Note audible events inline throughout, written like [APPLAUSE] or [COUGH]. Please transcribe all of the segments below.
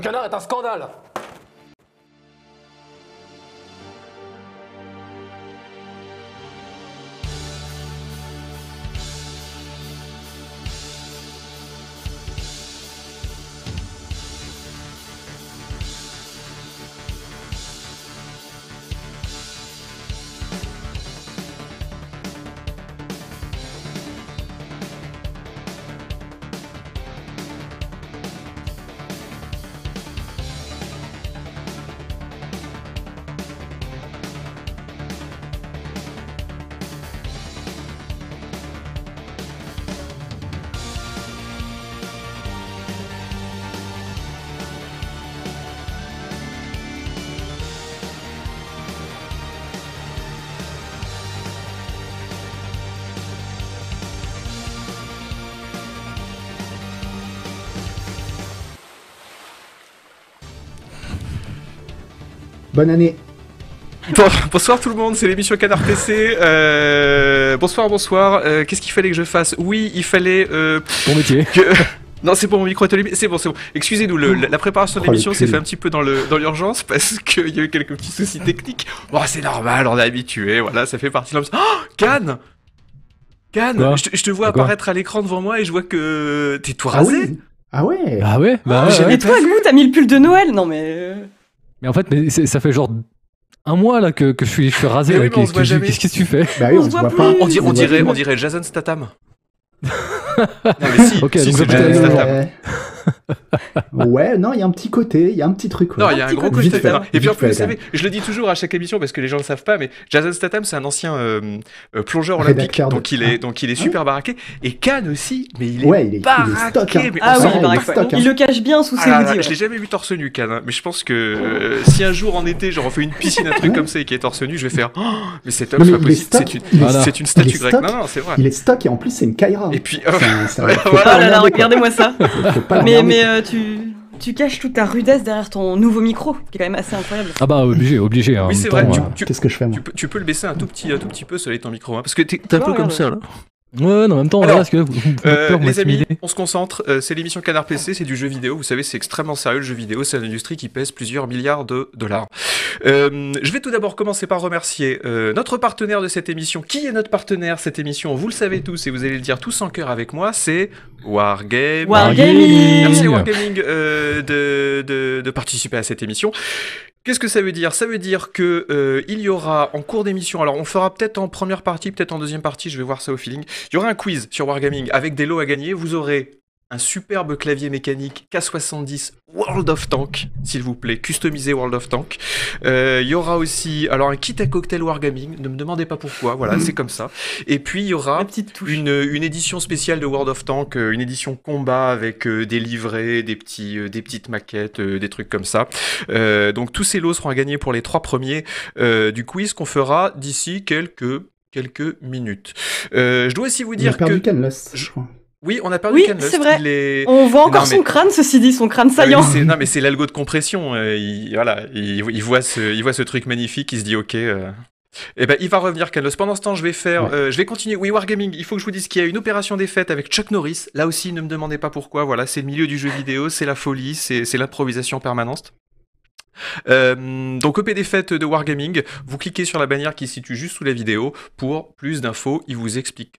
Le canard est un scandale Bonne année. [LAUGHS] bonsoir tout le monde, c'est l'émission Canard PC. Euh, bonsoir, bonsoir. Euh, qu'est-ce qu'il fallait que je fasse Oui, il fallait. Euh, Ton métier. [LAUGHS] Non, c'est pour mon micro C'est bon, c'est bon. Excusez-nous, la préparation de oh, l'émission s'est fait un petit peu dans l'urgence dans parce [LAUGHS] qu'il y a eu quelques petits soucis techniques. Bon, c'est normal, on est habitué, voilà, ça fait partie de l'ambiance. Oh, Cannes Cannes je, te vois apparaître à l'écran devant moi et je vois que t'es tout ah rasé. Ah, ouais Ah ouais Bah ah, ouais, Et toi, t'as mis le pull de Noël Non mais. Euh, mais en fait, mais ça fait genre un mois là que, que je, suis, je suis rasé. Eh oui, Qu'est-ce que jamais... que tu fais bah, on, on, se voit, voit pas. On, dir, on, on dirait, on dirait Jason Statham. [LAUGHS] non mais si, okay, si c'est Jason Statham. [LAUGHS] ouais, non, il y a un petit côté, il y a un petit truc. Non, il y a un, gros côté. Et puis en plus, vous savez, je le dis toujours à chaque émission parce que les gens ne le savent pas, mais Jason Statham, c'est un ancien euh, euh, plongeur olympique, donc il est, donc il est ah. super baraqué. Et Khan aussi, mais il est il baraqué. Hein. ah oui, hein. il, le cache bien sous ah ses Je l'ai jamais vu torse nu, Khan, hein. mais je pense que euh, si un jour en été, genre on fait une piscine, un truc comme ça, et qu'il est torse nu, je vais faire. Oh, mais c'est une, c'est une statue grecque. Non, non, c'est vrai. Il est stock et en plus c'est une Kyra. Et puis, regardez-moi ça. Mais euh, tu, caches toute ta rudesse derrière ton nouveau micro, qui est quand même assez incroyable. Ah bah obligé, obligé. Hein, c'est vrai. Hein. ce que je tu, peux- le baisser un tout petit, un tout petit peu, ton micro, hein, parce que t'es t'es un peu comme ça là. Ouais, non, en même temps, on ce que vous, euh, les amis, on se concentre. Euh, c'est l'émission Canard PC, c'est du jeu vidéo. Vous savez, c'est extrêmement sérieux le jeu vidéo. C'est une industrie qui pèse plusieurs milliards de dollars. Euh, je vais tout d'abord commencer par remercier euh, notre partenaire de cette émission. Qui est notre partenaire cette émission Vous le savez tous et vous allez le dire tous en cœur avec moi. C'est Wargaming. Wargaming. Merci Wargaming euh, de, de, de participer à cette émission. Qu'est-ce que ça veut dire Ça veut dire que euh, il y aura en cours d'émission, alors on fera peut-être en première partie, peut-être en deuxième partie, je vais voir ça au feeling. Il y aura un quiz sur Wargaming avec des lots à gagner. Vous aurez un superbe clavier mécanique K70 World of Tank, s'il vous plaît, customisé World of Tank. Il euh, y aura aussi, alors un kit à cocktail Wargaming, ne me demandez pas pourquoi, voilà, c'est comme ça. Et puis il y aura une, une, édition spéciale de World of Tank, euh, une édition combat avec euh, des livrets, des, petits, des petites maquettes, des trucs comme ça. donc tous ces lots seront à gagner pour les trois premiers du quiz qu'on fera d'ici quelques quelques minutes. je dois aussi vous dire que... Oui, on a pas oui, On voit encore son crâne, ceci dit, son crâne ah saillant. non, mais [LAUGHS] c'est l'algo de compression. Euh, il, voilà, il, voit ce, truc magnifique, il se dit ok. Euh. Eh ben, il va revenir Kenos. Pendant ce temps, je vais faire, euh, je vais continuer. Oui, Wargaming. Il faut que je vous dise qu'il y a une opération des fêtes avec Chuck Norris. Là aussi, ne me demandez pas pourquoi. Voilà, c'est le milieu du jeu vidéo, c'est la folie, c'est l'improvisation permanente. donc opé e des fêtes de Wargaming, vous cliquez sur la bannière qui se situe juste sous la vidéo pour plus d'infos, il vous explique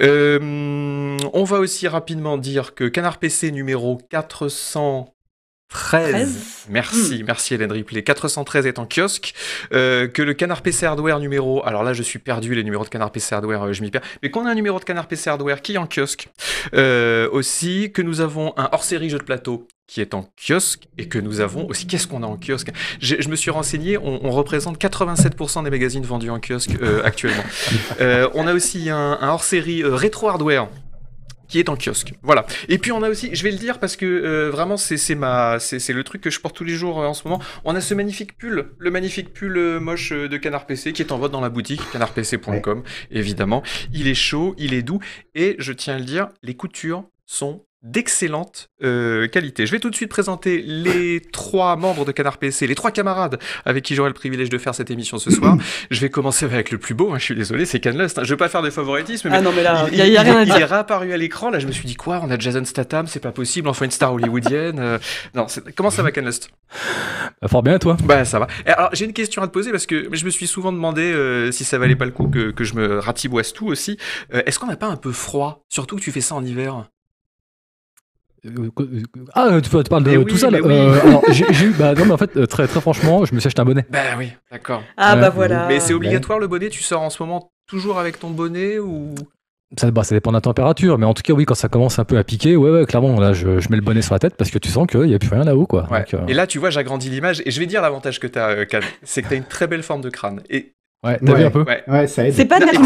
euh, on va aussi rapidement dire que Canard PC numéro 413. Merci, hmm. merci Hélène Ripley. 413 est en kiosque. Euh, que le Canard PC Hardware numéro. Alors là, je suis perdu, les numéros de Canard PC Hardware, euh, je m'y perds. Mais qu'on a un numéro de Canard PC Hardware qui est en kiosque. aussi, que nous avons un hors série jeu de plateau qui est en kiosque et que nous avons aussi. Qu'est-ce qu'on a en kiosque je, me suis renseigné, on, représente 87% des magazines vendus en kiosque euh, actuellement. [LAUGHS] Euh, on a aussi un, hors-série euh, rétro hardware qui est en kiosque. Voilà. Et puis on a aussi, je vais le dire parce que vraiment c'est le truc que je porte tous les jours en ce moment. On a ce magnifique pull, le magnifique pull moche de Canard PC qui est en vente dans la boutique canardpc.com évidemment. Il est chaud, il est doux et je tiens à le dire, les coutures sont d'excellente euh, qualité. Je vais tout de suite présenter les [LAUGHS] trois membres de Canard PC, les trois camarades avec qui j'aurai le privilège de faire cette émission ce soir. [CLEARS THROAT] je vais commencer avec le plus beau, hein, je suis désolé, c'est Canlust. Hein. Je Je veux pas faire de favoritisme, mais, ah non, là, il, y a, rien il, est réapparu à l'écran. Là, je me suis dit quoi On a Jason Statham, c'est pas possible, enfin une star hollywoodienne. Euh. non, comment ça va Canlust euh, Fort bien, toi Bah ça va. Alors j'ai une question à te poser parce que je me suis souvent demandé si ça valait pas le coup que je me ratiboise tout aussi. Est-ce qu'on n'a pas un peu froid, surtout que tu fais ça en hiver euh, euh, ah, euh, tu, parles de tout ça bah, non, mais en fait, très très franchement, je me suis acheté un bonnet. Bah oui, d'accord. Ah bah voilà. Mais c'est obligatoire le bonnet. Tu sors en ce moment toujours avec ton bonnet ou bah, ça, dépend de la température, mais en tout cas, oui, quand ça commence un peu à piquer, ouais, clairement, là, je, mets le bonnet sur la tête parce que tu sens qu'il n'y a plus rien là-haut, quoi. Et là, tu vois, j'agrandis l'image, et je vais dire l'avantage que tu as, c'est que tu as une très belle forme de crâne. Et Ouais, t'as vu un peu ouais. ça aide. C'est pas donné à tout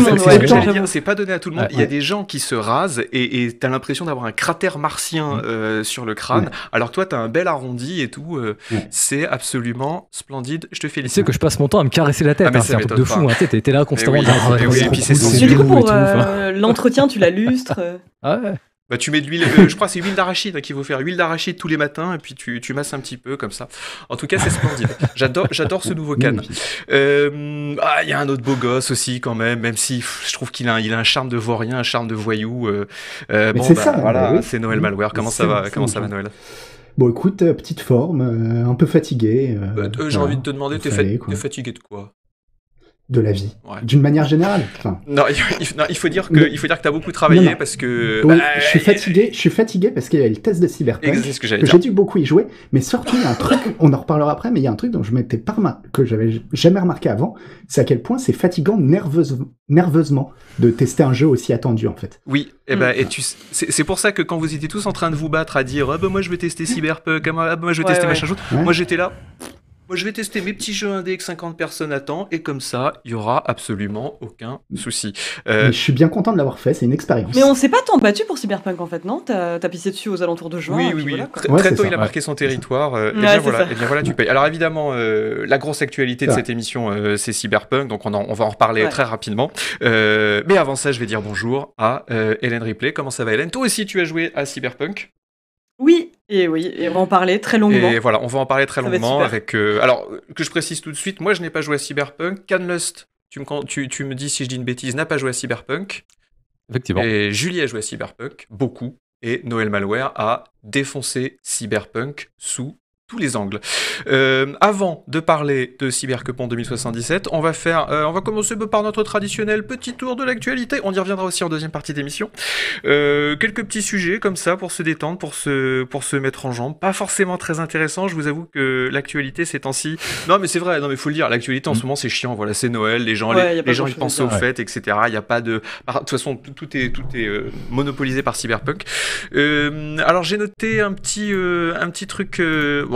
le monde. C'est pas donné à tout le monde. Il y a des gens qui se rasent et t'as l'impression d'avoir un cratère martien mm. euh, sur le crâne, alors que toi t'as un bel arrondi et tout. Euh, c'est absolument splendide. Je te félicite. Tu sais que je passe mon temps à me caresser la tête. Ah, hein, c'est un truc de fou. Hein, T'es là constamment. Et oui, et puis c'est Du coup, pour euh, l'entretien, tu l'allustres [LAUGHS] Ah ouais. Bah, tu mets de l'huile, euh, je crois c'est huile d'arachide hein, qu'il faut faire. Huile d'arachide tous les matins et puis tu, masses un petit peu comme ça. En tout cas, c'est splendide. J'adore, j'adore ce nouveau can. Euh, ah, il y a un autre beau gosse aussi quand même, même si je trouve qu'il a, il a un charme de rien un charme de voyou. Euh, c'est bah, ça, voilà, bah c'est Noël Malware. Comment ça va, comment ça Noël Bon, écoute, petite forme, un peu fatigué. Bah, j'ai envie de te demander, t'es, es fatigué de quoi de la vie, d'une manière générale. non, il, faut dire que il faut dire que t'as beaucoup travaillé parce que bah, je suis fatigué, je suis fatigué parce qu'il y a le test de cyberpunk ce que, j'ai dû beaucoup y jouer, mais surtout il y a un truc, on en reparlera après, mais il y a un truc dont je m'étais pas que j'avais jamais remarqué avant, c'est à quel point c'est fatigant nerveuse, nerveusement de tester un jeu aussi attendu en fait. Oui, et, eh bah, ben, mm. et tu, c'est pour ça que quand vous étiez tous en train de vous battre à dire ah bah, moi je vais tester [LAUGHS] cyberpunk, ah moi je vais tester machin moi j'étais là. Moi, je vais tester mes petits jeux indés avec 50 personnes à temps, et comme ça, il y aura absolument aucun souci. Euh, je suis bien content de l'avoir fait, c'est une expérience. Mais on s'est pas tant battu pour Cyberpunk en fait, non T'as as pissé dessus aux alentours de juin. Oui, oui, oui. très tôt, il a marqué son territoire. Euh, et, bien, voilà, tu payes. Alors évidemment, euh, la grosse actualité de cette émission, c'est Cyberpunk, donc on, on, va en reparler très rapidement. mais avant ça, je vais dire bonjour à Hélène Ripley. Comment ça va, Hélène Toi aussi, tu as joué à Cyberpunk Oui, et oui, et on va en parler très longuement. Et voilà, on va en parler très longuement avec. Euh, alors que je précise tout de suite, moi je n'ai pas joué à Cyberpunk. Canlust, tu me, tu, tu me dis si je dis une bêtise, n'a pas joué à Cyberpunk. Effectivement. Et Julie a joué à Cyberpunk beaucoup. Et Noël Malware a défoncé Cyberpunk sous les angles. Euh, avant de parler de Cybercupon 2077, on va faire, euh, on va commencer par notre traditionnel petit tour de l'actualité. On y reviendra aussi en deuxième partie d'émission. Euh, quelques petits sujets comme ça pour se détendre, pour se, pour se mettre en jambe. Pas forcément très intéressant. Je vous avoue que l'actualité ces temps-ci. Non, mais c'est vrai. Non, mais faut le dire. L'actualité en ce mm. moment c'est chiant. Voilà, c'est Noël. Les gens, les, gens pensent aux fêtes, etc. Il n'y a pas de. De toute façon, tout est, tout est monopolisé par Cyberpunk. alors j'ai noté un petit, un petit truc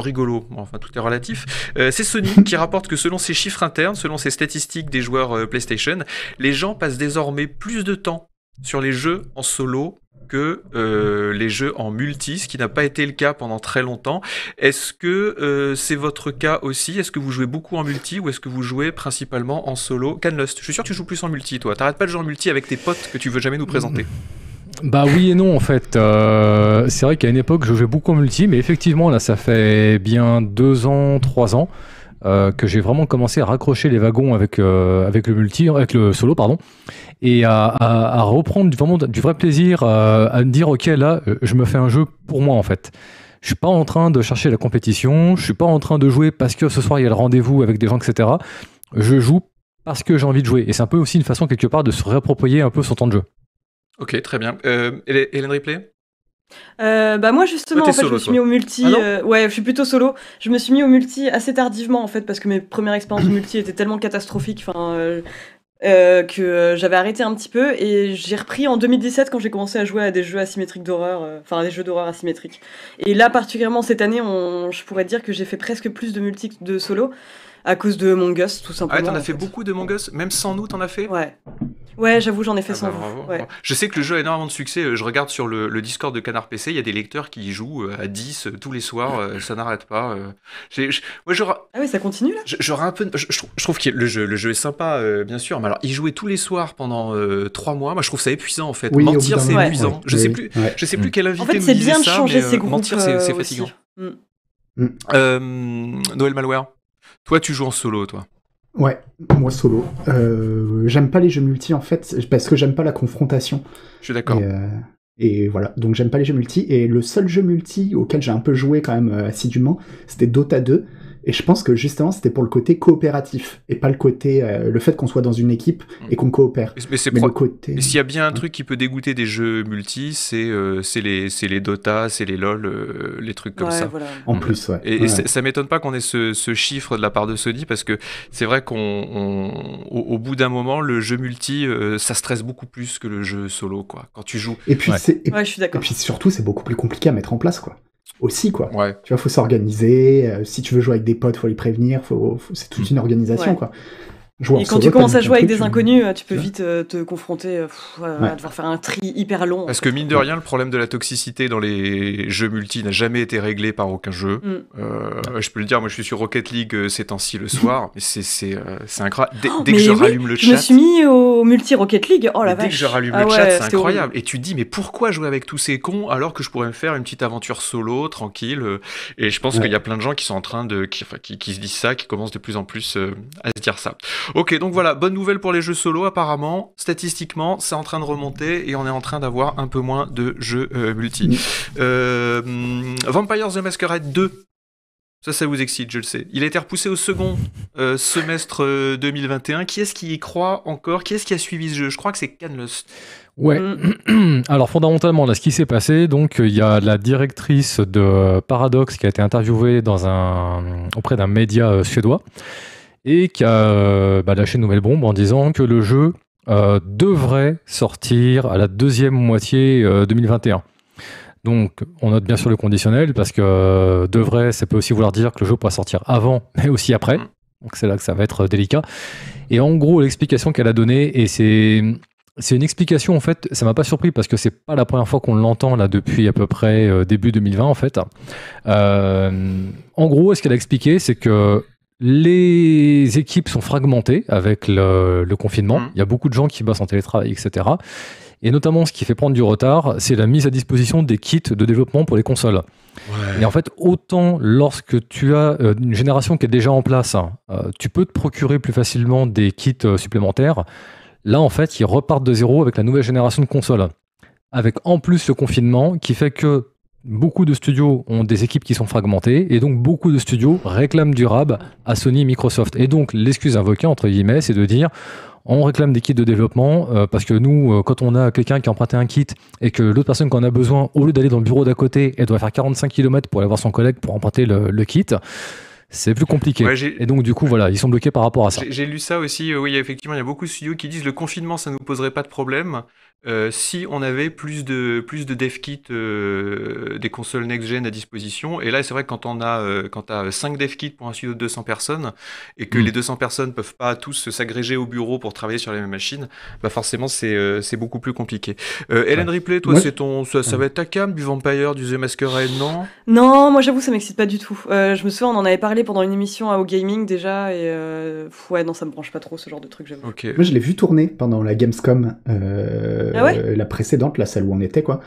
rigolo, enfin tout est relatif, euh, c'est Sony qui [LAUGHS] rapporte que selon ses chiffres internes, selon ses statistiques des joueurs euh, PlayStation, les gens passent désormais plus de temps sur les jeux en solo que euh, les jeux en multi, ce qui n'a pas été le cas pendant très longtemps. Est-ce que c'est votre cas aussi Est-ce que vous jouez beaucoup en multi ou est-ce que vous jouez principalement en solo Canlust, je suis sûr que tu joues plus en multi, toi. T'arrêtes pas de jouer en multi avec tes potes que tu veux jamais nous présenter. [LAUGHS] Bah oui et non en fait. Euh, c'est vrai qu'à une époque je jouais beaucoup en multi, mais effectivement là ça fait bien deux ans, trois ans euh, que j'ai vraiment commencé à raccrocher les wagons avec euh, avec le multi, avec le solo pardon, et à, reprendre vraiment du vrai plaisir, à me dire ok là je me fais un jeu pour moi en fait. Je suis pas en train de chercher la compétition, je suis pas en train de jouer parce que ce soir il y a le rendez-vous avec des gens etc. Je joue parce que j'ai envie de jouer. Et c'est un peu aussi une façon quelque part de se réapproprier un peu son temps de jeu. Ok, très bien. Euh, Hélène Ripley euh, bah moi justement en fait je me suis mis au multi ah euh, ouais je suis plutôt solo je me suis mis au multi assez tardivement en fait parce que mes premières expériences de multi étaient tellement catastrophiques enfin euh, que j'avais arrêté un petit peu et j'ai repris en 2017 quand j'ai commencé à jouer à des jeux asymétriques d'horreur enfin à des jeux d'horreur asymétriques et là particulièrement cette année on, je pourrais dire que j'ai fait presque plus de multi que de solo à cause de mon gosse, tout simplement. Ah ouais, t'en as fait, beaucoup de mon gosse même sans nous, t'en as fait Ouais. Ouais, j'avoue, j'en ai fait ah bah sans vous. Je sais que le jeu a énormément de succès. Euh, je regarde sur le, Discord de Canard PC, il y a des lecteurs qui y jouent euh, à 10 euh, tous les soirs, ça n'arrête pas. Ah oui, ça continue là J'aurais un peu. Je, trouve que le jeu, est sympa, bien sûr, mais alors y jouer tous les soirs pendant 3 mois, moi je trouve ça épuisant en fait. mentir, c'est épuisant. Je sais plus, je sais plus quel invité en fait, c'est bien de ça, changer mais, groupes, mentir, c'est fatigant. Mm. Noël Malware toi, tu joues en solo, toi Ouais, moi solo. Euh, j'aime pas les jeux multi en fait, parce que j'aime pas la confrontation. Je suis d'accord. Et, euh, et, voilà, donc j'aime pas les jeux multi. Et le seul jeu multi auquel j'ai un peu joué quand même euh, assidûment, c'était Dota 2. Et je pense que justement, c'était pour le côté coopératif et pas le côté euh, le fait qu'on soit dans une équipe et mm. qu'on coopère. Mais c'est côté... S'il y a bien un mm. truc qui peut dégoûter des jeux multi, c'est euh, les, les Dota, c'est les LoL, euh, les trucs comme ça. En mm. plus, ouais. Et, ça ne ça m'étonne pas qu'on ait ce, chiffre de la part de Sony parce que c'est vrai qu'on au, bout d'un moment, le jeu multi, ça stresse beaucoup plus que le jeu solo quoi. Quand tu joues. Et puis, Et puis surtout, c'est beaucoup plus compliqué à mettre en place quoi aussi quoi. Tu vois, faut s'organiser. Euh, si tu veux jouer avec des potes, faut les prévenir. Faut, c'est toute hmm. une organisation quoi et quand tu commences à jouer avec des inconnus, euh, tu peux vite euh, te confronter euh, à devoir faire un tri hyper long. Parce que mine de rien, le problème de la toxicité dans les jeux multi n'a jamais été réglé par aucun jeu. Mm. je peux le dire, moi je suis sur Rocket League ces temps-ci le soir, [LAUGHS] c'est c'est incroyable. Oh, dès, que je rallume le chat, je me suis mis au multi Rocket League. Oh la vache. Dès que je rallume ah le chat, c'est incroyable. Et tu te dis mais pourquoi jouer avec tous ces cons alors que je pourrais me faire une petite aventure solo tranquille Et je pense qu'il y a plein de gens qui sont en train de qui, qui, se disent ça, qui commencent de plus en plus à se dire ça. Ok, donc voilà, bonne nouvelle pour les jeux solo apparemment. Statistiquement, c'est en train de remonter et on est en train d'avoir un peu moins de jeux euh, multi. Euh, Vampire the Masquerade 2. Ça, ça vous excite, je le sais. Il a été repoussé au second euh, semestre 2021. Euh, qui est-ce qui y croit encore Qui est-ce qui a suivi ce jeu Je crois que c'est Canlust. Ouais. Mm. [CLEARS THROAT] Alors fondamentalement, là, ce qui s'est passé, donc il y a la directrice de Paradox qui a été interviewée dans un auprès d'un média suédois et qui a euh, bah, lâché une nouvelle bombe en disant que le jeu euh, devrait sortir à la deuxième moitié 2021. Euh, Donc, on note bien sûr le conditionnel parce que devrait, ça peut aussi vouloir dire que le jeu pourra sortir avant, [LAUGHS] mais aussi après. Donc, c'est là que ça va être délicat. Et en gros, l'explication qu'elle a donnée, et c'est c'est une explication en fait, ça m'a pas surpris parce que c'est pas la première fois qu'on l'entend là depuis à peu près début 2020 en fait. en gros, ce qu'elle a expliqué, c'est que les équipes sont fragmentées avec le, confinement. Mmh. Il y a beaucoup de gens qui bossent en télétravail, etc. Et notamment, ce qui fait prendre du retard, c'est la mise à disposition des kits de développement pour les consoles. Et en fait, autant lorsque tu as euh, une génération qui est déjà en place, hein, euh, tu peux te procurer plus facilement des kits euh, supplémentaires. Là, en fait, ils repartent de zéro avec la nouvelle génération de consoles. Avec en plus le confinement qui fait que beaucoup de studios ont des équipes qui sont fragmentées et donc beaucoup de studios réclament du RAB à Sony et Microsoft. Et donc l'excuse invoquée, entre guillemets, c'est de dire on réclame des kits de développement euh, parce que nous, euh, quand on a quelqu'un qui a emprunté un kit et que l'autre personne qu'on a besoin, au lieu d'aller dans le bureau d'à côté, elle doit faire 45 km pour aller voir son collègue pour emprunter le, kit c'est plus compliqué. et donc, du coup, voilà, ils sont bloqués par rapport à ça. J'ai lu ça aussi. Euh, oui, effectivement, il y a beaucoup de studios qui disent le confinement, ça ne nous poserait pas de problème. Euh, si on avait plus de, plus de dev kits euh, des consoles next-gen à disposition. Et là, c'est vrai que quand on a euh, as 5 dev kits pour un studio de 200 personnes et que mm. les 200 personnes ne peuvent pas tous s'agréger au bureau pour travailler sur les mêmes machines, bah forcément, c'est beaucoup plus compliqué. Hélène Ripley, toi, c'est ton, ça, mm. va être ta cam du Vampire, du The Masquerade, non Non, moi, j'avoue, ça m'excite pas du tout. je me souviens, on en avait parlé pendant une émission à O Gaming déjà. Et ouais, non, ça me branche pas trop ce genre de truc, j'avoue. Moi, je l'ai vu tourner pendant la Gamescom. Ah euh, la précédente, la salle où on était, quoi.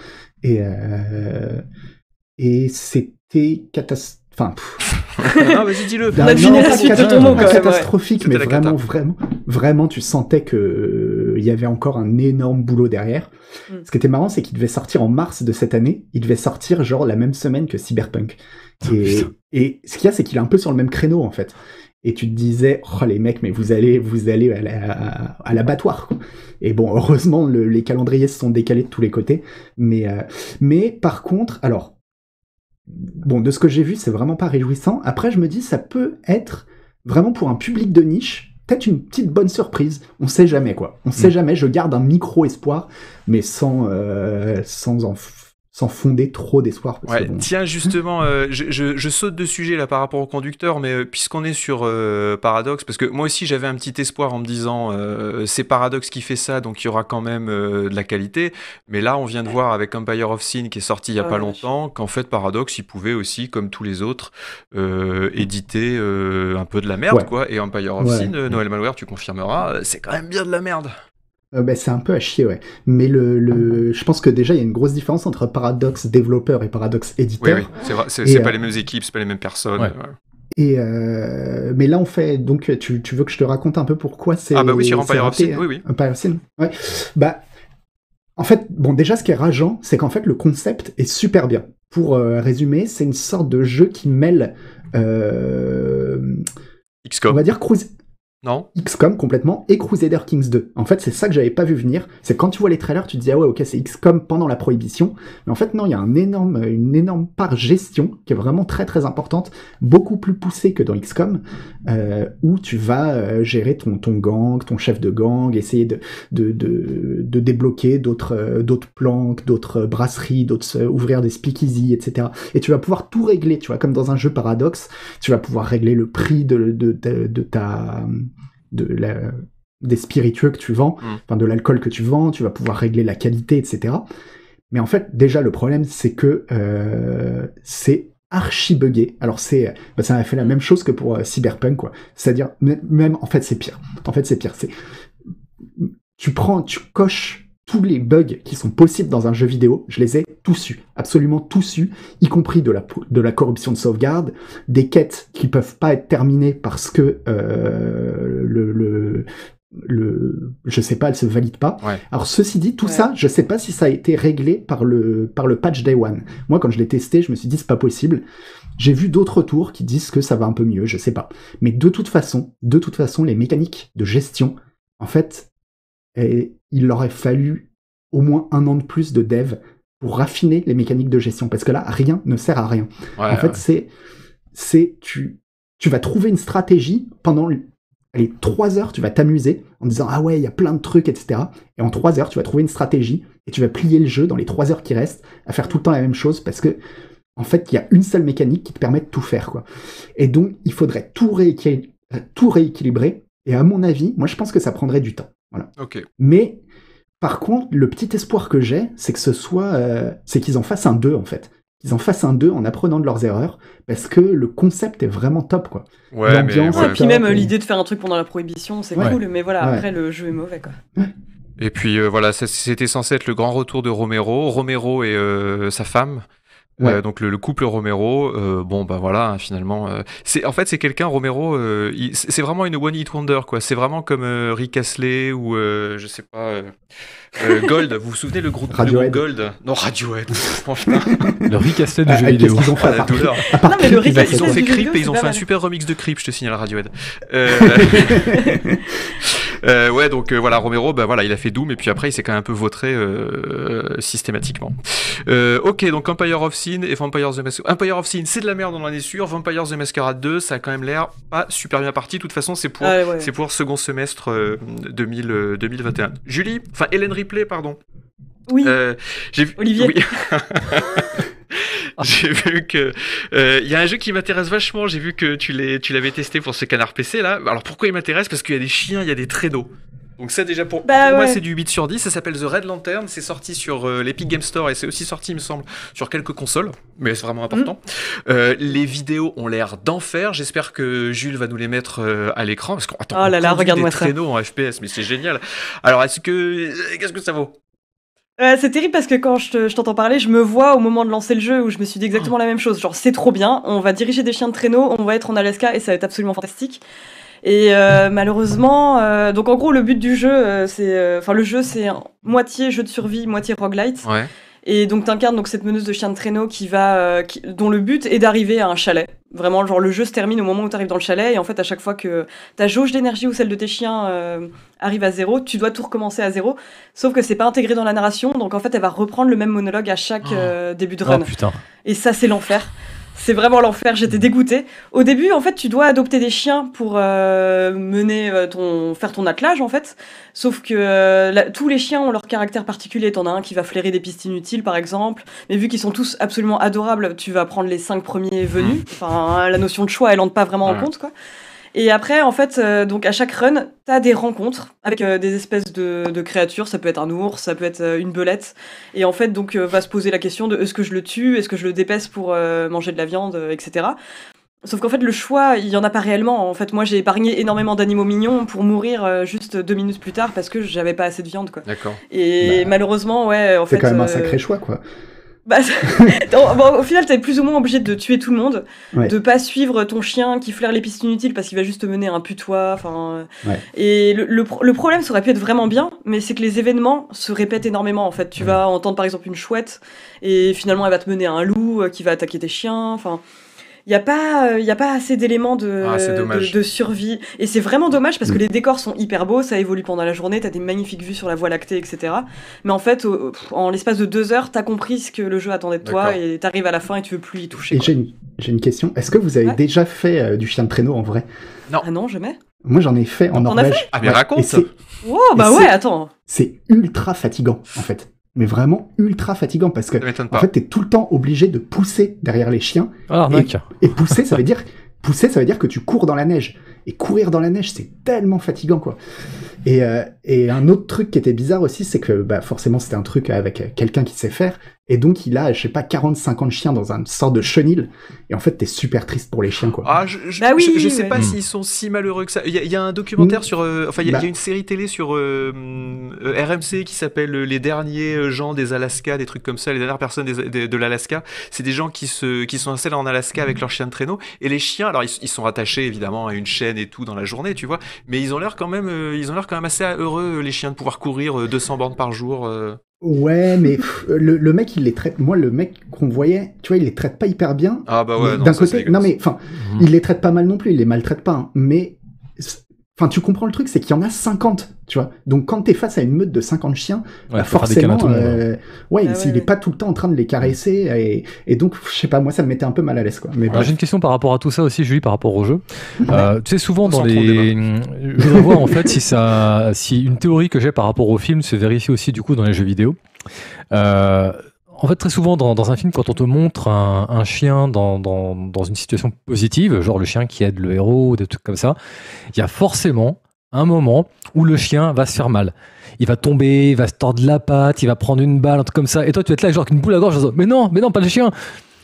Et, euh, et c'était catastrophique. Enfin, mais dis Catastrophique, mais vraiment, vraiment, vraiment, tu sentais que euh, il y avait encore un énorme boulot derrière. Mm. Ce qui était marrant, c'est qu'il devait sortir en mars de cette année. Il devait sortir genre la même semaine que Cyberpunk. Ah, et, et ce qu'il y a, c'est qu'il est un peu sur le même créneau en fait et tu te disais oh les mecs mais vous allez vous allez à l'abattoir et bon heureusement les calendriers se sont décalés de tous les côtés mais euh, mais par contre alors bon de ce que j'ai vu c'est vraiment pas réjouissant après je me dis ça peut être vraiment pour un public de niche peut-être une petite bonne surprise on sait jamais quoi on sait mm. jamais je garde un micro espoir mais sans euh, sans en sans fonder trop d'espoir. Tiens, justement, euh, je, saute de sujet là par rapport au conducteur, mais euh, puisqu'on est sur euh, Paradox, parce que moi aussi j'avais un petit espoir en me disant c'est Paradox qui fait ça, donc il y aura quand même de la qualité. Mais là, on vient de voir avec Empire of Sin qui est sorti il y a ah, pas longtemps qu'en fait Paradox, il pouvait aussi, comme tous les autres, éditer un peu de la merde, quoi. Et Empire of Sin, Noël Malware, tu confirmeras, c'est quand même bien de la merde. Euh, bah, c'est un peu à chier, ouais. Mais le, je pense que déjà, il y a une grosse différence entre Paradox développeur et Paradox éditeur. Oui, oui. c'est pas euh, les mêmes équipes, c'est pas les mêmes personnes. Et euh, mais là, on fait. Donc, tu, veux que je te raconte un peu pourquoi c'est. Ah, bah oui, sur Empire of Oui, oui. Hein. Ouais. Bah, en fait, bon, déjà, ce qui est rageant, c'est qu'en fait, le concept est super bien. Pour résumer, c'est une sorte de jeu qui mêle. XCOM. On va dire cruise. Non. XCOM complètement et Crusader Kings 2. En fait, c'est ça que j'avais pas vu venir. C'est quand tu vois les trailers, tu te dis ah ouais, ok, c'est XCOM pendant la prohibition. Mais en fait, non, il y a un énorme, une énorme part gestion qui est vraiment très très importante, beaucoup plus poussée que dans XCOM, euh, où tu vas euh, gérer ton, ton gang, ton chef de gang, essayer de, de, de, de débloquer d'autres euh, d'autres planques, d'autres brasseries, d'autres euh, ouvrir des speakeasy, etc. Et tu vas pouvoir tout régler, tu vois, comme dans un jeu paradoxe, tu vas pouvoir régler le prix de, de, de ta de la, des spiritueux que tu vends, mm. enfin de l'alcool que tu vends, tu vas pouvoir régler la qualité, etc. Mais en fait, déjà, le problème, c'est que euh, c'est archi buggé. Alors c'est, bah, ça a fait la mm. même chose que pour euh, Cyberpunk, quoi. C'est-à-dire même, en fait, c'est pire. En fait, c'est pire. C'est tu prends, tu coches tous les bugs qui sont possibles dans un jeu vidéo, je les ai tous su, absolument tous eus, y compris de la, de la corruption de sauvegarde, des quêtes qui peuvent pas être terminées parce que euh, le, le, je sais pas, elle se valident pas. Alors ceci dit, tout ça, je sais pas si ça a été réglé par le par le patch day one. Moi, quand je l'ai testé, je me suis dit c'est pas possible. J'ai vu d'autres tours qui disent que ça va un peu mieux, je sais pas. Mais de toute façon, de toute façon, les mécaniques de gestion, en fait, et il aurait fallu au moins un an de plus de dev pour raffiner les mécaniques de gestion. Parce que là, rien ne sert à rien. en fait, c'est, c'est tu, tu vas trouver une stratégie pendant les trois heures, tu vas t'amuser en disant ah ouais, il y a plein de trucs, etc. Et en trois heures, tu vas trouver une stratégie et tu vas plier le jeu dans les trois heures qui restent à faire tout le temps la même chose parce que en fait, il y a une seule mécanique qui te permet de tout faire, quoi. Et donc, il faudrait tout rééquilibrer. Et à mon avis, moi, je pense que ça prendrait du temps. Voilà. Mais par contre, le petit espoir que j'ai, c'est que ce soit, euh, c'est qu'ils en fassent un deux en fait. Ils en fassent un deux en apprenant de leurs erreurs, parce que le concept est vraiment top quoi. et puis même euh, l'idée de faire un truc pendant la prohibition, c'est cool, mais voilà, après le jeu est mauvais quoi. Et puis euh, voilà, c'était censé être le grand retour de Romero. Romero et sa femme Ouais. Euh, donc le, couple Romero, euh, bon bah voilà, hein, finalement, euh, c'est en fait c'est quelqu'un Romero, c'est vraiment une one hit wonder quoi. C'est vraiment comme Rick Astley ou je sais pas [LAUGHS] Gold. vous vous souvenez le groupe, le Gold Non Radiohead, [LAUGHS] franchement. le Rick Astley de ah, jeu vidéo. Ils ont fait le ils ont fait et ils ont fait un super remix de Creep, je te signale Radiohead. [LAUGHS] Euh, ouais, donc euh, voilà, Romero, ben voilà, il a fait Doom, et puis après, il s'est quand même un peu vautré euh, systématiquement. ok, donc Empire of Sin et Vampire's the Masquerade. Empire of Sin, c'est de la merde, on en est sûr. Vampire the Masquerade 2, ça a quand même l'air pas super bien parti. De toute façon, c'est pour, ah c'est pour second semestre 2000, 2021. Julie, enfin Hélène Ripley, pardon. Oui. J'ai... Olivier. Oui. [LAUGHS] [LAUGHS] j'ai vu que euh, il y a un jeu qui m'intéresse vachement. J'ai vu que tu l'avais testé pour ce canard PC là. Alors pourquoi il m'intéresse Parce qu'il y a des chiens, il y a des traîneaux. Donc ça déjà pour, bah moi c'est du 8 sur 10, ça s'appelle The Red Lantern, c'est sorti sur euh, l'Epic Game Store et c'est aussi sorti il me semble sur quelques consoles, mais c'est vraiment important. Mhm. Euh, les vidéos ont l'air d'enfer, j'espère que Jules va nous les mettre à l'écran parce qu'on attend oh là des traîneaux en FPS mais c'est génial. Alors est-ce que qu'est-ce que ça vaut euh, c'est terrible parce que quand je t'entends parler, je me vois au moment de lancer le jeu où je me suis dit exactement la même chose. Genre, c'est trop bien, on va diriger des chiens de traîneau, on va être en Alaska et ça va être absolument fantastique. Et euh, malheureusement, euh, donc en gros, le but du jeu, c'est, enfin, le jeu, c'est moitié jeu de survie, moitié roguelite. Ouais. Et donc t'incarnes donc cette meneuse de chien de traîneau qui va, euh, dont le but est d'arriver à un chalet. Vraiment, genre le jeu se termine au moment où t'arrives dans le chalet et en fait à chaque fois que ta jauge d'énergie ou celle de tes chiens euh, arrive à zéro, tu dois tout recommencer à zéro. Sauf que c'est pas intégré dans la narration, donc en fait elle va reprendre le même monologue à chaque ah. euh, début de oh, run. Oh, putain. Et ça c'est l'enfer c'est vraiment l'enfer, j'étais dégoûtée. Au début, en fait, tu dois adopter des chiens pour euh, mener euh, ton, faire ton attelage, en fait. Sauf que euh, tous les chiens ont leur caractère particulier. T'en as un qui va flairer des pistes inutiles, par exemple. Mais vu qu'ils sont tous absolument adorables, tu vas prendre les cinq premiers venus. Mmh. Enfin, la notion de choix, elle n'entre pas vraiment en compte, quoi. Et après, en fait, euh, donc à chaque run, t'as des rencontres avec euh, des espèces de, créatures. Ça peut être un ours, ça peut être euh, une belette. Et en fait, donc va se poser la question de est-ce que je le tue, est-ce que je le dépèse pour manger de la viande, etc. Sauf qu'en fait, le choix, il y en a pas réellement. En fait, moi, j'ai épargné énormément d'animaux mignons pour mourir juste deux minutes plus tard parce que j'avais pas assez de viande, quoi. D'accord. Et bah, malheureusement, ouais, en fait. C'est quand même un sacré choix, quoi. Bah, [LAUGHS] bah, au final, t'es plus ou moins obligé de tuer tout le monde, de pas suivre ton chien qui flaire les pistes inutiles parce qu'il va juste te mener un putois. Enfin, euh. et le, problème, ça aurait pu être vraiment bien, mais c'est que les événements se répètent énormément. En fait, tu vas entendre par exemple une chouette et finalement, elle va te mener à un loup euh, qui va attaquer tes chiens. Enfin, il n'y a, pas, euh, y a pas assez d'éléments de, ah, survie. Et c'est vraiment mm. dommage parce que mm. les décors sont hyper beaux, ça évolue pendant la journée, t'as des magnifiques vues sur la voie lactée, etc. Mais en fait, en l'espace de deux heures, t'as compris ce que le jeu attendait de toi et t'arrives à la fin et tu veux plus y toucher. Et j'ai une, question, est-ce que vous avez déjà fait euh, du chien de traîneau en vrai Non. Ah non, jamais moi j'en ai fait en Norvège. ah mais raconte. oh bah ouais, attends. C'est ultra fatigant en fait mais vraiment ultra fatigant parce que en fait t'es tout le temps obligé de pousser derrière les chiens. Ah, et, et, pousser ça veut dire pousser ça veut dire que tu cours dans la neige et courir dans la neige, c'est tellement fatigant, quoi. Et, euh, et, un autre truc qui était bizarre aussi, c'est que bah, forcément c'était un truc avec quelqu'un qui sait faire, et donc il a, je sais pas, 40-50 chiens dans une sorte de chenil, et en fait t'es super triste pour les chiens, quoi. Ah, je, je, bah sais pas s'ils sont si malheureux que ça. Il y, a un documentaire mm. sur, euh, enfin il y, a bah. une série télé sur euh, RMC qui s'appelle Les derniers gens des Alaska, des trucs comme ça, les dernières personnes de l'Alaska. C'est des gens qui se, qui sont installés en Alaska avec leurs chiens de traîneau, et les chiens, alors ils, ils sont attachés évidemment à une chaîne et tout dans la journée, tu vois. Mais ils ont l'air quand même, euh, ils ont l'air quand même assez heureux euh, les chiens de pouvoir courir 200 euh, bandes par jour. Ouais, mais le, mec, il les traite. Moi, le mec qu'on voyait, tu vois, il les traite pas hyper bien. Ah bah ouais. D'un côté, non mais, enfin, mmh. il les traite pas mal non plus, il les maltraite pas, hein. mais Enfin, tu comprends le truc, c'est qu'il y en a 50, tu vois. Donc, quand t'es face à une meute de 50 chiens, bah, forcément, hein. euh, ouais, ah il est pas tout le temps en train de les caresser. Et, donc, je sais pas, moi, ça me mettait un peu mal à l'aise, quoi. j'ai une question par rapport à tout ça aussi, Julie, par rapport au jeu. Euh, tu sais, souvent dans les, je voudrais voir en fait si ça, si une théorie que j'ai par rapport au film se vérifie aussi du coup dans les jeux vidéo. Euh, en fait, très souvent dans, un film, quand on te montre un, chien dans, une situation positive, genre le chien qui aide le héros, des trucs comme ça, il y a forcément un moment où le chien va se faire mal. Il va tomber, il va se tordre la patte, il va prendre une balle, un truc comme ça. Et toi, tu vas être là, genre, avec une boule à gorge, mais non, mais non, pas le chien.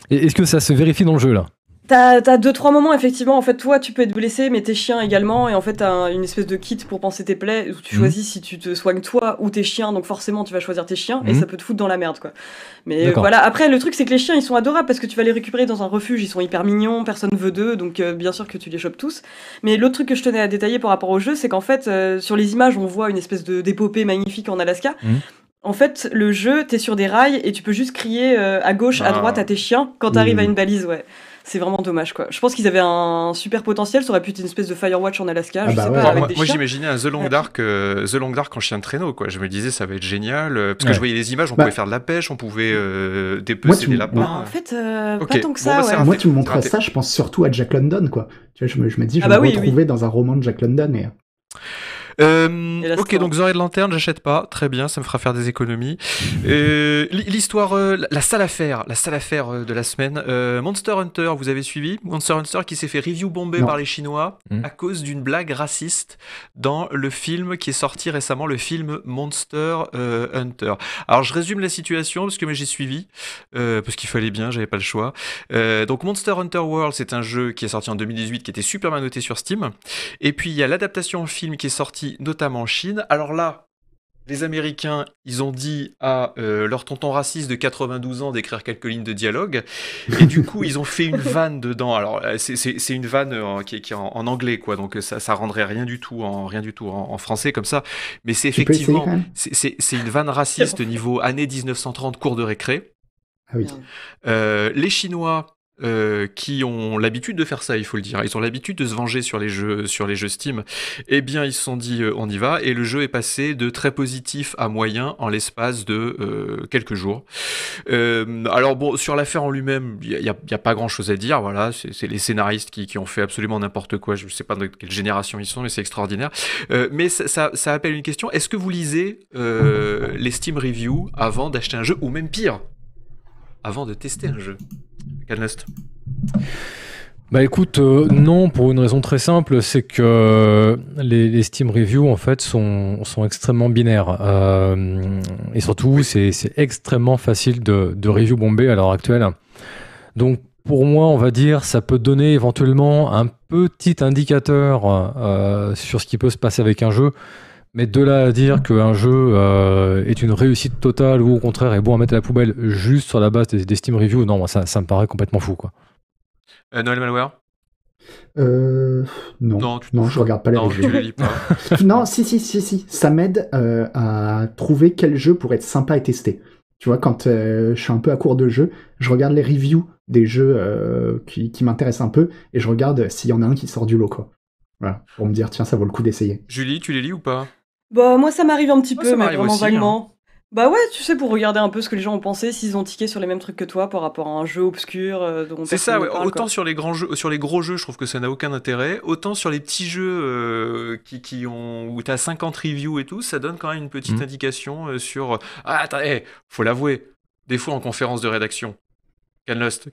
Est-ce que ça se vérifie dans le jeu, là T'as as deux trois moments effectivement. En fait, toi, tu peux être blessé, mais tes chiens également. Et en fait, t'as une espèce de kit pour penser tes plaies où tu mhm. choisis si tu te soignes toi ou tes chiens. Donc forcément, tu vas choisir tes chiens et mhm. ça peut te foutre dans la merde, quoi. Mais voilà. Après, le truc, c'est que les chiens, ils sont adorables parce que tu vas les récupérer dans un refuge. Ils sont hyper mignons, personne veut d'eux, donc euh, bien sûr que tu les chopes tous. Mais l'autre truc que je tenais à détailler par rapport au jeu, c'est qu'en fait, euh, sur les images, on voit une espèce de d'épopée magnifique en Alaska. Mhm. En fait, le jeu, t'es sur des rails et tu peux juste crier euh, à gauche, à ah. droite à tes chiens quand t'arrives à mmh. une balise, ouais c'est vraiment dommage quoi. Je pense qu'ils avaient un super potentiel, ça aurait pu être une espèce de Firewatch en Alaska. Ah je bah sais pas, moi, j'imaginais un The Long Dark, euh, The Long Dark en chien de traîneau quoi. Je me disais ça va être génial euh, parce que je voyais les images, on pouvait bah, faire de la pêche, on pouvait euh, dépecer des lapins. Bah, en fait, euh, pas tant que ça. Moi tu me montres ça, je pense surtout à Jack London quoi. Tu vois, je me, je dis ah je vais me retrouver dans un roman de Jack London et euh, ok, donc Zoré de Lanterne, j'achète pas. Très bien, ça me fera faire des économies. Euh, l'histoire, euh, la salle à faire, la salle à faire euh, de la semaine. Monster Hunter, vous avez suivi Monster Hunter qui s'est fait review bomber par les Chinois hmm. à cause d'une blague raciste dans le film qui est sorti récemment, le film Monster Hunter. Alors je résume la situation parce que j'ai suivi, parce qu'il fallait bien, j'avais pas le choix. donc Monster Hunter World, c'est un jeu qui est sorti en 2018, qui était super mal noté sur Steam. Et puis il y a l'adaptation au film qui est sortie notamment en Chine. Alors là, les Américains, ils ont dit à euh, leur tonton raciste de 92 ans d'écrire quelques lignes de dialogue. Et du coup, ils ont fait une [LAUGHS] vanne dedans. Alors, euh, c'est une vanne euh, qui, est, en, anglais, quoi. Donc, ça, ça rendrait rien du tout en, français comme ça. Mais c'est effectivement, c'est une vanne raciste niveau année 1930, cours de récré. Ah oui. les Chinois euh, qui ont l'habitude de faire ça, il faut le dire. Ils ont l'habitude de se venger sur les jeux, sur les jeux Steam. Eh bien, ils se sont dit, euh, on y va, et le jeu est passé de très positif à moyen en l'espace de euh, quelques jours. alors bon, sur l'affaire en lui-même, il n'y a, pas grand-chose à dire. Voilà, c'est les scénaristes qui, ont fait absolument n'importe quoi. Je ne sais pas de quelle génération ils sont, mais c'est extraordinaire. mais ça, ça, appelle une question. Est-ce que vous lisez les Steam Reviews avant d'acheter un jeu, ou même pire, avant de tester un jeu Canlest bah écoute, euh, non, pour une raison très simple, c'est que euh, les, Steam Reviews en fait sont, extrêmement binaires. Euh, et surtout, c'est extrêmement facile de, review bomber à l'heure actuelle. Donc pour moi, on va dire, ça peut donner éventuellement un petit indicateur sur ce qui peut se passer avec un jeu, mais de là à dire qu'un jeu euh, est une réussite totale ou au contraire est bon à mettre à la poubelle juste sur la base des, Steam Reviews, non, ça, ça, me paraît complètement fou. quoi. Euh, Noël Malware euh, non, non, tu je regarde pas les non, reviews. les lis pas. [LAUGHS] non, si, si, si, si. Ça m'aide à trouver quel jeu pourrait être sympa et tester. Tu vois, quand je suis un peu à court de jeu, je regarde les reviews des jeux qui, qui m'intéressent un peu et je regarde s'il y en a un qui sort du lot, quoi. Voilà, pour me dire, tiens, ça vaut le coup d'essayer. Julie, tu les lis ou pas bah moi ça m'arrive un petit peu, mais vraiment hein. vaguement. Bah ouais, tu sais, pour regarder un peu ce que les gens ont pensé, s'ils ont tiqué sur les mêmes trucs que toi par rapport à un jeu obscur euh, C'est ça, autant sur les, grands jeux, sur les gros jeux, je trouve que ça n'a aucun intérêt. Autant sur les petits jeux euh, qui, ont, où tu as 50 reviews et tout, ça donne quand même une petite mmh. indication euh, sur. Ah, attends, eh, faut l'avouer, des fois en conférence de rédaction,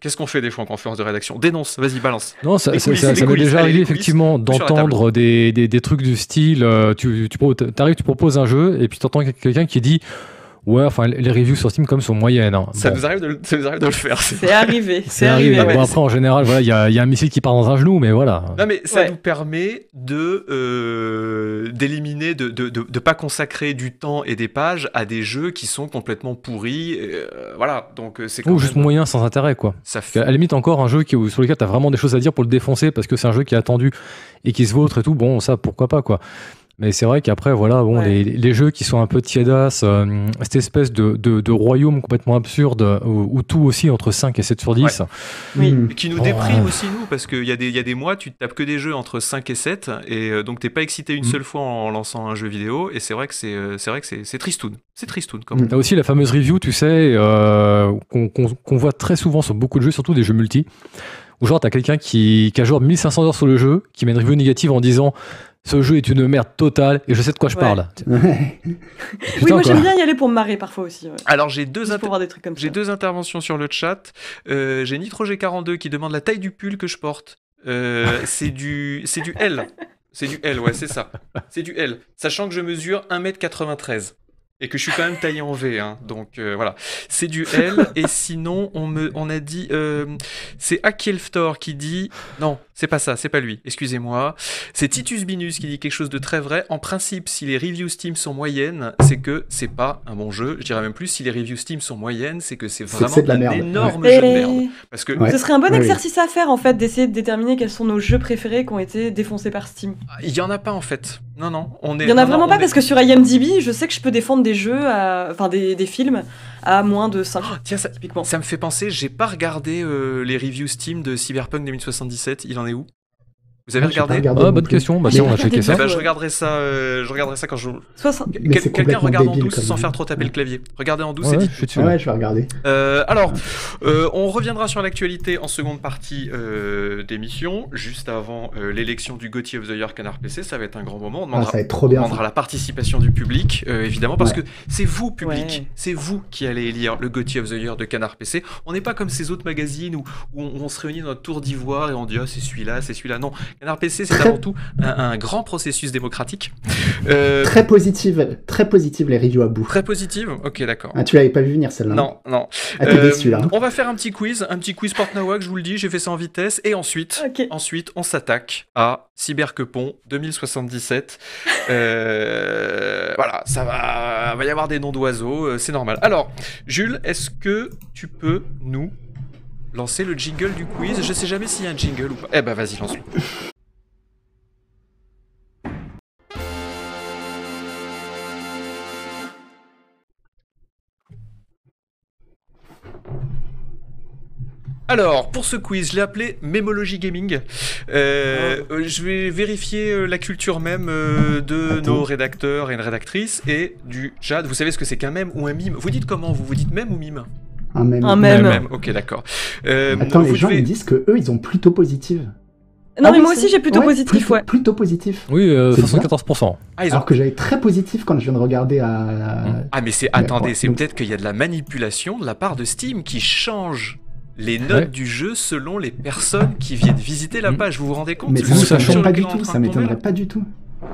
Qu'est-ce qu'on fait des fois en conférence de rédaction Dénonce, vas-y, balance. Non, ça, m'est déjà arrivé effectivement d'entendre des, trucs du style euh, tu, tu arrives, tu proposes un jeu et puis tu entends quelqu'un qui dit Ouais, enfin, les reviews sur Steam, comme sont moyennes. Hein. Ça, nous arrive de, le faire. C'est arrivé. C'est arrivé. après, en général, il voilà, y, y, a un missile qui part dans un genou, mais voilà. Non, mais ça nous permet de euh, d'éliminer, de ne de, de, pas consacrer du temps et des pages à des jeux qui sont complètement pourris. Euh, voilà, donc euh, c'est Ou juste moyen, sans intérêt, quoi. Ça fait... À la limite, encore un jeu qui, sur lequel tu as vraiment des choses à dire pour le défoncer parce que c'est un jeu qui est attendu et qui se vautre, et tout. Bon, ça, pourquoi pas, quoi. Mais c'est vrai qu'après, voilà, bon, les, jeux qui sont un peu tiédas, euh, cette espèce de, de, royaume complètement absurde où, tout aussi entre 5 et 7 sur 10. Oui. Hmm. Qui nous déprime aussi, nous, parce qu'il y, a des, y a des mois, tu tapes que des jeux entre 5 et 7, et euh, donc t'es pas excité une hmm. seule fois en lançant un jeu vidéo, et c'est vrai que c'est, euh, c'est vrai que c'est, tristoun. C'est tristoun, quand même. T'as aussi la fameuse review, tu sais, qu'on voit très souvent sur beaucoup de jeux, surtout des jeux multi. Ou genre, t'as quelqu'un qui, qui a joué 1500 heures sur le jeu, qui met une review négative en disant ce jeu est une merde totale et je sais de quoi je parle. [LAUGHS] [LAUGHS] oui, moi j'aime bien y aller pour me marrer parfois aussi. Alors j'ai deux, j'ai deux interventions sur le chat. Euh, j'ai NitroG42 qui demande la taille du pull que je porte. Euh, [LAUGHS] c'est du, c'est du L. C'est du L, ouais, c'est ça. C'est du L. Sachant que je mesure 1m93 et que je suis quand même taillé en V. Hein, donc euh, voilà, c'est du L. et sinon, on, me, on a dit. Euh, c'est Akielftor qui dit. Non, c'est pas ça, c'est pas lui, excusez-moi. C'est Titus Binus qui dit quelque chose de très vrai. En principe, si les reviews Steam sont moyennes, c'est que c'est pas un bon jeu. Je dirais même plus, si les reviews Steam sont moyennes, c'est que c'est vraiment de la un énorme jeu de merde. Parce que... Ce serait un bon exercice à faire, en fait, d'essayer de déterminer quels sont nos jeux préférés qui ont été défoncés par Steam. Ah, il y en a pas, en fait. Non, non, on Il y en a vraiment pas, parce que sur IMDb, je sais que je peux défendre des jeux, enfin des, films, à moins de 5. Ah, tiens, ça, typiquement. ça me fait penser, j'ai pas regardé euh, les reviews Steam de Cyberpunk 2077, il en est où vous avez ah, regardé Ah, bonne question. Bah, si, on a checké ça. Bah, je, regarderai ça euh, je regarderai ça quand je. Quelqu'un regarde en douce sans faire trop taper le clavier. Regardez en douce, je ouais, je vais regarder. Euh, alors, euh, on reviendra sur l'actualité en seconde partie d'émission, juste avant l'élection du Gauthier of the Year Canard PC. Ça va être un grand moment. On demandera, ah, va la participation du public, évidemment, parce que c'est vous, public. C'est vous qui allez élire le Gauthier of the Year de Canard PC. On n'est pas comme ces autres magazines où, on, on, se réunit dans notre tour d'ivoire et on dit ah, c'est celui-là, c'est celui-là. Non. Un PC, c'est avant tout un, grand processus démocratique. Euh, très positive, très positive les reviews à bout. Très positive, ok, d'accord. Ah, tu l'avais pas vu venir celle-là. Hein. Non, non. Ah, euh, là. On va faire un petit quiz, un petit quiz Portnawak, je vous le dis, j'ai fait ça en vitesse. Et ensuite, ensuite on s'attaque à Cyberquepon 2077. Euh, [LAUGHS] voilà, ça va, va y avoir des noms d'oiseaux, c'est normal. Alors, Jules, est-ce que tu peux nous Lancer le jingle du quiz. Je sais jamais s'il y a un jingle ou pas. Eh ben vas-y, lance-le. Alors, pour ce quiz, je l'ai appelé Mémologie Gaming. Euh, euh, je vais vérifier euh, la culture même de nos rédacteurs et rédactrices et du chat. Vous savez ce que c'est qu'un mème ou un mime Vous dites comment Vous vous dites mème ou mime un même. même. Ok, d'accord. Euh, Attends, les gens me disent que eux, ils ont plutôt positive. Non, ah mais moi aussi j'ai plutôt positif, ouais. Plutôt positif. Oui, euh, 74%. Ah, Alors que j'avais très positif quand je viens de regarder à. Mmh. Ah, mais c'est. Attendez, c'est peut-être qu'il y a de la manipulation de la part de Steam qui change les notes du jeu selon les personnes qui viennent visiter la mmh. page. Vous vous rendez compte Mais ça, ne pas du tout. Ça m'étonnerait pas du tout.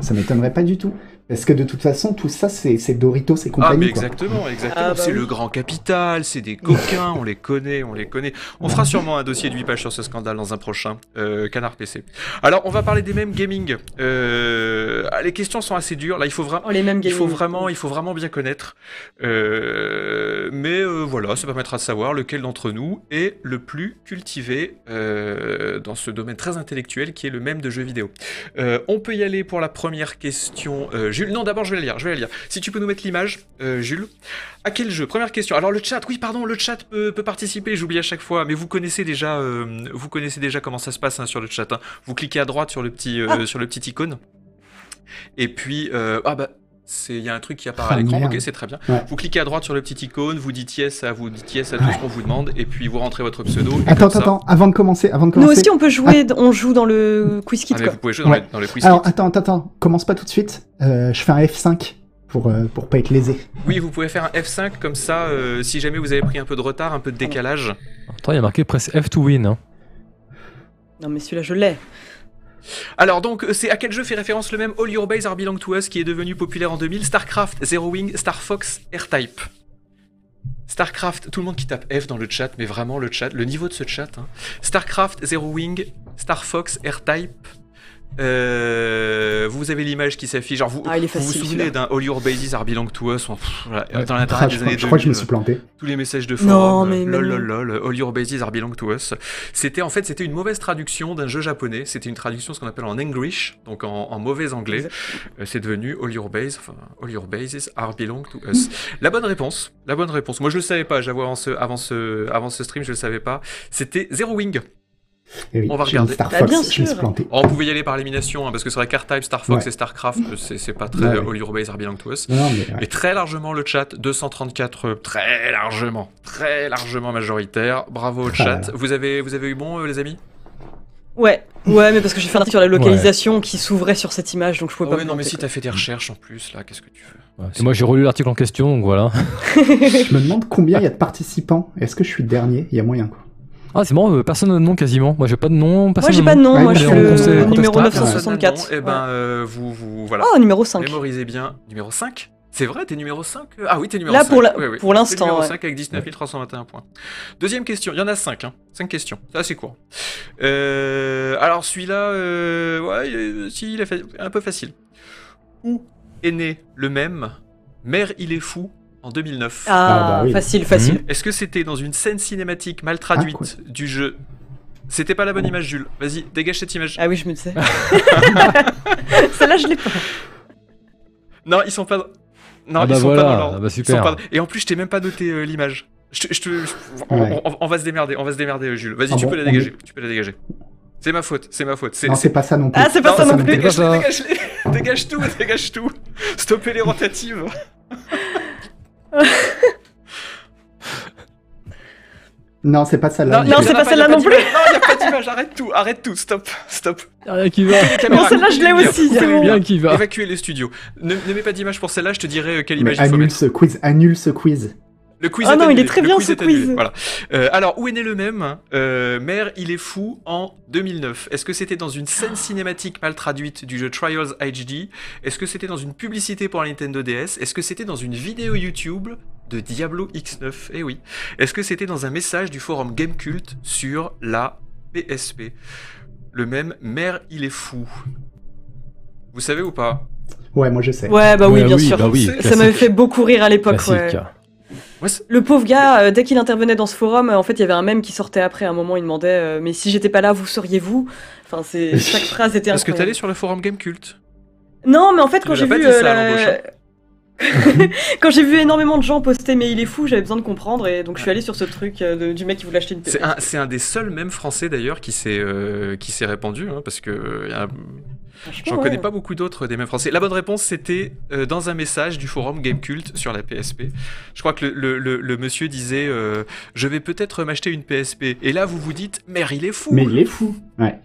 Ça m'étonnerait pas du tout. Parce que de toute façon, tout ça, c'est Doritos et compagnie. Ah, mais exactement, ah, exactement. Bah c'est le grand capital, c'est des coquins, on les connaît, on les connaît. On fera sûrement un dossier de 8 pages sur ce scandale dans un prochain euh, Canard PC. Alors, on va parler des mêmes gaming. Euh, ah, les questions sont assez dures. Là, il faut, vraiment, oh, les mêmes il faut vraiment, il faut vraiment bien connaître. Euh, mais voilà, ça permettra de savoir lequel d'entre nous est le plus cultivé dans ce domaine très intellectuel qui est le même de jeux vidéo. on peut y aller pour la première question non, d'abord je vais la lire, je vais la lire. Si tu peux nous mettre l'image, euh, Jules. À quel jeu Première question. Alors le chat, oui, pardon, le chat peut, participer, j'oublie à chaque fois, mais vous connaissez déjà, euh, vous connaissez déjà comment ça se passe hein, sur le chat. Hein. Vous cliquez à droite sur le petit, euh, ah. sur le petit icône. Et puis, ah bah, il y a un truc qui apparaît à l'écran, ok, c'est très bien. Vous cliquez à droite sur le petit icône, vous dites yes à, vous dites à tout ce qu'on vous demande, et puis vous rentrez votre pseudo. Attends, attends, avant de commencer, avant de commencer. Nous aussi, on peut jouer, ah. on joue dans le quiz kit. Vous pouvez jouer dans, le, quiz Alors, attends, attends, commence pas tout de suite. Euh, je fais un F5 pour, euh, pour pas être lésé. Oui, vous pouvez faire un F5 comme ça, euh, si jamais vous avez pris un peu de retard, un peu de décalage. Attends, il y a marqué presse F to win. Hein. Non, mais celui-là, je l'ai. Alors donc, euh, c'est à quel jeu fait référence le même All Your Base Are Belong to Us qui est devenu populaire en 2000 StarCraft, Zero Wing, Star Fox, R-Type. StarCraft, tout le monde qui tape F dans le chat, mais vraiment le chat, le niveau de ce chat. Hein. StarCraft, Zero Wing, Star Fox, R-Type, euh, vous avez l'image qui s'affiche. Genre, vous, ah, vous souvenez d'un All Your Bases Are Belong to Us dans l'intérêt ah, des je années crois, 2000, que je me suis planté. Tous les messages de forum, non, lol, lol, All Your Bases Are Belong to Us. C'était en fait c'était une mauvaise traduction d'un jeu japonais. C'était une traduction ce qu'on appelle en English, donc en, mauvais anglais. Euh, c'est devenu All Your Bases, enfin, All Your Bases Are Belong to Us. la bonne réponse, la bonne réponse. Moi je le savais pas, avant ce, avant ce, avant ce stream, je le savais pas. C'était Zero Wing. Eh on va regarder. on pouvait y aller par élimination, parce que c'est vrai qu'Artype, Star Fox et Starcraft, euh, c'est pas très ouais, Holy base are belong to us. mais, très largement le chat, 234, euh, très largement, très largement majoritaire. Bravo au ah, chat. vous, avez, vous avez eu bon, euh, les amis Ouais, ouais, mais parce que j'ai fait un article sur la localisation qui s'ouvrait sur cette image, donc je pouvais ah pas. Ouais, non, mais si t'as fait des recherches en plus, là, qu'est-ce que tu veux moi, j'ai relu l'article en question, donc voilà. [LAUGHS] je me demande combien il y a de participants. Est-ce que je suis dernier Il y a moyen, quoi. Ah, c'est bon, euh, personne n'a de nom quasiment. Moi, j'ai pas de nom. Moi, j'ai pas de nom. moi, je suis le numéro 964. Et eh ben, euh, vous, vous, voilà. Oh, numéro 5. Mémorisez bien. Numéro 5 C'est vrai, t'es numéro 5 euh, Ah oui, t'es numéro 5. pour pour l'instant, numéro 5 avec 19 321 points. Deuxième question, il y en a 5. Hein. 5 questions, c'est assez court. alors, celui-là, euh, ouais, il est- si, il est un peu facile. Où est né le même Mère, il est fou en 2009. Ah, ah bah facile, facile. Mmh. Est-ce que c'était dans une scène cinématique mal traduite ah, du jeu C'était pas la bonne oh. image, Jules. Vas-y, dégage cette image. Ah oui, je me disais. [LAUGHS] Celle-là, je l'ai pas. Non, ils sont pas. Non, ils sont pas dans l'ordre. Bah super. Et en plus, je t'ai même pas noté euh, l'image. Je, On, va se démerder, on va se démerder, euh, Jules. Vas-y, ah tu, peux la dégager. tu peux la dégager. C'est ma faute, c'est ma faute. Non, c'est pas ça non plus. Ah, c'est pas ça non, plus. Dégage, dégage, [LAUGHS] dégage tout, dégage tout. Stoppez les rotatives. [LAUGHS] [LAUGHS] Non, c'est pas celle-là. Non, c'est pas celle-là non plus. a pas d'image, arrête tout, arrête tout, stop, stop. Y'a rien qui va. Non, celle-là, je l'ai aussi, c'est bon. Bien qui va. Évacuer les studios. Ne, mets pas d'image pour celle-là, je te dirai euh, quelle image il faut annule ce quiz, annule ce quiz. Le ah non, il est très bien ce quiz. Euh, alors, où est né le même euh, Mère, il est fou en 2009. Est-ce que c'était dans une scène cinématique mal traduite du jeu Trials HD Est-ce que c'était dans une publicité pour la Nintendo DS Est-ce que c'était dans une vidéo YouTube de Diablo X9 Eh oui. Est-ce que c'était dans un message du forum Gamecult sur la PSP Le même Mère, il est fou. Vous savez ou pas Ouais, moi je sais. Ouais, bah oui, bien sûr. Bah ça m'avait fait beaucoup rire à l'époque. Ouais le pauvre gars, euh, dès qu'il intervenait dans ce forum, euh, en fait, il y avait un mème qui sortait après. un moment, il demandait euh, Mais si j'étais pas là, vous seriez-vous Enfin, c'est chaque phrase était Est-ce que allé sur le forum Game Cult Non, mais en fait, quand j'ai vu. Hein. [LAUGHS] quand j'ai vu énormément de gens poster Mais il est fou, j'avais besoin de comprendre. Et donc, je suis allé sur ce truc du mec qui voulait acheter une PS. C'est un, des seuls mêmes français d'ailleurs qui s'est répandu. Hein, parce que. J'en connais pas beaucoup d'autres des mêmes français. La bonne réponse, c'était euh, dans un message du forum Game Cult sur la PSP. Je crois que le, monsieur disait euh, Je vais peut-être m'acheter une PSP. Et là, vous vous dites Mais il est fou Mais il est fou Ouais.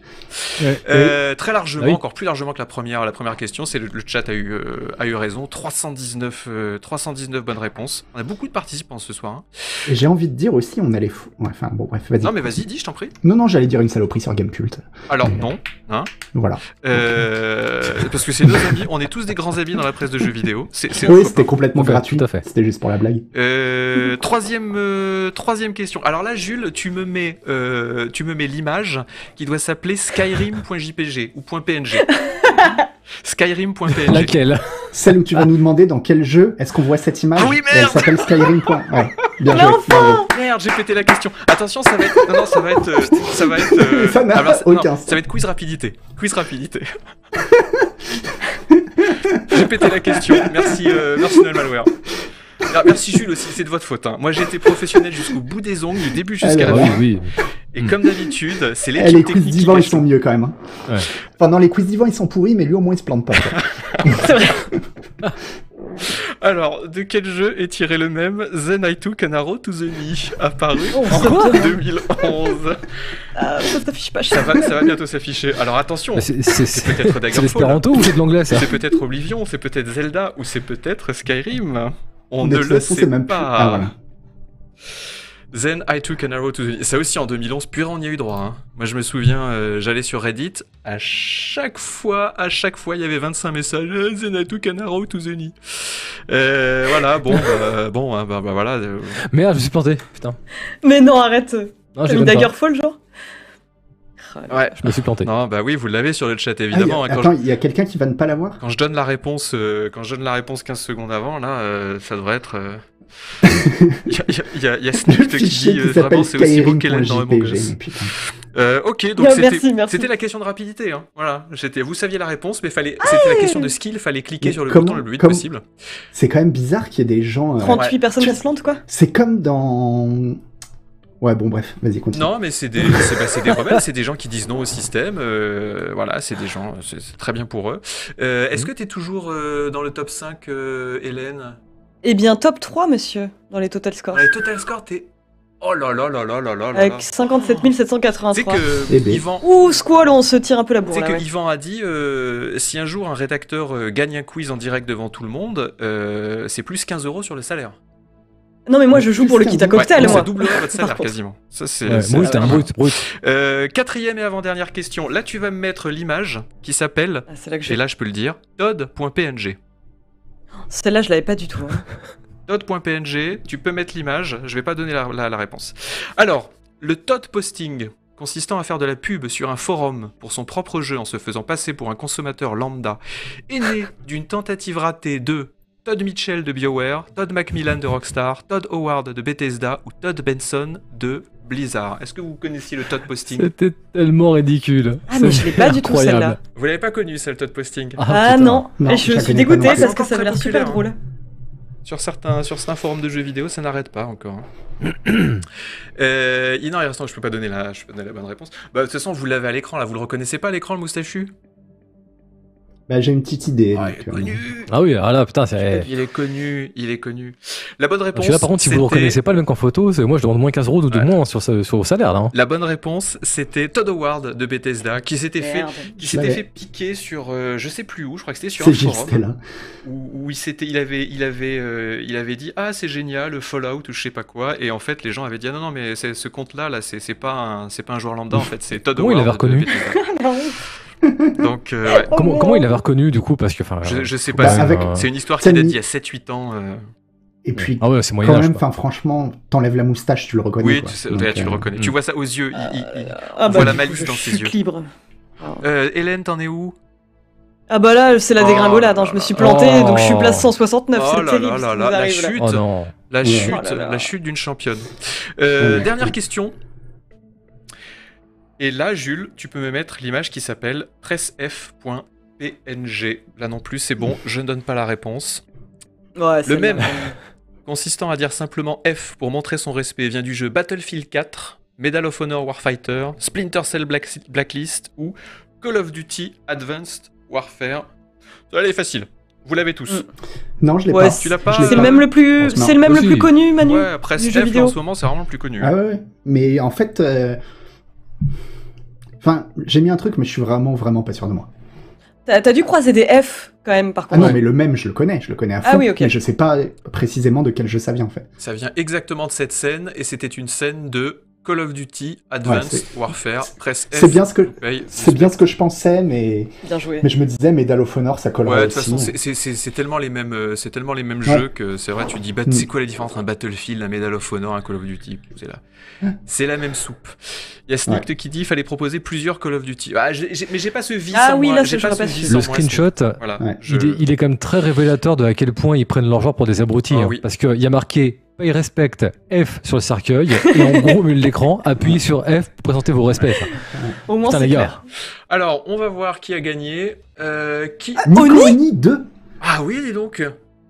Euh, euh, très largement, ah encore plus largement que la première, la première question, c'est le, chat a eu, euh, a eu raison. 319, 319 bonnes réponses. On a beaucoup de participants ce soir. Hein. j'ai envie de dire aussi, on allait fou. enfin, bon, bref, vas-y. Non, mais vas-y, dis, je t'en prie. Non, non, j'allais dire une saloperie sur Gamecult. Alors, non. Hein voilà. parce que c'est nos amis, on est tous des grands amis dans la presse de jeux vidéo. oui, c'était complètement gratuit. Tout fait. C'était juste pour la blague. troisième, troisième question. Alors là, Jules, tu me mets, tu me mets l'image qui doit s'appeler Skyrim.jpg ou .png. [LAUGHS] Skyrim.png. Laquelle Celle où tu vas nous demander dans quel jeu est-ce qu'on voit cette image. Ah oui, merde Elle s'appelle Skyrim. Ouais. [LAUGHS] Bien joué. Merde, j'ai pété la question. Attention, ça va être. Non, non, ça va être. Euh, ça va être. Euh, ça n'a aucun Ça va être quiz rapidité. Quiz rapidité. [LAUGHS] j'ai pété la question. Merci, euh... Malware. Ah, merci Jules aussi, c'est de votre faute. Hein. moi Moi été professionnel jusqu'au bout des ongles, du début jusqu'à la fin. Oui, Et comme d'habitude, c'est eh, les, les quiz divins ils sont mieux quand même. Pendant hein. les quiz divins ils sont pourris, mais lui au moins il se plante pas. [LAUGHS] c'est vrai. Alors, de quel jeu est tiré le même Zen Night 2 to the apparu oh, en 2011 [LAUGHS] ah, Ça s'affiche pas. Ça va, ça va bientôt s'afficher. Alors attention, c'est peut-être Daggerfall. C'est l'espéranto ou c'est de l'anglais ça C'est peut-être Oblivion, c'est peut-être Zelda ou c'est peut-être Skyrim. On ne le sait même pas. Zen, ah, I took an arrow to the... Ça aussi en 2011, purée, on y a eu droit. Hein. Moi je me souviens, euh, j'allais sur Reddit, à chaque fois, à chaque fois, il y avait 25 messages. Zen, euh, I took an arrow to the knee. Euh, voilà, bon, [LAUGHS] bah, bon, hein, bah, bah, voilà. Merde, je suis planté, putain. Mais non, arrête. T'as mis le genre Ouais. Je me suis planté. Non, bah oui, vous l'avez sur le chat ah, évidemment. Hein, attends, il y a quelqu'un qui va ne pas l'avoir Quand je donne la réponse, euh, quand je donne la réponse 15 secondes avant, là, euh, ça devrait être. Il euh, [LAUGHS] y, a, a, [LAUGHS] qui dit vraiment c'est aussi beau qu'elle est dans euh, ok, donc c'était la question de rapidité. Hein. Voilà, vous saviez la réponse, mais fallait, ah c'était la question de skill, fallait cliquer sur le bouton le plus vite possible. C'est quand même bizarre qu'il y ait des gens. 38 personnes qui se quoi. C'est comme dans Ouais, bon, bref, vas-y, continue. Non, mais bah, c'est des, rebelles, c'est des gens qui disent non au système. Euh, voilà, c'est des gens, c'est très bien pour eux. Euh, est-ce mhm. que tu es toujours euh, dans le top 5, Hélène Eh bien, top 3, monsieur, dans les total scores. les total scores, t'es. Oh là là là là là là là. Avec 57 783. que eh ben. Ouh, squall, on se tire un peu la bourre. C'est que Yvan a dit si un jour un rédacteur gagne un quiz en direct devant tout le monde, c'est plus 15 euros sur le salaire. Non mais moi je joue pour le kit à cocktail moi. C'est double votre salaire quasiment. Ça c'est hein, euh, quatrième et avant-dernière question. Là tu vas me mettre l'image qui s'appelle ah, et là je peux le dire Todd.png. Celle-là je l'avais pas du tout. Hein. [LAUGHS] Todd.png, tu peux mettre l'image, je vais pas donner la, la réponse. Alors, le Todd posting consistant à faire de la pub sur un forum pour son propre jeu en se faisant passer pour un consommateur lambda, est né d'une tentative ratée de Todd Mitchell de BioWare, Todd Macmillan de Rockstar, Todd Howard de Bethesda ou Todd Benson de Blizzard. Est-ce que vous connaissiez le Todd Posting C'était tellement ridicule. Ah, mais je l'ai pas du tout celle-là. Vous l'avez pas connu celle Todd Posting Ah, ah non. je, suis dégoûté parce que ça a l'air super drôle. Hein. Sur certains, sur certains forums de jeux vidéo, ça n'arrête pas encore. Hein. [CLEARS THROAT] euh, non, il reste, je peux pas donner la, je peux donner la bonne réponse. Bah, de toute façon, vous l'avez à l'écran là, vous le reconnaissez pas à l'écran le moustachu bah, j'ai une petite idée. Ah, ah, oui, ah là, putain, c'est. Il est connu, il est connu. La bonne réponse. Là, par contre, si vous ne reconnaissez pas le mec en photo, moi je demande moins 15 euros ou de moins sur, sur salaire. Hein. La bonne réponse, c'était Todd Howard de Bethesda qui s'était fait, qui s'était fait piquer sur, euh, je sais plus où, je crois que c'était sur un forum là. où, où il s'était, il avait, il avait, euh, il avait dit ah c'est génial le Fallout ou je sais pas quoi et en fait les gens avaient dit ah, non non mais ce compte là là c'est pas un, c'est pas un joueur lambda en fait c'est Todd Howard. [LAUGHS] Ah, bah oui, il l'avait reconnu. Donc, euh, comment, oh il l'avait reconnu du coup Parce que, euh, je, sais pas. Euh, c'est une histoire qui date d'il y a 7-8 ans. Et puis, ah ouais, moyen, quand même, franchement, t'enlèves la moustache, tu le reconnais. Oui, tu, tu le reconnais. Tu mm. vois ça aux yeux. Il, voit ah bah, la malice dans ses yeux. libre. Hélène, t'en es où ah bah là, c'est la oh dégringolade, hein, je me suis planté, oh. donc je suis place 169, c'est terrible. la, chute, la, chute, la chute, d'une championne. dernière question, et là, Jules, tu peux me mettre l'image qui s'appelle pressf.png. Là non plus, c'est bon, je ne donne pas la réponse. le même, [LAUGHS] consistant à dire simplement F pour montrer son respect, vient du jeu Battlefield 4, Medal of Honor Warfighter, Splinter Cell Blacklist ou Call of Duty Advanced Warfare. Ça est facile. Vous l'avez tous. Mm. Non, je l'ai pas. C'est le même le plus, c'est le même connu, Manu. Ouais, après, en ce moment, c'est vraiment le plus connu. Ah ouais, Mais en fait, euh, Enfin, j'ai mis un truc, mais je suis vraiment, vraiment pas sûr de moi. T'as dû croiser des F quand même, par contre. Ah non, mais le même, je le connais, je le connais à ah fond. Ah oui, ok. Mais je sais pas précisément de quel jeu ça vient en fait. Ça vient exactement de cette scène, et c'était une scène de Call of Duty, Advance Warfare, presque C'est bien ce que c'est bien ce que je pensais, mais mais je me disais Medal of Honor ça colle. Ouais, de toute façon c'est tellement les mêmes euh, c'est tellement les mêmes jeux que c'est vrai tu dis bah, mm. c'est quoi la différence entre un Battlefield, un Medal of Honor, un Call of Duty c'est là c'est la même soupe. Il y a Snick qui dit il fallait proposer plusieurs Call of Duty. Ah, mais j'ai pas ce vice ah, oui, moi. pas le screenshot, il, est, quand même très révélateur de à quel point ils prennent leur genre pour des abrutis, ah hein. oui. parce qu'il y a marqué il respecte F sur le cercueil et en gros l'écran, appuyez sur F pour présenter vos respects. Au moins c'est Alors on va voir qui a gagné. Euh, qui ah, 2 Ah oui dis donc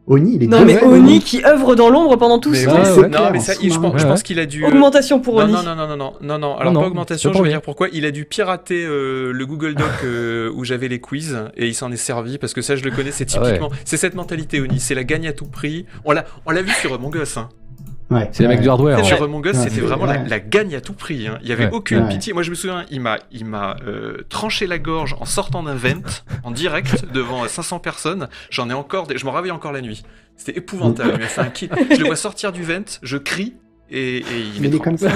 Oni, il est Non, mais Oni qui œuvre dans l'ombre pendant tout ah, ce temps. Non, mais ça, je pense qu'il a dû. Euh, augmentation pour Oni. Non, non, non, non, non, non, Alors, pas augmentation, je veux dire pourquoi. Il a dû pirater euh, le Google Doc [LAUGHS] euh, où j'avais les quiz et il s'en est servi parce que ça, je le connais, c'est ah typiquement. C'est cette mentalité, Oni. C'est la gagne à tout prix. On l'a vu sur mon gosse Hein. Ouais, c'est le mec du hardware. Sur mon Us, c'était vraiment la, gagne à tout prix. Hein. Il n'y avait aucune pitié. Moi, je me souviens, il m'a, il m'a euh, tranché la gorge en sortant d'un vent, en direct, [LAUGHS] devant 500 euh, personnes. J'en ai encore, je m'en réveille encore la nuit. C'était épouvantable. Mm. [LAUGHS] Je le vois sortir du vent, je crie, et, [LAUGHS] il, est comme ça.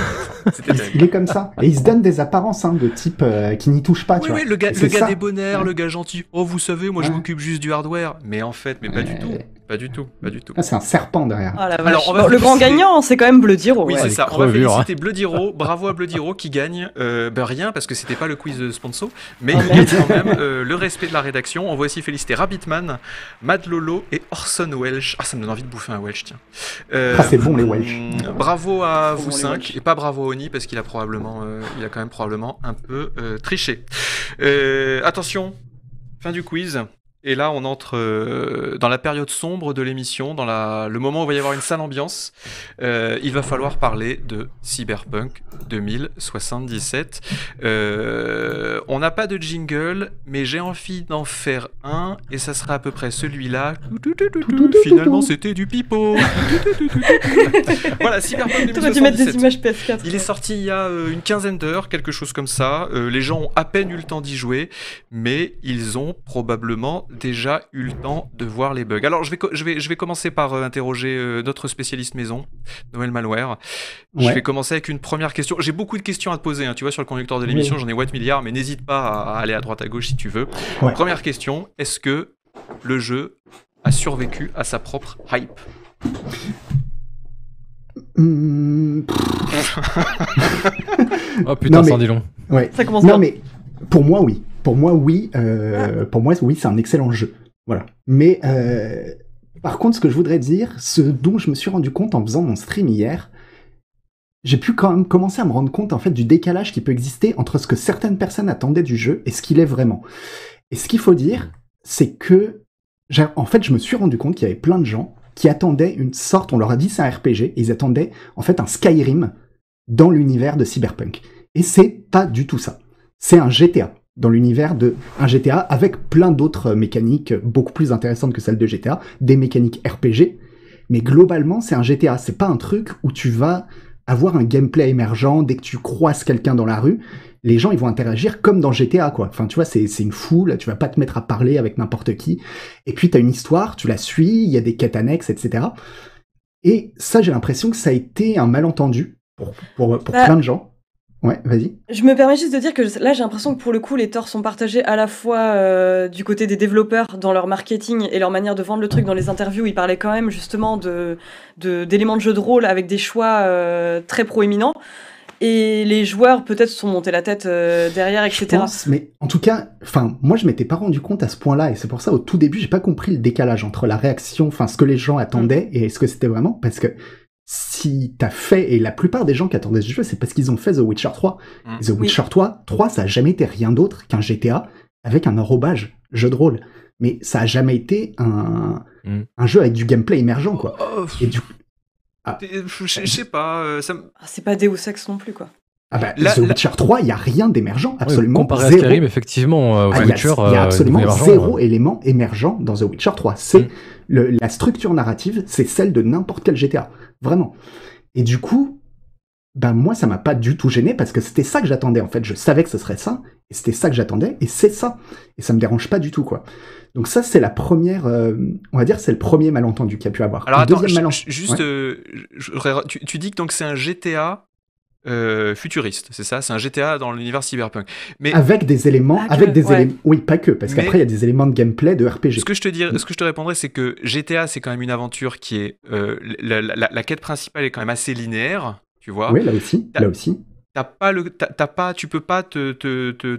il, est comme ça. Et il se donne des apparences hein, de type euh, qui n'y touche pas. tu le gars, le gars débonnaire, le gars gentil. Oh, vous savez, moi je m'occupe juste du hardware. Mais en fait, mais pas du tout. Pas du tout, pas du tout. Ah, c'est un serpent derrière. Ah, le grand gagnant, c'est quand même Bloody Oui, c'est ça. On va féliciter Bloody Bravo à Bloody qui gagne euh, ben, rien parce que c'était pas le quiz de Sponso. mais ah, il gagne quand même euh, le respect de la rédaction. On va aussi féliciter Rabbitman, Mad Lolo et Orson Welsh. Ah, ça me donne envie de bouffer un Welsh, tiens. Euh, ah, c'est bon les Welsh. Bravo à vous cinq et pas bravo à Oni parce qu'il a probablement, il a quand même probablement un peu triché. attention, fin du quiz. Et là, on entre euh, dans la période sombre de l'émission, dans la, le moment où il va y avoir une sale ambiance. Euh, il va falloir parler de Cyberpunk 2077. Euh, on n'a pas de jingle, mais j'ai envie d'en faire un, et ça sera à peu près celui-là. Finalement, c'était du pipeau. [LAUGHS] voilà, Cyberpunk 2077. Il est hein. sorti il y a une quinzaine d'heures, quelque chose comme ça. les gens ont à peine eu le temps d'y jouer, mais ils ont probablement déjà eu le temps de voir les bugs. Alors je vais, je vais, je vais commencer par euh, interroger euh, notre spécialiste maison, Noël Malware. Je vais commencer avec une première question. J'ai beaucoup de questions à te poser, hein, tu vois, sur le conducteur de l'émission, j'en ai huit milliards mais n'hésite pas à aller à droite à gauche si tu veux. Première question, est-ce que le jeu a survécu à sa propre hype hmm. [LAUGHS] Oh putain, ça Ça commence non, mais pour moi, oui. Pour moi, oui, euh, ah. pour moi, oui, c'est un excellent jeu. Voilà. Mais euh, par contre, ce que je voudrais dire, ce dont je me suis rendu compte en faisant mon stream hier, j'ai pu quand même commencer à me rendre compte en fait du décalage qui peut exister entre ce que certaines personnes attendaient du jeu et ce qu'il est vraiment. Et ce qu'il faut dire, c'est que en fait, je me suis rendu compte qu'il y avait plein de gens qui attendaient une sorte, on leur a dit c'est un RPG, ils attendaient en fait un Skyrim dans l'univers de Cyberpunk. Et c'est pas du tout ça. C'est un GTA dans l'univers de un GTA avec plein d'autres euh, mécaniques euh, beaucoup plus intéressantes que celles de GTA, des mécaniques RPG, mais globalement c'est un GTA, c'est pas un truc où tu vas avoir un gameplay émergent dès que tu croises quelqu'un dans la rue, les gens ils vont interagir comme dans GTA quoi. Enfin tu vois c'est une foule, tu vas pas te mettre à parler avec n'importe qui. Et puis t'as une histoire, tu la suis, il y a des quêtes annexes etc. Et ça j'ai l'impression que ça a été un malentendu pour, bah, plein de gens. Ouais, vas-y. Je me permets juste de dire que là, j'ai l'impression que pour le coup, les torts sont partagés à la fois euh, du côté des développeurs dans leur marketing et leur manière de vendre le truc. Dans les interviews, ils parlaient quand même justement de d'éléments de, jeu de rôle avec des choix euh, très proéminents. Et les joueurs, peut-être, se sont montés la tête euh, derrière, etc. Je mais en tout cas, enfin, moi, je m'étais pas rendu compte à ce point-là, et c'est pour ça, au tout début, j'ai pas compris le décalage entre la réaction, enfin, ce que les gens attendaient mm. et ce que c'était vraiment, parce que si t'as fait, et la plupart des gens qui attendaient ce jeu, c'est parce qu'ils ont fait The Witcher 3. Mm. The Witcher 3, 3, ça a jamais été rien d'autre qu'un GTA avec un enrobage, jeu de rôle. Mais ça a jamais été un, mm. jeu avec du gameplay émergent, quoi. et du... Ah. Je sais pas. Euh, ah, c'est pas Deus Ex non plus, quoi. Ah bah, The Witcher 3, il n'y a rien d'émergent, absolument comparé zéro. à Skyrim, effectivement, euh, Witcher, il y, a euh, absolument zéro élément émergent dans The Witcher 3. C'est mm la structure narrative, c'est celle de n'importe quel GTA. Vraiment. Et du coup, ben moi, ça m'a pas du tout gêné parce que c'était ça que j'attendais, en fait. Je savais que ce serait ça, et c'était ça que j'attendais, et c'est ça. Et ça me dérange pas du tout, quoi. Donc ça, c'est la première, euh, on va dire, c'est le premier malentendu qu'il y a pu avoir. Alors juste, tu, tu, dis que c'est un GTA euh, futuriste, c'est ça, c'est un GTA dans l'univers cyberpunk. Mais avec des éléments, avec des éléments, oui, pas que, parce qu'après il y a des éléments de gameplay de RPG. Ce que je te mm. ce que je te répondrais, c'est que GTA c'est quand même une aventure qui est euh, la, quête principale est quand même assez linéaire, tu vois. Oui, là aussi, là aussi. T'as pas le, pas, tu peux pas te,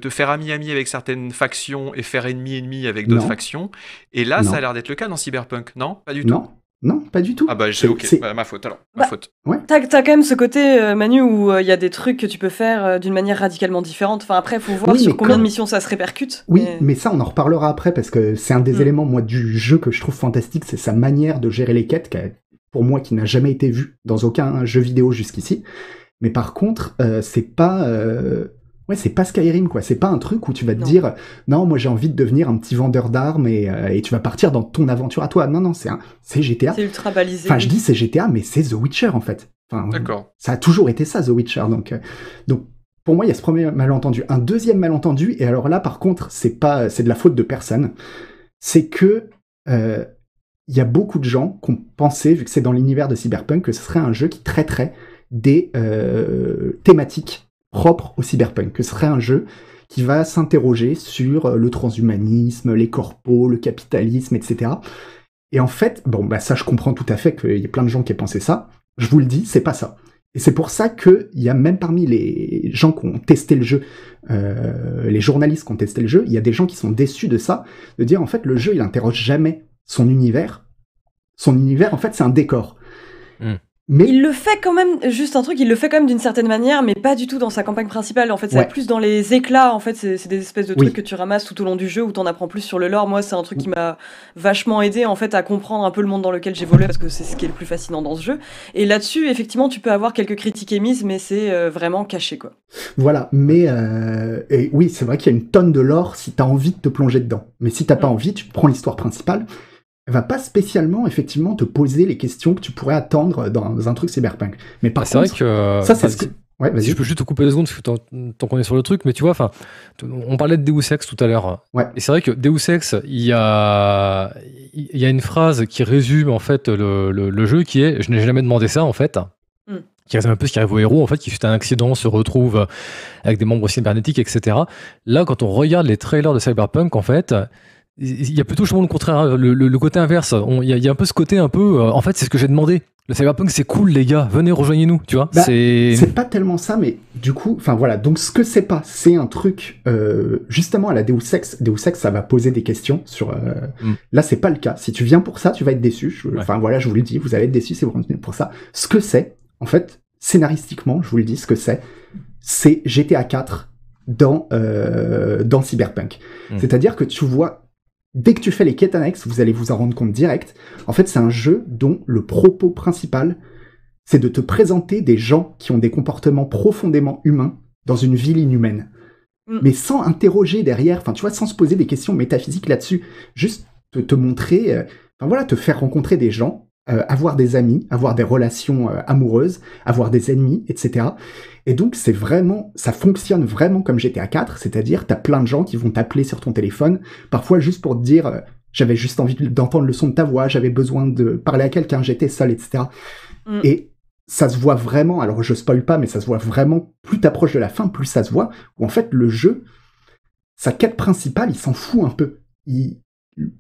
faire ami-ami avec certaines factions et faire ennemi-ennemi avec d'autres factions. Et là, ça a l'air d'être le cas dans Cyberpunk, non Pas du tout. Non, pas du tout. Ah bah, c'est ok, C'est bah, ma faute alors. Ma bah, faute. Ouais. T'as, quand même ce côté, euh, Manu, où euh, il y a des trucs que tu peux faire euh, d'une manière radicalement différente. Enfin, après, faut voir sur combien de missions ça se répercute. Oui, mais... ça, on en reparlera après parce que c'est un des hmm. éléments, moi, du jeu que je trouve fantastique, c'est sa manière de gérer les quêtes, qui pour moi, qui n'a jamais été vue dans aucun jeu vidéo jusqu'ici. Mais par contre, c'est pas Ouais, c'est pas Skyrim, quoi. C'est pas un truc où tu vas te dire, non, moi j'ai envie de devenir un petit vendeur d'armes euh, et, tu vas partir dans ton aventure à toi. Non, non, c'est un, GTA. C'est ultra balisé. Enfin, je dis c'est GTA, mais c'est The Witcher en fait. D'accord. Ça a toujours été ça, The Witcher. Donc, euh, donc pour moi, il y a ce premier malentendu. Un deuxième malentendu, et alors là, par contre, c'est pas, c'est de la faute de personne. C'est que euh, il y a beaucoup de gens qui ont pensé, vu que c'est dans l'univers de Cyberpunk, que ce serait un jeu qui traiterait des thématiques propre au cyberpunk, que ce serait un jeu qui va s'interroger sur euh, le transhumanisme, les corpos, le capitalisme, etc. Et en fait, bon, bah ça je comprends tout à fait qu'il y ait plein de gens qui aient pensé ça. Je vous le dis, c'est pas ça. Et c'est pour ça qu'il y a même parmi les gens qui ont testé le jeu, euh, les journalistes qui ont testé le jeu, il y a des gens qui sont déçus de ça, de dire en fait le jeu il interroge jamais son univers. Son univers en fait c'est un décor. Hmm. Mais... Il le fait quand même, juste un truc, il le fait quand même d'une certaine manière, mais pas du tout dans sa campagne principale. En fait, c'est plus dans les éclats. En fait, c'est des espèces de trucs que tu ramasses tout au long du jeu où t'en apprends plus sur le lore. Moi, c'est un truc qui m'a vachement aidé en fait à comprendre un peu le monde dans lequel j'évoluais parce que c'est ce qui est le plus fascinant dans ce jeu. Et là-dessus, effectivement, tu peux avoir quelques critiques émises, mais c'est euh, vraiment caché quoi. Voilà, mais euh, oui, c'est vrai qu'il y a une tonne de lore si t'as envie de te plonger dedans. Mais si t'as pas mm. envie, tu prends l'histoire principale va pas spécialement effectivement te poser les questions que tu pourrais attendre dans un truc cyberpunk. Mais par ah, contre, vrai que, ça euh, c'est ce que... je peux juste te couper deux secondes, tant qu'on est sur le truc, mais tu vois, enfin, on parlait de Deus Ex tout à l'heure. Et c'est vrai que Deus Ex, il y a, il y a une phrase qui résume en fait le, jeu qui est Je n'ai jamais demandé ça en fait. Mm. Qui résume un peu ce qui arrive aux héros, en fait, qui suite à un accident se retrouve avec des membres cybernétiques, etc. Là, quand on regarde les trailers de Cyberpunk, en fait, il y a plutôt justement le contraire, hein, le, côté inverse. Il y, a un peu ce côté un peu. Euh, en fait, c'est ce que j'ai demandé. Le cyberpunk, c'est cool, les gars. Venez rejoignez-nous, tu vois. Bah, c'est pas tellement ça, mais du coup, enfin voilà. Donc ce que c'est pas, c'est un truc euh, justement à la Deus Ex. Deus Ex, ça va poser des questions sur. Euh, mm. Là, c'est pas le cas. Si tu viens pour ça, tu vas être déçu. Enfin voilà, je vous le dis, vous allez être déçu si vous venez pour ça. Ce que c'est, en fait, scénaristiquement, je vous le dis, ce que c'est, c'est GTA 4 dans dans Cyberpunk. Mm. C'est-à-dire que tu vois Dès que tu fais les quêtes annexes, vous allez vous en rendre compte direct. En fait, c'est un jeu dont le propos principal, c'est de te présenter des gens qui ont des comportements profondément humains dans une ville inhumaine. Mm. Mais sans interroger derrière, enfin, tu vois, sans se poser des questions métaphysiques là-dessus. Juste te, montrer, euh, voilà, te faire rencontrer des gens euh, avoir des amis, avoir des relations euh, amoureuses, avoir des ennemis, etc. Et donc c'est vraiment, ça fonctionne vraiment comme GTA 4, c'est-à-dire t'as plein de gens qui vont t'appeler sur ton téléphone, parfois juste pour te dire euh, j'avais juste envie d'entendre le son de ta voix, j'avais besoin de parler à quelqu'un, j'étais seul, etc. Mm. Et ça se voit vraiment, alors je spoil pas, mais ça se voit vraiment, plus t'approches de la fin, plus ça se voit, où en fait le jeu, sa quête principale, il s'en fout un peu.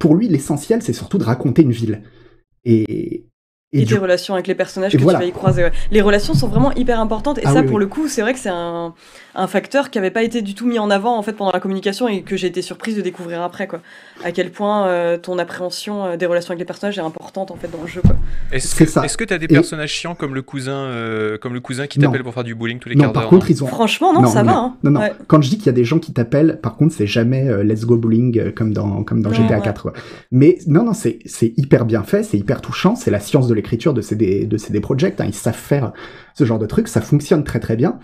pour lui, l'essentiel, c'est surtout de raconter une ville. eh, Et, des relations avec les personnages que tu vas y croiser. Les relations sont vraiment hyper importantes et ah ça, pour le coup, c'est vrai que c'est un, facteur qui n'avait pas été du tout mis en avant en fait pendant la communication et que j'ai été surprise de découvrir après quoi. À quel point euh, ton appréhension euh, des relations avec les personnages est importante en fait dans le jeu Est-ce que est-ce que t'as des personnages chiants comme le cousin euh, comme le cousin qui t'appelle pour faire du bowling tous les non, quarts d'heure par contre, ils ont... Franchement non, ça va. Hein. Quand je dis qu'il y a des gens qui t'appellent, par contre c'est jamais Let's Go Bowling comme dans comme dans GTA 4. Mais non non c'est c'est hyper bien fait, c'est hyper touchant, c'est la science de l'écriture de CD, de CD Projekt. Hein, ils savent faire ce genre de truc, ça fonctionne très très bien.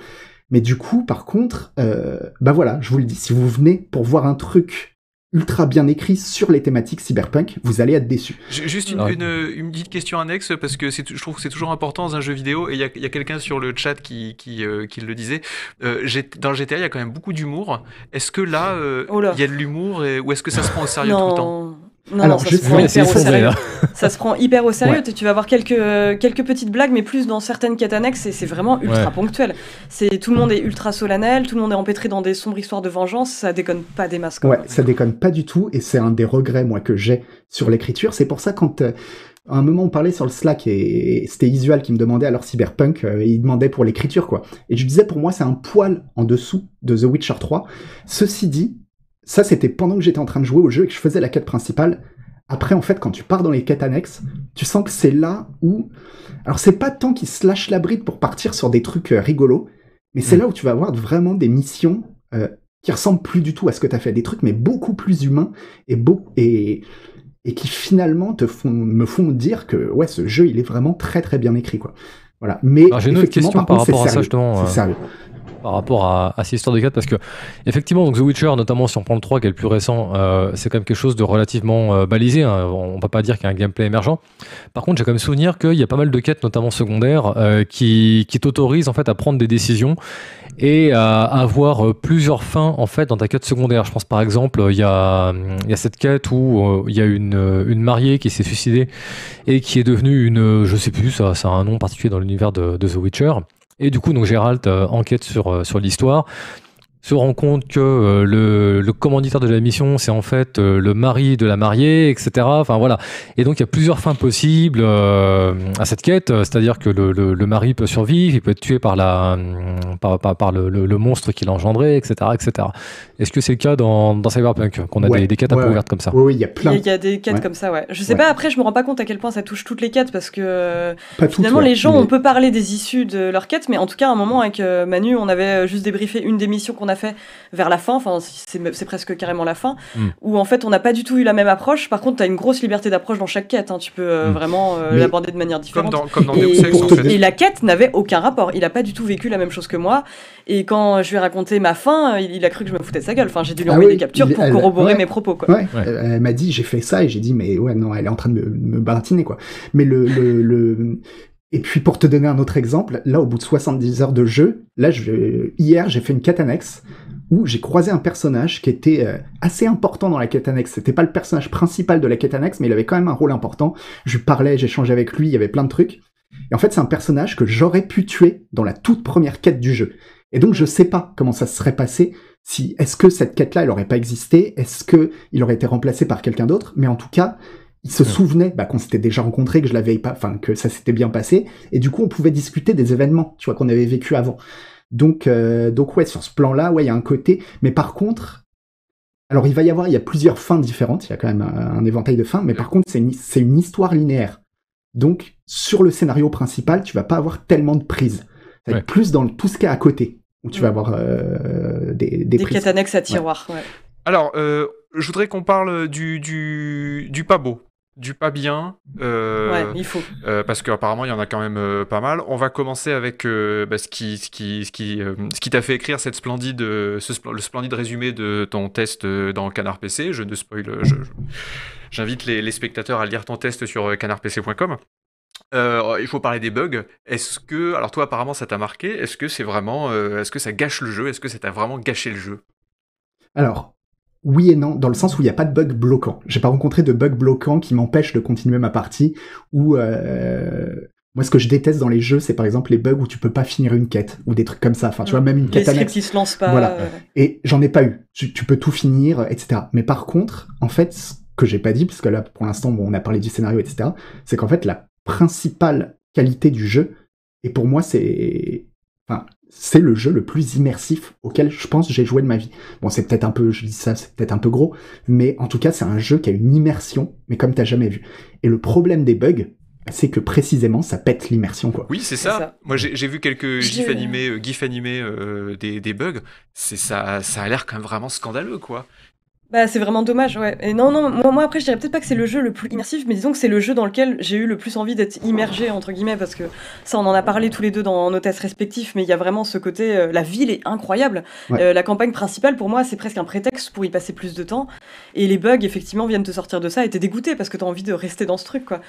Mais du coup, par contre, ben voilà, je vous le dis, si vous venez pour voir un truc ultra bien écrit sur les thématiques cyberpunk, vous allez être déçu. Juste une, euh, une, petite question annexe, parce que je trouve que c'est toujours important dans un jeu vidéo, et il y a, a quelqu'un sur le chat qui, qui, euh, qui le disait, euh, dans GTA, il y a quand même beaucoup d'humour. Est-ce que là, oh il y a de l'humour, ou est-ce que ça se prend au sérieux tout le temps non, Alors, hein. ça, se prend hyper au sérieux. ça se prend hyper au sérieux. Tu vas voir quelques, quelques petites blagues, mais plus dans certaines quêtes annexes, et c'est vraiment ultra ponctuel. C'est Tout le monde est ultra solennel, tout le monde est empêtré dans des sombres histoires de vengeance, ça déconne pas des masques. Ouais, ça déconne pas du tout, et c'est un des regrets, moi, que j'ai sur l'écriture. C'est pour ça, quand. Euh, à un moment, on parlait sur le Slack et, c'était Isual qui me demandait alors Cyberpunk, et euh, il demandait pour l'écriture quoi. Et je disais pour moi c'est un poil en dessous de The Witcher 3. Ceci dit, ça, c'était pendant que j'étais en train de jouer au jeu et que je faisais la quête principale. Après, en fait, quand tu pars dans les quêtes annexes, tu sens que c'est là où. Alors, c'est pas tant qu'ils se lâchent la bride pour partir sur des trucs euh, rigolos, mais c'est mm. là où tu vas avoir vraiment des missions euh, qui ressemblent plus du tout à ce que tu as fait, des trucs, mais beaucoup plus humains et, beau, et, qui finalement te font, me font dire que ouais, ce jeu, il est vraiment très très bien écrit. quoi. Voilà. Mais j'ai une question par rapport à ça, par rapport à, ces histoires de quêtes, parce que effectivement donc The Witcher notamment si on prend le 3 qui est le plus récent euh, c'est quand même quelque chose de relativement euh, balisé hein. on on peut pas dire qu'il y a un gameplay émergent par contre j'ai quand même souvenir qu'il y a pas mal de quêtes notamment secondaires euh, qui, t'autorisent en fait à prendre des décisions et à avoir plusieurs fins en fait dans ta quête secondaire je pense par exemple il y a, cette quête où il y a une, mariée qui s'est suicidée et qui est devenue une je sais plus ça, a un nom particulier dans l'univers de, de The Witcher et du coup, donc Gérald euh, enquête sur, euh, sur l'histoire se rend compte que euh, le, commanditaire de la mission, c'est en fait euh, le mari de la mariée, etc. Enfin voilà. Et donc il y a plusieurs fins possibles euh, à cette quête, c'est-à-dire que le, mari peut survivre, il peut être tué par, la, par, le, monstre qu'il a engendré, etc. etc. Est-ce que c'est le cas dans, dans Cyberpunk, qu'on a des, quêtes à ouvertes comme ça Oui, il y a plein. Il y, a des quêtes comme ça, ouais. Je sais pas, après, je me rends pas compte à quel point ça touche toutes les quêtes, parce que finalement, les gens, on peut parler des issues de leurs quêtes, mais en tout cas, à un moment, avec Manu, on avait juste débriefé une des missions qu'on a fait vers la fin, enfin c'est presque carrément la fin, hmm. où en fait on n'a pas du tout eu la même approche. Par contre, tu as une grosse liberté d'approche dans chaque quête, hein. tu peux euh, hmm. vraiment euh, l'aborder de manière différente. et, la quête n'avait aucun rapport, il a pas du tout vécu la même chose que moi. Et quand je lui ai raconté ma fin, il, a cru que je me foutais de sa gueule. Enfin, j'ai dû lui ah envoyer des captures pour corroborer mes propos. Quoi. Ouais. Elle, m'a dit j'ai fait ça et j'ai dit mais ouais non elle est en train de me, me baratiner quoi. Mais le, le et puis pour te donner un autre exemple, là au bout de 70 heures de jeu, là je, hier j'ai fait une quête annexe où j'ai croisé un personnage qui était euh, assez important dans la quête annexe. C'était pas le personnage principal de la quête annexe, mais il avait quand même un rôle important. Je lui parlais, j'échangeais avec lui, il y avait plein de trucs. Et en fait, c'est un personnage que j'aurais pu tuer dans la toute première quête du jeu. Et donc je sais pas comment ça se serait passé si est-ce que cette quête-là elle aurait pas existé, est-ce que il aurait été remplacé par quelqu'un d'autre, mais en tout cas, se souvenait bah, qu'on s'était déjà rencontré, que je l'avais pas, enfin que ça s'était bien passé, et du coup on pouvait discuter des événements, tu vois, qu'on avait vécu avant. Donc, euh, donc ouais, sur ce plan-là, ouais, il y a un côté. Mais par contre, alors il va y avoir, il y a plusieurs fins différentes, il y a quand même euh, un, éventail de fins, mais par contre c'est une, une, histoire linéaire. Donc sur le scénario principal, tu vas pas avoir tellement de prises. Ça va être plus dans tout ce qu'il y à côté, où tu vas mm. avoir euh, des, des, des annexes à tiroir. Alors, je voudrais qu'on parle du, du, du, pabo du pas bien. Euh, euh, parce qu'apparemment, il y en a quand même euh, pas mal. On va commencer avec bah, ce qui, ce qui, ce qui, t'a fait écrire cette splendide, ce le splendide résumé de ton test dans Canard PC. Je ne spoil. J'invite je, les, spectateurs à lire ton test sur canardpc.com. il faut parler des bugs. Est-ce que, alors toi apparemment ça t'a marqué, est-ce que c'est vraiment, est-ce que ça gâche le jeu, est-ce que ça t'a vraiment gâché le jeu Alors, oui et non, dans le sens où il n'y a pas de bug bloquant. J'ai pas rencontré de bug bloquant qui m'empêche de continuer ma partie. Ou euh, moi, ce que je déteste dans les jeux, c'est par exemple les bugs où tu peux pas finir une quête ou des trucs comme ça. Enfin, tu vois, mm. même une quête qui se lance pas. Voilà. Euh. Et j'en ai pas eu. Tu, peux tout finir, etc. Mais par contre, en fait, ce que j'ai pas dit, parce que là, pour l'instant, on a parlé du scénario, etc. C'est qu'en fait, la principale qualité du jeu, et pour moi, c'est, enfin, c'est le jeu le plus immersif auquel je pense j'ai joué de ma vie. Bon, c'est peut-être un peu, je dis ça, c'est peut-être un peu gros, mais en tout cas, c'est un jeu qui a une immersion, mais comme t'as jamais vu. Et le problème des bugs, c'est que précisément, ça pète l'immersion, quoi. Oui, c'est ça. Moi, j'ai vu quelques euh, gifs animés, gif euh, animés des, des, bugs. C'est ça, ça a l'air quand même vraiment scandaleux, quoi. Bah, c'est vraiment dommage, ouais. Et non, non, moi, après, je dirais peut-être pas que c'est le jeu le plus immersif, mais disons que c'est le jeu dans lequel j'ai eu le plus envie d'être immergé, entre guillemets, parce que ça, on en a parlé tous les deux dans nos tests respectifs, mais il y a vraiment ce côté, euh, la ville est incroyable. Euh, la campagne principale, pour moi, c'est presque un prétexte pour y passer plus de temps. Et les bugs, effectivement, viennent te sortir de ça et t'es dégoûté parce que t'as envie de rester dans ce truc, quoi.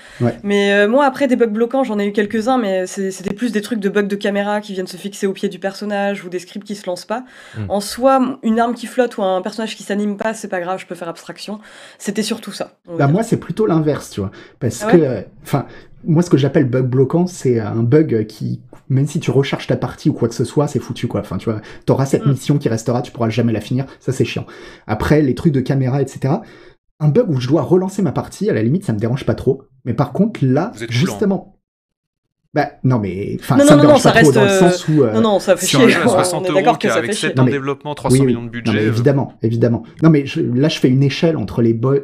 Mais euh, moi, après, des bugs bloquants, j'en ai eu quelques-uns, mais c'était plus des trucs de bugs de caméra qui viennent se fixer au pied du personnage ou des scripts qui se lancent pas. Hmm. En soi, une arme qui flotte ou un personnage qui s'anime pas, c'est pas grave, je peux faire abstraction. C'était surtout ça. Bah moi, c'est plutôt l'inverse, tu vois. Parce ah que, enfin, moi, ce que j'appelle bug bloquant, c'est un bug qui, même si tu recharges ta partie ou quoi que ce soit, c'est foutu, quoi. Enfin, tu vois, t'auras cette mm. mission qui restera, tu pourras jamais la finir. Ça, c'est chiant. Après, les trucs de caméra, etc. Un bug où je dois relancer ma partie, à la limite, ça me dérange pas trop. Mais par contre, là, justement, bah, non, mais enfin, ça me pas reste dans le euh, sens où euh, non, non, ça fait chier. un jeu 60 avec 7 ans de développement, 300 millions de budget. Euh. évidemment, évidemment. Non, mais là, je fais une échelle entre les, bugs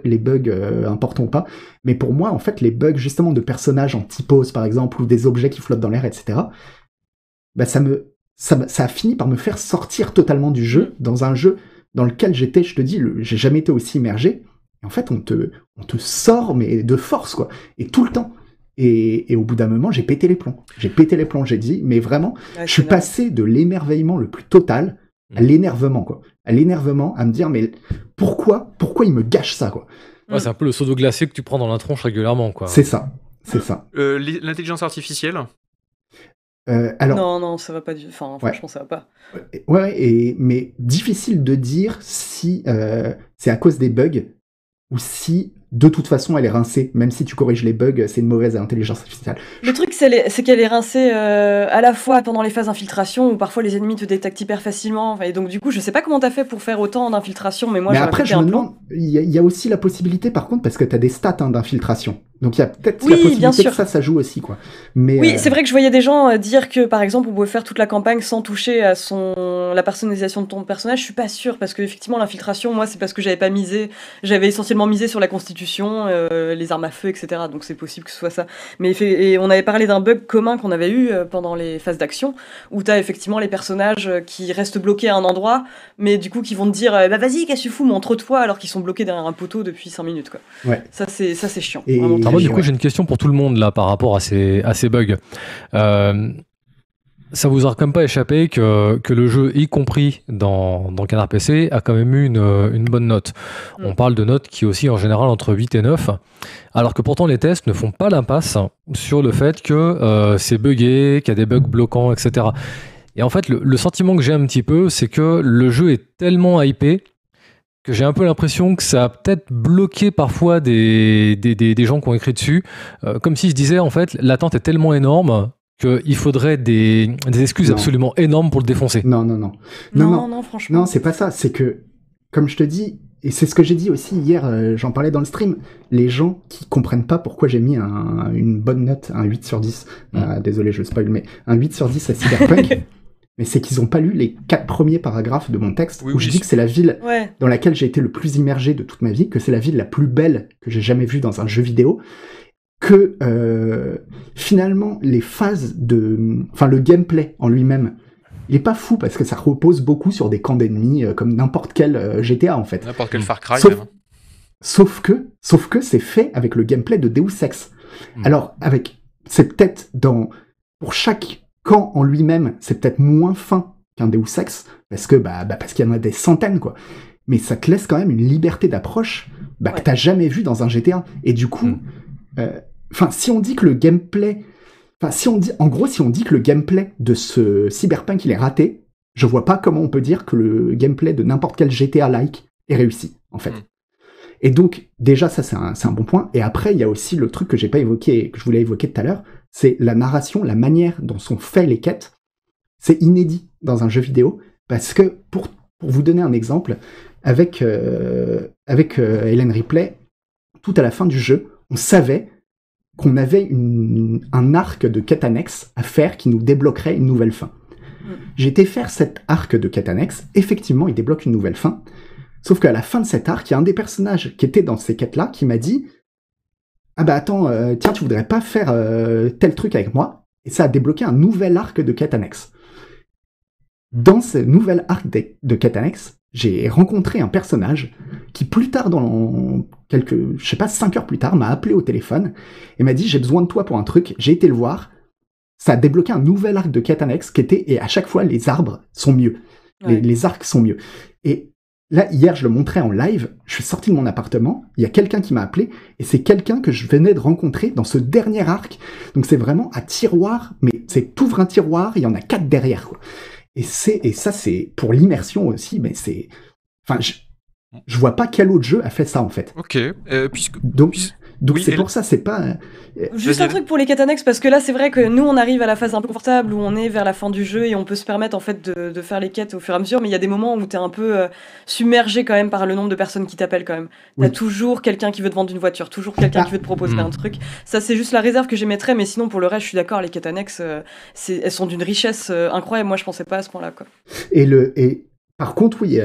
importants ou pas. Mais pour moi, en fait, les bugs justement de personnages en typos, par exemple, ou des objets qui flottent dans l'air, etc. Bah, ça me, ça, ça a fini par me faire sortir totalement du jeu, dans un jeu dans lequel j'étais, je te dis, j'ai jamais été aussi immergé. Et en fait, on te, on te sort mais de force quoi, et tout le temps. Et, au bout d'un moment, j'ai pété les plombs. J'ai pété les plombs, j'ai dit, mais vraiment, je suis passé de l'émerveillement le plus total à mm. l'énervement, quoi. À l'énervement, à me dire, mais pourquoi, pourquoi il me gâche ça, quoi. c'est un peu le seau glacé que tu prends dans la tronche régulièrement, quoi. C'est ça, c'est ça. Euh, l'intelligence artificielle euh, alors, non, non, ça va pas. Du... Enfin, franchement, ça va pas. Ouais, et, mais difficile de dire si euh, c'est à cause des bugs ou si de toute façon, elle est rincée. Même si tu corriges les bugs, c'est une mauvaise intelligence artificielle. Le truc, c'est qu'elle est rincée euh, à la fois pendant les phases d'infiltration, où parfois les ennemis te détectent hyper facilement. Et donc, du coup, je sais pas comment t'as fait pour faire autant d'infiltration, mais moi, mais après, je me demande, il y, a aussi la possibilité, par contre, parce que t'as des stats hein, d'infiltration. Donc il y a peut-être la possibilité bien sûr. que ça, ça joue aussi. Quoi. Mais, oui, euh, c'est vrai que je voyais des gens euh, dire que, par exemple, on pouvait faire toute la campagne sans toucher à son... la personnalisation de ton personnage. Je suis pas sûre, parce qu'effectivement, l'infiltration, moi, c'est parce que j'avais pas misé. J'avais essentiellement misé sur la constitution, euh, les armes à feu, etc. Donc c'est possible que ce soit ça. Mais et on avait parlé d'un bug commun qu'on avait eu pendant les phases d'action, où tu as effectivement les personnages qui restent bloqués à un endroit, mais du coup qui vont te dire bah, Vas-y, qu'est-ce que tu fous, montre-toi, alors qu'ils sont bloqués derrière un poteau depuis 5 minutes. Quoi. Ouais. Ça, c'est chiant. c'est du coup, j'ai une question pour tout le monde là par rapport à ces, ces bugs. Euh, ça vous aura quand même pas échappé que, que le jeu, y compris dans, Canard PC, a quand même eu une, bonne note. Mm. On parle de notes qui aussi en général entre 8 et 9, alors que pourtant les tests ne font pas l'impasse sur le fait que euh, c'est buggé, qu'il y a des bugs bloquants, etc. Et en fait, le, le sentiment que j'ai un petit peu, c'est que le jeu est tellement hypé que j'ai un peu l'impression que ça a peut-être bloqué parfois des, des, gens qui ont écrit dessus, euh, comme si se disaient en fait l'attente est tellement énorme qu'il faudrait des, excuses absolument énormes pour le défoncer. Non, non, non. Non, non, non, franchement. Non, c'est pas ça, c'est que, comme je te dis, et c'est ce que j'ai dit aussi hier, euh, j'en parlais dans le stream, les gens qui comprennent pas pourquoi j'ai mis une bonne note, un 8 sur 10, mm. ah, désolé je spoil, mais un 8 sur 10 à Cyberpunk. [LAUGHS] mais c'est qu'ils n'ont pas lu les quatre premiers paragraphes de mon texte où je dis que c'est la ville dans laquelle j'ai été le plus immergé de toute ma vie, que c'est la ville la plus belle que j'ai jamais vue dans un jeu vidéo, que euh, finalement les phases de, enfin le gameplay en lui-même, il est pas fou parce que ça repose beaucoup sur des camps d'ennemis euh, comme n'importe quel euh, GTA en fait. N'importe quel Far Cry. Sauf, hein. sauf que, sauf que c'est fait avec le gameplay de Deus Ex. Hmm. Alors avec, c'est peut-être dans pour chaque quand en lui-même c'est peut-être moins fin qu'un Deus Ex, parce que bah, bah, parce qu'il y en a des centaines quoi. Mais ça te laisse quand même une liberté d'approche bah, que t'as jamais vu dans un GTA. Et du coup, hmm. euh, enfin si on dit que le gameplay, enfin si on dit, en gros si on dit que le gameplay de ce Cyberpunk il est raté, je vois pas comment on peut dire que le gameplay de n'importe quel GTA-like est réussi en fait. Hmm. Et donc, déjà, ça, c'est un, un, bon point. Et après, il y a aussi le truc que j'ai pas évoqué, que je voulais évoquer tout à l'heure, c'est la narration, la manière dont sont faits les quêtes. C'est inédit dans un jeu vidéo parce que pour, vous donner un exemple, avec, euh, euh, Hélène avec Ripley, tout à la fin du jeu, on savait qu'on avait un arc de quête annexe à faire qui nous débloquerait une nouvelle fin. Mm. J'ai été faire cet arc de quête annexe, effectivement, il débloque une nouvelle fin. Sauf qu'à la fin de cet arc, il y a un des personnages qui était dans ces quêtes-là qui m'a dit ah bah attends, euh, tiens, tu voudrais pas faire euh, tel truc avec moi Et ça a débloqué un nouvel arc de quête Dans ce nouvel arc de, quête j'ai rencontré un personnage qui plus tard, dans quelques, je sais pas, cinq heures plus tard, m'a appelé au téléphone et m'a dit j'ai besoin de toi pour un truc. J'ai été le voir. Ça a débloqué un nouvel arc de quête qui était et à chaque fois les arbres sont mieux, les, les arcs sont mieux. Et Là, hier, je le montrais en live, je suis sorti de mon appartement, il y a quelqu'un qui m'a appelé, et c'est quelqu'un que je venais de rencontrer dans ce dernier arc. Donc c'est vraiment à tiroir, mais c'est t'ouvres un tiroir, il y en a quatre derrière, Et c'est, et ça, c'est, pour l'immersion aussi, mais c'est, enfin, je, vois pas quel autre jeu a fait ça, en fait. Ok, euh, puisque... Donc... Donc c'est pour ça, c'est pas. Juste un truc pour les catanex, parce que là, c'est vrai que nous, on arrive à la phase un peu confortable, où on est vers la fin du jeu et on peut se permettre en fait de, faire les quêtes au fur et à mesure, mais il y a des moments où t'es un peu euh, submergé quand même par le nombre de personnes qui t'appellent quand même. T'as toujours quelqu'un qui veut te vendre une voiture, toujours quelqu'un ah. qui veut te proposer hmm. un truc. Ça, c'est juste la réserve que j'émettrais, mais sinon, pour le reste, je suis d'accord, les quêtes annexes, euh, elles sont d'une richesse euh, incroyable. Moi, je pensais pas à ce point-là, quoi. Et le. Et... Par contre, oui,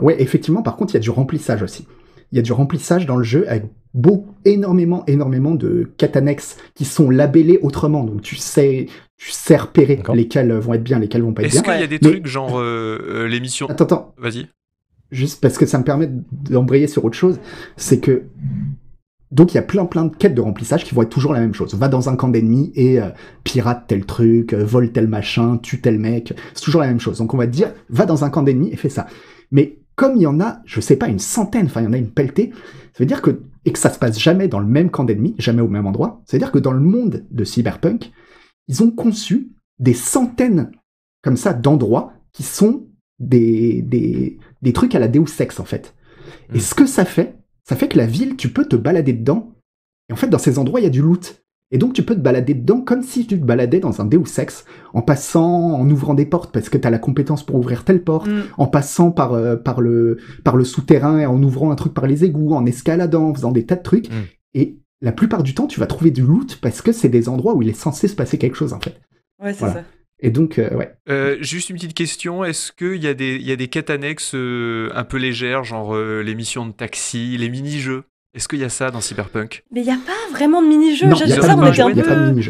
ouais, effectivement, par contre, il y a du remplissage aussi il y a du remplissage dans le jeu avec beau, énormément, énormément de annexes qui sont labellées autrement. Donc tu sais, tu sais repérer lesquels vont être bien, lesquels vont pas être bien. Est-ce qu'il y a des trucs genre euh, euh, l'émission Attends, attends. Vas-y. Juste parce que ça me permet d'embrayer sur autre chose, c'est que donc il y a plein plein de quêtes de remplissage qui vont être toujours la même chose. Va dans un camp d'ennemis et euh, pirate tel truc, vole tel machin, tue tel mec. C'est toujours la même chose. Donc on va te dire, va dans un camp d'ennemis et fais ça. Mais comme il y en a, je sais pas, une centaine, enfin il y en a une pelletée, ça veut dire que, et que ça se passe jamais dans le même camp d'ennemis, jamais au même endroit, ça veut dire que dans le monde de cyberpunk, ils ont conçu des centaines comme ça d'endroits qui sont des, des, des, trucs à la Deus Ex en fait. Et hmm. ce que ça fait, ça fait que la ville, tu peux te balader dedans. Et en fait, dans ces endroits, il y a du loot. Et donc tu peux te balader dedans comme si tu te baladais dans un ou sexe, en passant, en ouvrant des portes parce que tu as la compétence pour ouvrir telle porte, mm. en passant par euh, par le souterrain en ouvrant un truc par les égouts, en escaladant, en faisant des tas de trucs. Mm. Et la plupart du temps, tu vas trouver du loot parce que c'est des endroits où il est censé se passer quelque chose en fait. Ouais, c'est ça. Et donc, euh, ouais. Euh, juste une petite question, est-ce qu'il y, a des, y des quêtes annexes un peu légères, genre les missions de taxi, les mini-jeux est-ce qu'il y a ça dans Cyberpunk Mais il n'y a pas vraiment de mini-jeu. J'allais ça on était un peu.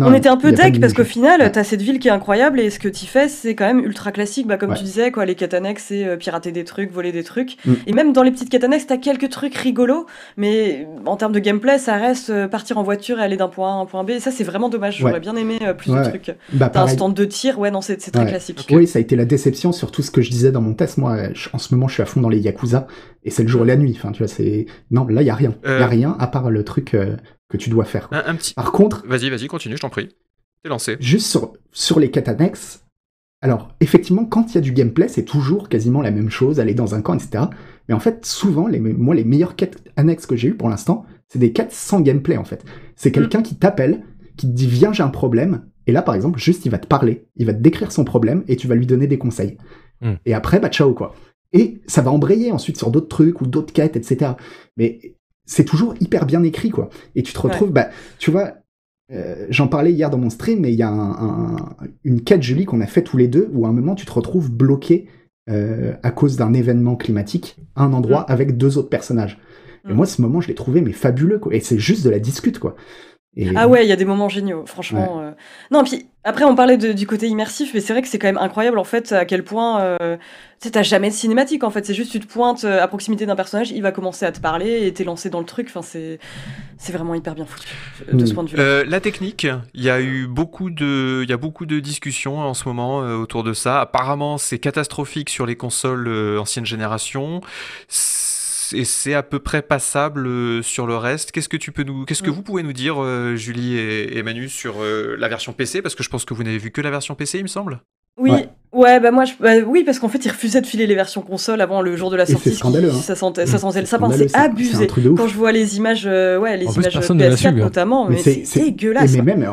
Ah on était un peu deck parce qu'au final, t'as cette ville qui est incroyable et ce que tu fais, c'est quand même ultra classique. Bah, comme tu disais, quoi, les catanex, c'est euh, pirater des trucs, voler des trucs. Mm. Et même dans les petites catanex, t'as quelques trucs rigolos, mais en termes de gameplay, ça reste euh, partir en voiture et aller d'un point A à un point B. Et ça, c'est vraiment dommage. J'aurais bien aimé euh, plus de trucs. Bah, t'as un stand de tir, ouais, non, c'est très classique. Oui, ça a été la déception sur tout ce que je disais dans mon test. Moi, en ce moment, je suis à fond dans les Yakuza et c'est le jour et la nuit. Enfin, tu vois, c'est. Non, là, il a rien. Il a rien à part le truc que tu dois faire. Un, petit... Par contre. Vas-y, vas-y, continue, je t'en prie. T'es lancé. Juste sur, sur les quêtes annexes. Alors, effectivement, quand il y a du gameplay, c'est toujours quasiment la même chose, aller dans un camp, etc. Mais en fait, souvent, les, moi, les meilleures quêtes annexes que j'ai eues pour l'instant, c'est des quêtes sans gameplay, en fait. C'est mm. quelqu'un qui t'appelle, qui te dit Viens, j'ai un problème. Et là, par exemple, juste, il va te parler, il va te décrire son problème et tu vas lui donner des conseils. Mm. Et après, bah, ciao, quoi. Et ça va embrayer ensuite sur d'autres trucs ou d'autres quêtes, etc. Mais c'est toujours hyper bien écrit, quoi. Et tu te retrouves, bah, tu vois, euh, j'en parlais hier dans mon stream, mais il y a une quête, Julie, qu'on a fait tous les deux, où à un moment, tu te retrouves bloqué euh, à cause d'un événement climatique un endroit mm. avec deux autres personnages. Et mm. moi, ce moment, je l'ai trouvé, mais fabuleux, quoi. Et c'est juste de la discute, quoi. Ah euh, ouais, il y a des moments géniaux, franchement. Euh. Non, puis après, on parlait du côté immersif, mais c'est vrai que c'est quand même incroyable, en fait, à quel point c'est euh, tu t'as jamais de cinématique, en fait. C'est juste, tu te pointes à proximité d'un personnage, il va commencer à te parler et t'es lancé dans le truc. Enfin, c'est, c'est vraiment hyper bien foutu, de hmm. ce point de vue. Euh, la technique, il y a eu beaucoup de, y beaucoup de discussions hein, en ce moment autour de ça. Apparemment, c'est catastrophique sur les consoles anciennes génération et c'est à peu près passable euh, sur le reste. Qu'est-ce que tu peux nous, qu'est-ce que mm. vous pouvez nous dire, euh, Julie et, et Manu, sur euh, la version PC Parce que je pense que vous n'avez vu que la version PC, il me semble. Oui. Ouais. Bah, moi, je, bah, oui, parce qu'en fait, ils refusaient de filer les versions consoles avant le jour de la sortie. C'est scandaleux. Hein. Ça sentait, mmh, le sapin, c'est abusé. Quand je vois les images, euh, ouais, les images PS4 euh, hein. notamment, c'est dégueulasse. Mais même,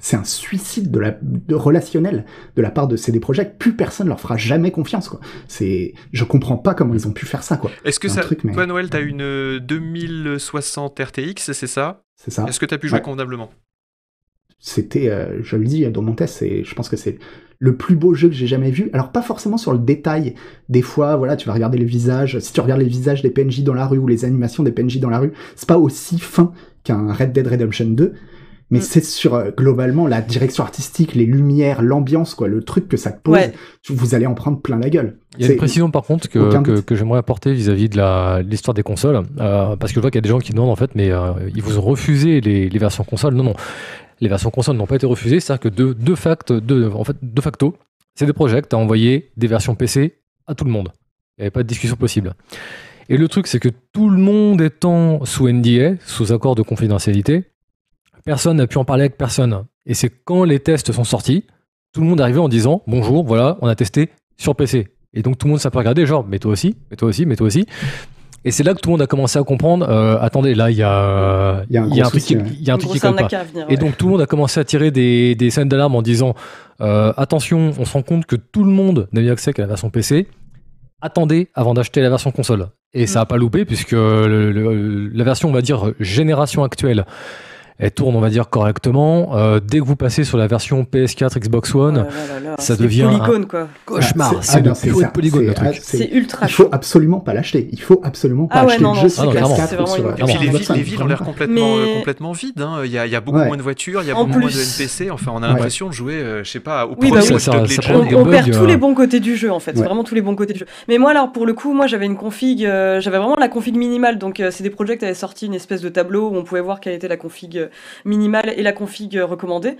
c'est un suicide de la de relationnel de la part de CD Projekt. Plus personne leur fera jamais confiance, quoi. C'est, je comprends pas comment ils ont pu faire ça, quoi. Est-ce que toi, Noël, t'as une 2060 euh, RTX, c'est ça C'est ça. Est-ce que tu as pu jouer convenablement c'était, euh, je le dis, euh, dans test et je pense que c'est le plus beau jeu que j'ai jamais vu. Alors pas forcément sur le détail. Des fois, voilà, tu vas regarder les visages. Si tu regardes les visages des PNJ dans la rue ou les animations des PNJ dans la rue, c'est pas aussi fin qu'un Red Dead Redemption 2. Mais mm. c'est sur euh, globalement la direction artistique, les lumières, l'ambiance, quoi, le truc que ça te pose. vous allez en prendre plein la gueule. Il y a une précision par contre que, que, j'aimerais apporter vis-à-vis de de l'histoire des consoles, parce que je vois qu'il y a des gens qui demandent en fait, mais ils vous ont refusé les, les versions consoles. Non, non les versions consoles n'ont pas été refusées, c'est-à-dire que de, facto, c'est des en fait, de envoyé des versions PC à tout le monde. Il n'y avait pas de discussion possible. Et le truc, c'est que tout le monde étant sous NDA, sous accord de confidentialité, personne n'a pu en parler avec personne. Et c'est quand les tests sont sortis, tout le monde arrivait en disant Bonjour, voilà, on a testé sur PC. Et donc tout le monde s'est regardé, genre, mais toi aussi, mais toi aussi, mais toi aussi. Et c'est là que tout le monde a commencé à comprendre, euh, attendez, là, il y a, un, truc qui, y a un truc qui pas. Et donc, tout le monde a commencé à tirer des, scènes d'alarme en disant, euh, attention, on se rend compte que tout le monde n'a eu accès qu'à la version PC. Attendez avant d'acheter la version console. Et ça n'a pas loupé, puisque la version, on va dire, génération actuelle, elle tourne, on va dire, correctement. Euh, dès que vous passez sur la version PS4, Xbox oh One, ça devient polygone, quoi. cauchemar. Ah, c'est ah, ah polygone, le truc. C'est ultra. Il faut absolument pas l'acheter. Il faut absolument ah pas ah ouais, Et puis les villes, ont l'air complètement, euh, complètement vides. Hein. Il, y a, beaucoup moins de voitures, il y a beaucoup moins de NPC. Enfin, on a l'impression de jouer, euh, je sais pas, au bah On, perd tous les bons côtés du jeu, en fait. Vraiment tous les bons côtés du jeu. Mais moi, alors, pour le coup, moi, j'avais une config, j'avais vraiment la config minimale. Donc, c'est des Projekt avaient sorti une espèce de tableau où on pouvait voir quelle était la config minimale et la config recommandée.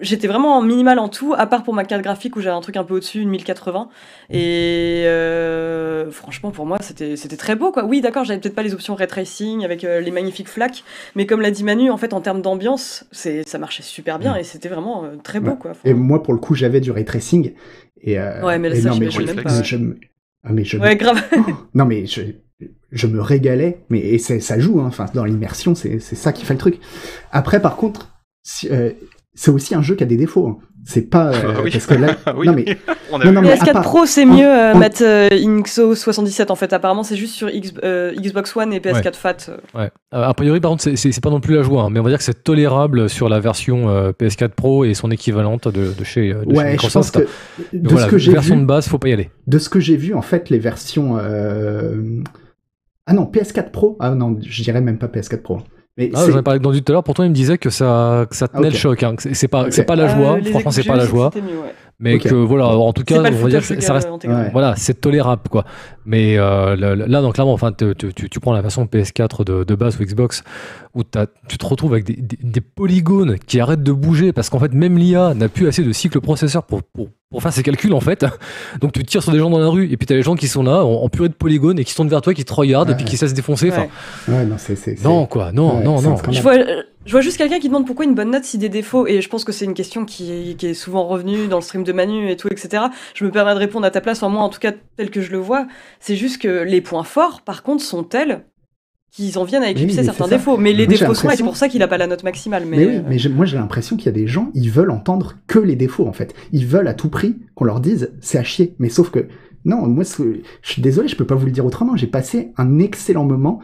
J'étais vraiment minimal en tout, à part pour ma carte graphique où j'avais un truc un peu au-dessus, une 1080. Et euh, franchement, pour moi, c'était très beau, quoi. Oui, d'accord, j'avais peut-être pas les options ray tracing avec euh, les magnifiques flaques, mais comme l'a dit Manu, en fait, en termes d'ambiance, ça marchait super bien mm. et c'était vraiment euh, très beau, bah, quoi. Et moi, pour le coup, j'avais du ray tracing. Et ouais, mais là, ça, je, pas. mais je... Ah, ouais, grave. [LAUGHS] non, mais je, je me régalais, mais et ça joue, hein, enfin dans l'immersion, c'est ça qui fait le truc. Après, par contre, euh, c'est aussi un jeu qui a des défauts. Hein. C'est pas euh, ah parce que [LAUGHS] ah mais, [LAUGHS] PS4 Pro c'est mieux mettre Inxo 77 en fait. Apparemment, c'est juste sur euh, Xbox One et PS4 Fat. Ouais. A priori, par contre, c'est pas non plus la joie, hein, mais on va dire que c'est tolérable sur la version PS4 Pro et son équivalente de, chez, de ouais, Microsoft. que de ce que j'ai version de base, faut pas y aller. De ce que j'ai vu, en fait, les versions ah non, PS4 Pro Ah non, je dirais même pas PS4 Pro. ah, j'en ai parlé du tout à l'heure, pourtant il me disait que ça, ah, tenait le choc. Hein, c'est pas, pas la joie, franchement c'est pas la joie. Euh, mais que voilà, en tout cas, on va dire que ça reste. Voilà, c'est tolérable quoi. Mais euh, là, donc clairement, enfin, tu, prends la façon PS4 de, base ou Xbox où tu te retrouves avec des, polygones qui arrêtent de bouger parce qu'en fait, même l'IA n'a plus assez de cycle processeur pour Enfin, c'est calcul, en fait. Donc tu tires sur des gens dans la rue et puis t'as les gens qui sont là en, purée de polygone et qui sont tournent vers toi, qui te regardent et puis qui cessent défoncer. ouais, non, non quoi, non, non, non. Je vois, juste quelqu'un qui demande pourquoi une bonne note si des défauts et je pense que c'est une question qui est, souvent revenue dans le stream de Manu et tout, etc. Je me permets de répondre à ta place, en moi en tout cas tel que je le vois. C'est juste que les points forts, par contre, sont tels qu'ils en viennent à éclipser certains défauts. Mais les défauts sont là, c'est pour ça qu'il n'a pas la note maximale. Mais, mais euh, moi j'ai l'impression qu'il y a des gens, ils veulent entendre que les défauts en fait. Ils veulent à tout prix qu'on leur dise c'est à chier. Mais sauf que non, moi je suis désolé, je peux pas vous le dire autrement. J'ai passé un excellent moment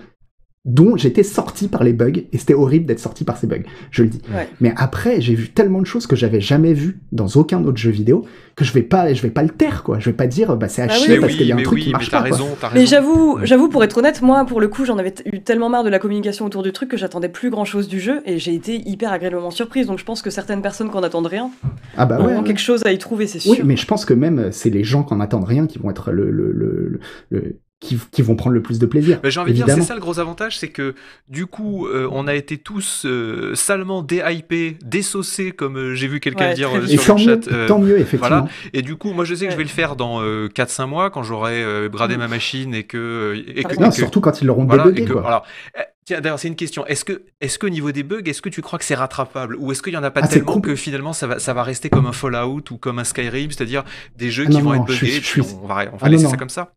dont j'étais sorti par les bugs et c'était horrible d'être sorti par ces bugs, je le dis. Mais après, j'ai vu tellement de choses que j'avais jamais vu dans aucun autre jeu vidéo que je vais pas je vais pas le taire quoi, je vais pas dire bah c'est ah à chier parce qu'il y a un truc qui marche mais pas. mais j'avoue, j'avoue pour être honnête, moi pour le coup, j'en avais eu tellement marre de la communication autour du truc que j'attendais plus grand-chose du jeu et j'ai été hyper agréablement surprise. Donc je pense que certaines personnes qu'on attendent rien ah bah quelque chose à y trouver, c'est sûr. Oui, mais je pense que même euh, c'est les gens qu'on attendent rien qui vont être le, le, le qui, qui, vont prendre le plus de plaisir. Mais J'ai envie de dire, c'est ça le gros avantage, c'est que du coup, euh, on a été tous euh, salement déhypés, désaucés, comme euh, j'ai vu quelqu'un dire euh, sur le tant chat. Mieux, tant mieux, effectivement. Voilà. Et du coup, moi je sais que je vais le faire dans 4-5 mois, quand j'aurai bradé ma machine et que. Et que, non, surtout quand ils l'auront voilà, quoi. Eh, tiens, d'ailleurs, c'est une question. Est-ce que, est-ce que niveau des bugs, est-ce que tu crois que c'est rattrapable ou est-ce qu'il y en a pas ah, tellement que finalement ça va, ça va rester comme un Fallout ou comme un Skyrim, c'est-à-dire des jeux ah, qui vont être buggés, on va, on va ah, laisser ça comme ça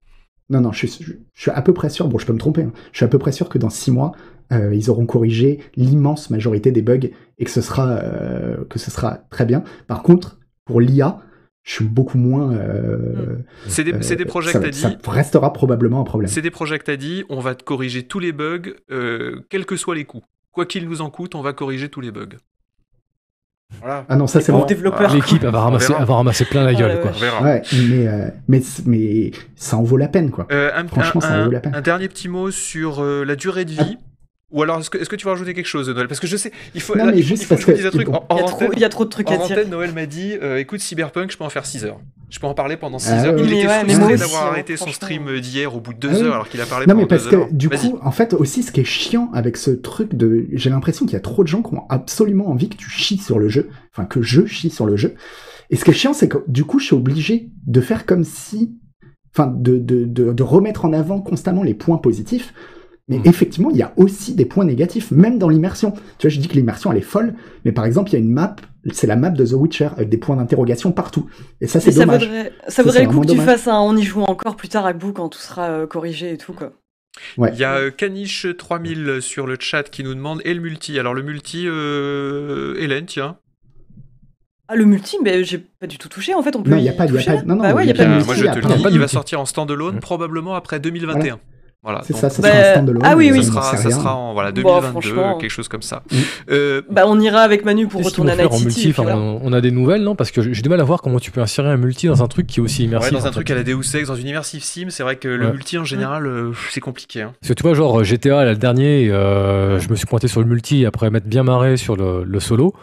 non, non, je suis, à peu près sûr, bon, je peux me tromper, hein. je suis à peu près sûr que dans six mois, euh, ils auront corrigé l'immense majorité des bugs et que ce sera, euh, que ce sera très bien. Par contre, pour l'IA, je suis beaucoup moins. Euh, mm. c'est des, projets dit. Ça restera probablement un problème. C'est des projets que as dit. On va corriger tous les bugs, quels que soient les coûts. Quoi qu'il nous en coûte, on va corriger tous les bugs. Voilà. Ah non, ça c'est bon. développeur. L'équipe va ramasser, va ramasser plein la gueule. Ah, quoi. Ouais, mais, euh, mais, mais, ça en vaut la peine. Quoi. Euh, un, Franchement, un, ça en vaut la peine. Un dernier petit mot sur euh, la durée de vie. Ah. Ou alors, est-ce que, tu veux rajouter quelque chose, Noël Parce que je sais, il faut, il, juste il, y a trop de trucs à dire. Noël m'a dit euh, écoute, Cyberpunk, je peux en faire 6 heures. Je peux en parler pendant 6 ah heures. Il était frustré d'avoir hein, arrêté son stream d'hier au bout de 2 ah heures, alors qu'il a parlé non, mais parce que, Du coup, en fait, aussi, ce qui est chiant avec ce truc de. J'ai l'impression qu'il y a trop de gens qui ont absolument envie que tu chies sur le jeu. Enfin, que je chie sur le jeu. Et ce qui est chiant, c'est que du coup, je suis obligé de faire comme si. Enfin, de, de, de, de remettre en avant constamment les points positifs mais mm. effectivement, il y a aussi des points négatifs, même dans l'immersion. Tu vois, je dis que l'immersion, elle est folle, mais par exemple, il y a une map, c'est la map de The Witcher, avec des points d'interrogation partout. Et ça, c'est dommage. ça vaudrait le coup que tu fasses un hein. On y joue encore plus tard à bout quand tout sera euh, corrigé et tout, quoi. Ouais. Il y a Caniche3000 euh, sur le chat qui nous demande et le multi. Alors, le multi, euh, Hélène, tiens. Ah, le multi, mais j'ai pas du tout touché. En fait, on peut. Non, il pas Moi, je te le dis, il va sortir en stand alone probablement après 2021. Voilà, c'est ça, ça sera bah, Ah oui, oui. Ça, sera, en voilà, 2022, bah, quelque chose comme ça. Mm. Euh, bah, on ira avec Manu pour retourner à Night on a des nouvelles, non Parce que j'ai du mal à voir comment tu peux insérer un multi dans un truc qui est aussi immersif. dans un truc à la Deus Ex, dans une immersive sim, c'est vrai que le multi en général, euh, c'est compliqué. Hein. Parce que tu vois, genre euh, GTA, le dernier, je me suis pointé sur le multi après m'être bien marré sur le solo.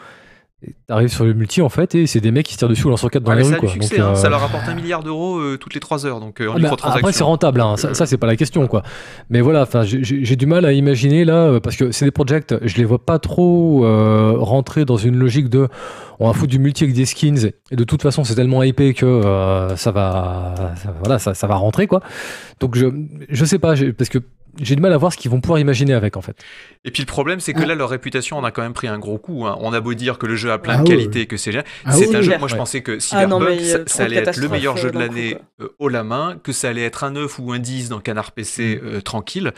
T'arrives sur le multi en fait et c'est des mecs qui se tirent dessus ou lancent 4 dans les rues. Quoi. Hein. Euh, ça leur rapporte un milliard d'euros euh, toutes les 3 heures. Donc, euh, ah bah, après c'est rentable, hein. ça, c'est pas la question. quoi. Mais voilà, j'ai du mal à imaginer là, parce que c'est des projects, je les vois pas trop rentrer dans une logique de on va foutre du multi avec des skins et de toute façon c'est tellement hypé que ça, va, voilà, ça, ça, va rentrer. quoi. Donc je, je sais pas, parce que j'ai du mal à voir ce qu'ils vont pouvoir imaginer avec en fait. Et puis le problème, c'est que ah. là, leur réputation en a quand même pris un gros coup. Hein. On a beau dire que le jeu a plein ah de qualités, que c'est génial, ah c'est un jeu. Moi, je pensais que Cyberpunk, euh, ça, allait être le meilleur euh, jeu de l'année euh, haut la main, que ça allait être un 9 ou un 10 dans Canard PC mm. tranquille.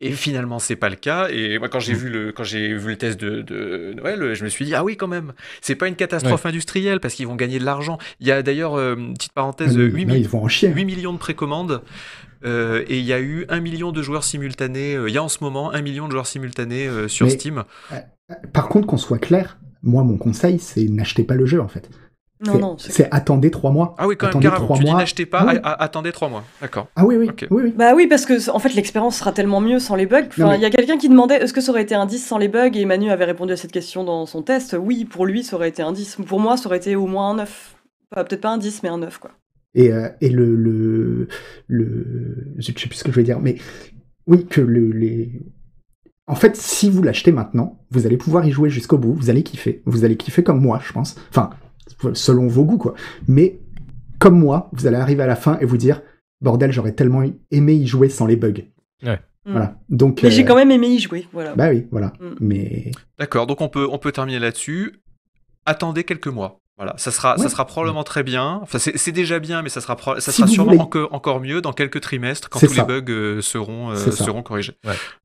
Et finalement, c'est pas le cas. Et moi, quand j'ai mm. vu le quand j'ai vu le test de, Noël, je me suis dit ah oui quand même, c'est pas une catastrophe industrielle parce qu'ils vont gagner de l'argent. Il y a d'ailleurs petite parenthèse, 8 millions de précommandes. Euh, et il y a eu un million de joueurs simultanés, euh, il y a en ce moment un million de joueurs simultanés euh, sur Steam. par contre, qu'on soit clair, moi mon conseil, c'est n'achetez pas le jeu en fait. Non, non. C'est attendez trois mois. Ah oui, quand attendez même, Tu mois. n'achetez pas, ah attendez trois mois. D'accord. Ah oui oui. oui, Bah oui, parce que en fait, l'expérience sera tellement mieux sans les bugs. Il enfin, y a quelqu'un qui demandait est-ce que ça aurait été un 10 sans les bugs Et Manu avait répondu à cette question dans son test. Oui, pour lui, ça aurait été un 10. Pour moi, ça aurait été au moins un 9. Peut-être pas un 10, mais un 9, quoi. Et, euh, le, le, Je sais plus ce que je veux dire, mais oui, que le, les. En fait, si vous l'achetez maintenant, vous allez pouvoir y jouer jusqu'au bout, vous allez kiffer. Vous allez kiffer comme moi, je pense. Enfin, selon vos goûts, quoi. Mais comme moi, vous allez arriver à la fin et vous dire Bordel, j'aurais tellement aimé y jouer sans les bugs. Mm. Voilà. Donc, mais j'ai euh, quand même aimé y jouer. Voilà. Bah oui, voilà. Mm. Mais... D'accord, donc on peut, on peut terminer là-dessus. Attendez quelques mois. Voilà, ça sera, ça sera probablement très bien. Enfin, c'est déjà bien, mais ça sera, ça sera sûrement encore, mieux dans quelques trimestres quand tous les bugs euh, seront, euh, seront corrigés.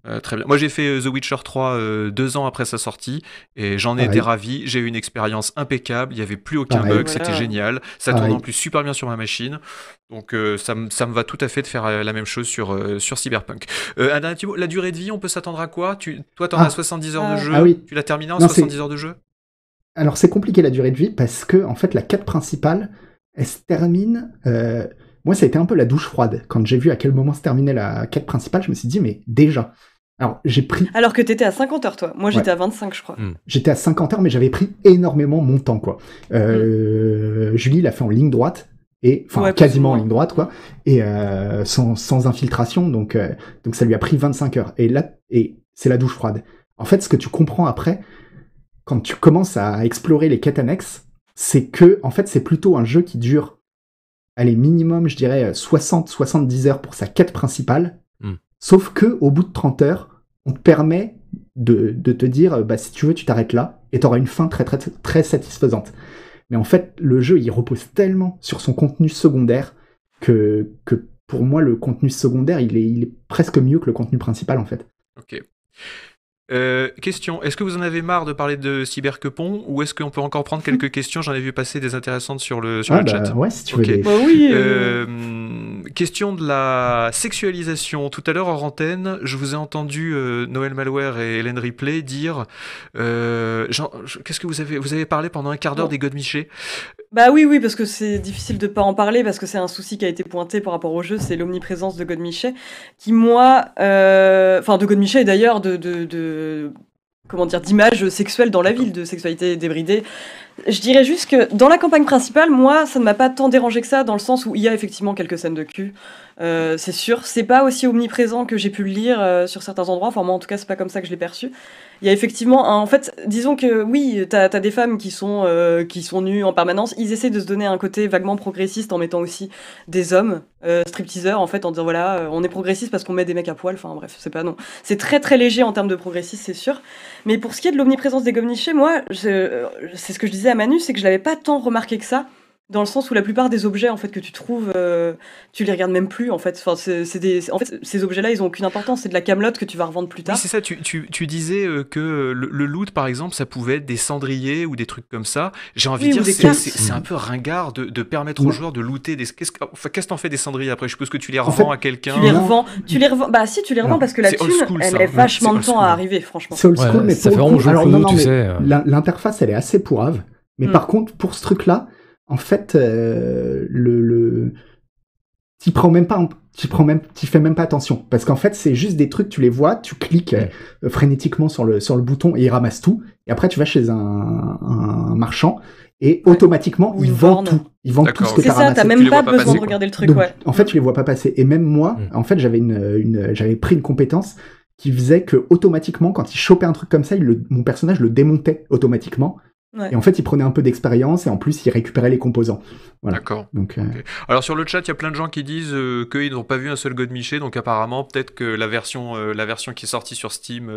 Euh, très bien. Moi, j'ai fait The Witcher 3 deux ans après sa sortie et j'en ai été ravi. J'ai eu une expérience impeccable. Il n'y avait plus aucun bug. C'était génial. Ça tourne en plus super bien sur ma machine. Donc, ça, ça, me va tout à fait de faire la même chose sur, sur Cyberpunk. un dernier mot. La durée de vie, on peut s'attendre à quoi tu, Toi, tu en as 70 ah. heures de jeu. Ah tu l'as terminé en 70 heures de jeu alors c'est compliqué la durée de vie parce que en fait la quête principale, elle se termine. Euh, moi ça a été un peu la douche froide quand j'ai vu à quel moment se terminait la quête principale. Je me suis dit mais déjà. Alors j'ai pris. Alors que t'étais à 50 heures toi. Moi j'étais à 25 je crois. Hmm. J'étais à 50 heures mais j'avais pris énormément mon temps quoi. Euh, hmm. Julie l'a fait en ligne droite et enfin quasiment en ligne droite quoi et euh, sans, infiltration donc donc ça lui a pris 25 heures et là et c'est la douche froide. En fait ce que tu comprends après quand tu commences à explorer les quêtes annexes, c'est que, en fait, c'est plutôt un jeu qui dure, allez, minimum, je dirais, 60-70 heures pour sa quête principale. Hmm. Sauf que, au bout de 30 heures, on te permet de, te dire, bah, si tu veux, tu t'arrêtes là, et tu auras une fin très, très, très satisfaisante. Mais en fait, le jeu, il repose tellement sur son contenu secondaire que, pour moi, le contenu secondaire, il est, il est presque mieux que le contenu principal, en fait. Ok. Euh, question, est-ce que vous en avez marre de parler de cyberquepon ou est-ce qu'on peut encore prendre quelques [LAUGHS] questions J'en ai vu passer des intéressantes sur le, sur ah bah chat. Ouais, si tu veux bah oui, euh. Euh, question de la sexualisation. Tout à l'heure, hors antenne, je vous ai entendu euh, Noël Malware et Hélène Ripley dire euh, Qu'est-ce que vous avez Vous avez parlé pendant un quart d'heure des Godmichés Bah oui, oui, parce que c'est difficile de ne pas en parler, parce que c'est un souci qui a été pointé par rapport au jeu, c'est l'omniprésence de Godmichet qui, moi, euh, enfin, de Godmichet d'ailleurs, de, de, de comment dire, d'images sexuelles dans la ville, de sexualité débridée, je dirais juste que dans la campagne principale, moi, ça ne m'a pas tant dérangé que ça, dans le sens où il y a effectivement quelques scènes de cul. Euh, c'est sûr. C'est pas aussi omniprésent que j'ai pu le lire euh, sur certains endroits. Enfin, moi, en tout cas, c'est pas comme ça que je l'ai perçu. Il y a effectivement, en fait, disons que oui, t'as as des femmes qui sont euh, qui sont nues en permanence. Ils essaient de se donner un côté vaguement progressiste en mettant aussi des hommes stripteaseurs, en fait, en disant voilà, on est progressiste parce qu'on met des mecs à poil. Enfin, bref, c'est pas non. C'est très très léger en termes de progressiste, c'est sûr. Mais pour ce qui est de l'omniprésence des gomnichés, moi, c'est ce que je disais à Manu, c'est que je l'avais pas tant remarqué que ça dans le sens où la plupart des objets en fait que tu trouves, euh, tu les regardes même plus en fait. Enfin, c'est des, en fait, ces objets-là, ils ont aucune importance. C'est de la camelote que tu vas revendre plus tard. c'est ça. Tu, tu, tu, disais euh, que le, loot, par exemple, ça pouvait être des cendriers ou des trucs comme ça. J'ai envie de dire, c'est un peu ringard de, de permettre aux joueurs de looter des. Qu'est-ce enfin, qu que t'en fais des cendriers après Je suppose que tu les revends à quelqu'un. Tu les revends. Tu les revends. Bah si, tu les revends parce que la thune, elle met vachement de temps à arriver, franchement. C'est old school, mais ça fait vraiment tu sais. L'interface, elle est assez pourrave. Mais hmm. par contre, pour ce truc-là, en fait, euh, le, tu prends même pas, tu prends même, tu fais même pas attention, parce qu'en fait, c'est juste des trucs, tu les vois, tu cliques euh, frénétiquement sur le sur le bouton et il ramasse tout, et après tu vas chez un, marchand et automatiquement il vend tout, Il vend tout ce que C'est ça, t'as même pas besoin de regarder le truc. En fait, tu les vois pas passer. Et même moi, mm. en fait, j'avais une, j'avais pris une compétence qui faisait que automatiquement, quand il chopait un truc comme ça, mon personnage le démontait automatiquement. Et en fait, il prenait un peu d'expérience et en plus, il récupéraient les composants. Voilà. D'accord. Euh, Alors sur le chat, il y a plein de gens qui disent euh, qu'ils n'ont pas vu un seul Godmiché, donc apparemment, peut-être que la version, euh, la version qui est sortie sur Steam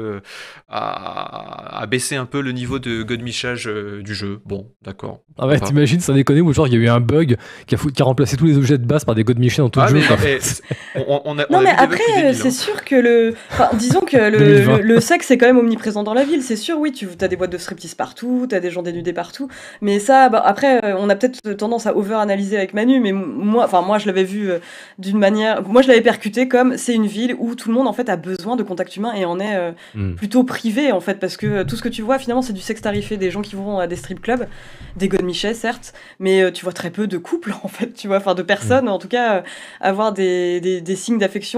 a, baissé un peu le niveau de Godmichage du jeu. Bon, d'accord. Ah ouais, t'imagines, ça déconne ou il y a eu un bug qui a, remplacé tous les objets de base par des Godmichés dans tout ah, le jeu. [LAUGHS] on, non, mais après, c'est hein. sûr que le, disons que le, sexe est quand même omniprésent dans la ville. C'est sûr, oui, tu as des boîtes de striptease partout, as des gens dénudés partout. Mais ça, bah, après, euh, on a peut-être tendance à over-analyser avec Manu, mais moi, enfin, moi, je l'avais vu euh, d'une manière. Moi, je l'avais percuté comme c'est une ville où tout le monde, en fait, a besoin de contact humain et en est euh, hmm. plutôt privé, en fait, parce que tout ce que tu vois, finalement, c'est du sexe tarifé, des gens qui vont à des strip clubs, des godemichets, certes, mais tu vois très peu de couples, [LAUGHS] en fait, tu vois, enfin, de personnes, hmm. en tout cas, avoir des, des, des signes d'affection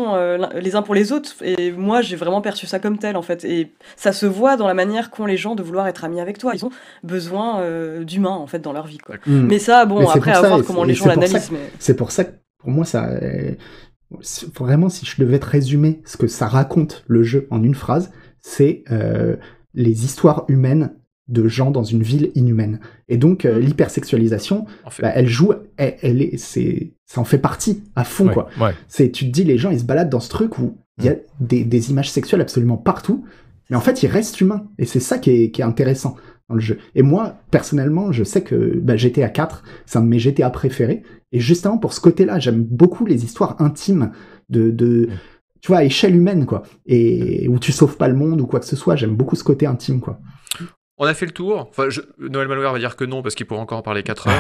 les uns pour les autres. Et moi, j'ai vraiment perçu ça comme tel, en fait. Et ça se voit dans la manière qu'ont les gens de vouloir être amis avec toi. Ils ont besoin besoin euh, d'humains en fait dans leur vie. Mais ça, bon, après, à voir comment les gens l'analysent. Mais... C'est pour ça que, pour moi, ça. Euh, vraiment, si je devais te résumer ce que ça raconte le jeu en une phrase, c'est euh, les histoires humaines de gens dans une ville inhumaine. Et donc l'hypersexualisation, bah, elle joue, elle, est, c'est, ça en fait partie à fond quoi. C'est, tu te dis, les gens ils se baladent dans ce truc où il y a mm. des, des, images sexuelles absolument partout, mais en fait, ils restent humains. Et c'est ça qui est, qui est intéressant le jeu. Et moi, personnellement, je sais que bah, GTA 4, c'est un de mes GTA préférés. Et justement, pour ce côté-là, j'aime beaucoup les histoires intimes de, de tu vois, à échelle humaine, quoi. Et où tu sauves pas le monde ou quoi que ce soit. J'aime beaucoup ce côté intime, quoi. On a fait le tour. Noël Malware va dire que non parce qu'il pourrait encore en parler 4 heures.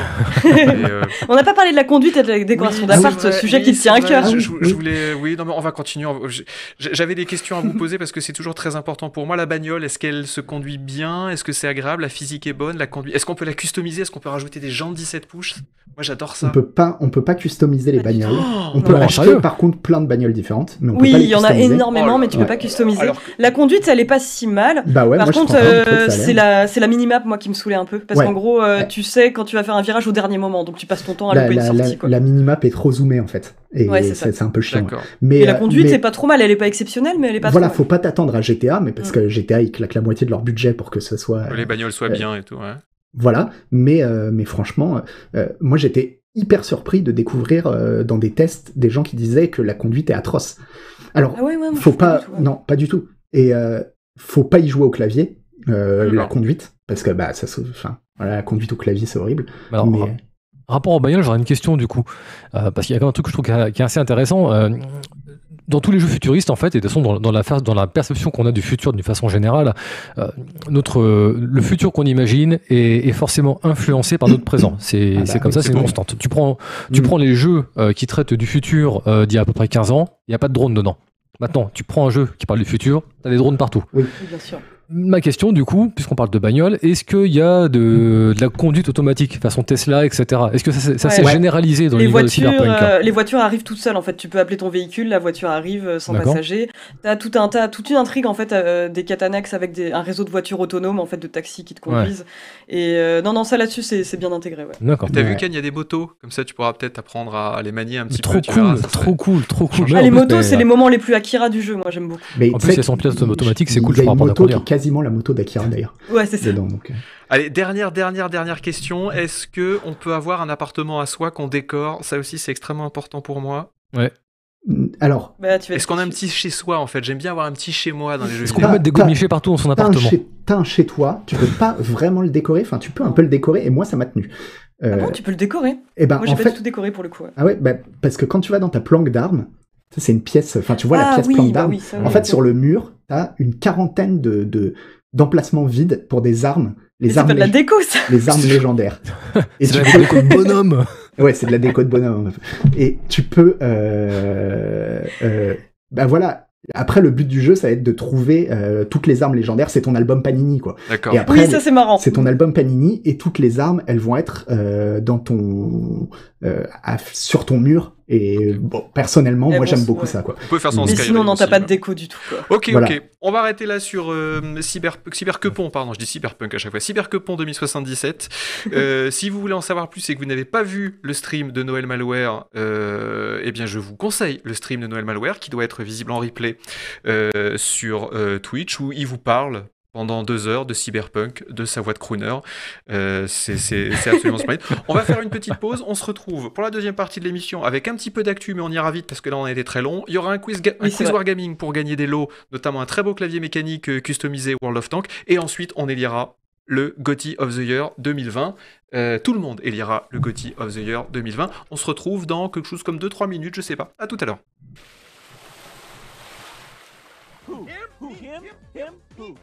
[LAUGHS] Euh, on n'a pas parlé de la conduite et de la décoration d'appart, sujet qui qui tient à cœur. Je, voulais, oui, non, mais on va continuer. J'avais des questions à vous poser parce que c'est toujours très important pour moi. La bagnole, est-ce qu'elle se conduit bien Est-ce que c'est agréable La physique est bonne La conduite. Est-ce qu'on peut la customiser Est-ce qu'on peut rajouter des jantes 17 pouces Moi, j'adore ça. On peut pas, on peut pas customiser les bagnoles. on oh, peut non, par contre plein de bagnoles différentes. oui, il y en a énormément, mais tu peux oh pas customiser. La conduite, elle est pas si mal. Bah par contre, euh, c'est la euh, c'est la minimap, moi, qui me saoulait un peu. Parce qu'en gros, euh, tu sais quand tu vas faire un virage au dernier moment, donc tu passes ton temps à la, louper la, une sortie. La, minimap est trop zoomée, en fait. Et c'est, un peu chiant. Mais, la euh, conduite, mais... c'est pas trop mal. Elle est pas exceptionnelle, mais elle est pas Voilà, faut pas t'attendre à GTA, mais parce mm. que GTA, ils claquent la moitié de leur budget pour que ce soit. Les bagnoles soient bien et tout, Voilà, mais, mais franchement, moi j'étais hyper surpris de découvrir dans des tests des gens qui disaient que la conduite est atroce. Alors, ah faut pas, non, pas du tout. Et faut pas y jouer au clavier euh, la conduite, parce que bah, ça enfin, la conduite au clavier, c'est horrible. Bah, mais... rapport au bagnole, j'aurais une question du coup, euh, parce qu'il y a quand même un truc que je trouve qui, est assez intéressant. Euh, dans tous les jeux futuristes, en fait, et de toute façon, dans, dans la, dans la perception qu'on a du futur d'une façon générale, euh, notre, le futur qu'on imagine est, forcément influencé par notre présent. [COUGHS] Ah, bah, c'est comme ça, c'est constante. Tu prends, tu mm. prends les jeux qui traitent du futur d'il y a à peu près 15 ans, il n'y a pas de drone dedans. Maintenant, tu prends un jeu qui parle du futur, tu as des drones partout. Oui, bien sûr. Ma question, du coup, puisqu'on parle de bagnole, est-ce qu'il y a de, la conduite automatique, façon Tesla, etc. Est-ce que ça, s'est généralisé dans les voitures euh, Les voitures arrivent toutes seules, en fait. Tu peux appeler ton véhicule, la voiture arrive euh, sans passager. T'as tout un tas, toute une intrigue, en fait, euh, des catanax avec un réseau de voitures autonomes, en fait, de taxis qui te conduisent. Et non, non, ça là-dessus, c'est bien intégré. D'accord. T'as vu, Ken, il y a des motos. Comme ça, tu pourras peut-être apprendre à, les manier un petit trop peu. Cool, trop cool, trop cool, trop ah, cool. les motos, c'est les moments les plus Akira du jeu. Moi, j'aime beaucoup. Mais en plus, elles sont pièces automatiques, c'est cool. Je quasiment la moto d'Akira d'ailleurs. Ouais, c'est ça. Donc. Euh. Allez, dernière, dernière, dernière question. Est-ce que on peut avoir un appartement à soi qu'on décore Ça aussi, c'est extrêmement important pour moi. Ouais. Mm, alors, bah, est-ce qu'on a un petit chez soi en fait J'aime bien avoir un petit chez moi dans les jeux. Est-ce qu'on peut mettre des partout dans son appartement T'as un, chez toi, tu peux pas vraiment le décorer. Enfin, tu peux un peu le décorer et moi ça m'a tenu. Ah euh, tu peux le décorer et eh ben, Moi j'ai fait... tout décorer pour le coup. Ah ouais, bah, parce que quand tu vas dans ta planque d'armes, ça c'est une pièce. Enfin, tu vois la ah pièce planque bah d'armes. en fait, sur le mur, t'as une quarantaine de, d'emplacements vides pour des armes. Les armes, de la déco, ça. les armes [LAUGHS] légendaires. [LAUGHS] Et c'est de la déco de bonhomme. [LAUGHS] Ouais, c'est de la déco de bonhomme. Et tu peux, euh, euh, bah voilà, après, le but du jeu, ça va être de trouver euh, toutes les armes légendaires. C'est ton album Panini, quoi. D'accord. Et après, ça c'est marrant. C'est ton album Panini et toutes les armes, elles vont être euh, dans ton euh, sur ton mur. Et euh, bon, personnellement, eh moi j'aime beaucoup ça. Quoi. On peut faire Mais sinon, on n'en a pas de déco du tout. Ok, ok. On va arrêter là sur euh, cyber, Cyberquepon, pardon, je dis Cyberpunk à chaque fois. Cyberquepon 2077. [LAUGHS] Euh, si vous voulez en savoir plus et que vous n'avez pas vu le stream de Noël Malware, eh bien je vous conseille le stream de Noël Malware qui doit être visible en replay sur Twitch où il vous parle pendant deux heures de cyberpunk, de sa voix de crooner. Euh, c'est absolument splendide. On va faire une petite pause. On se retrouve pour la deuxième partie de l'émission avec un petit peu d'actu, mais on ira vite parce que là, on a été très long. Il y aura un quiz, un Wargaming pour gagner des lots, notamment un très beau clavier mécanique euh, customisé World of Tank. Et ensuite, on élira le Gotti of the Year 2020. Euh, tout le monde élira le Gotti of the Year 2020. On se retrouve dans quelque chose comme 2-3 minutes, je sais pas. À tout à l'heure. Yahoo!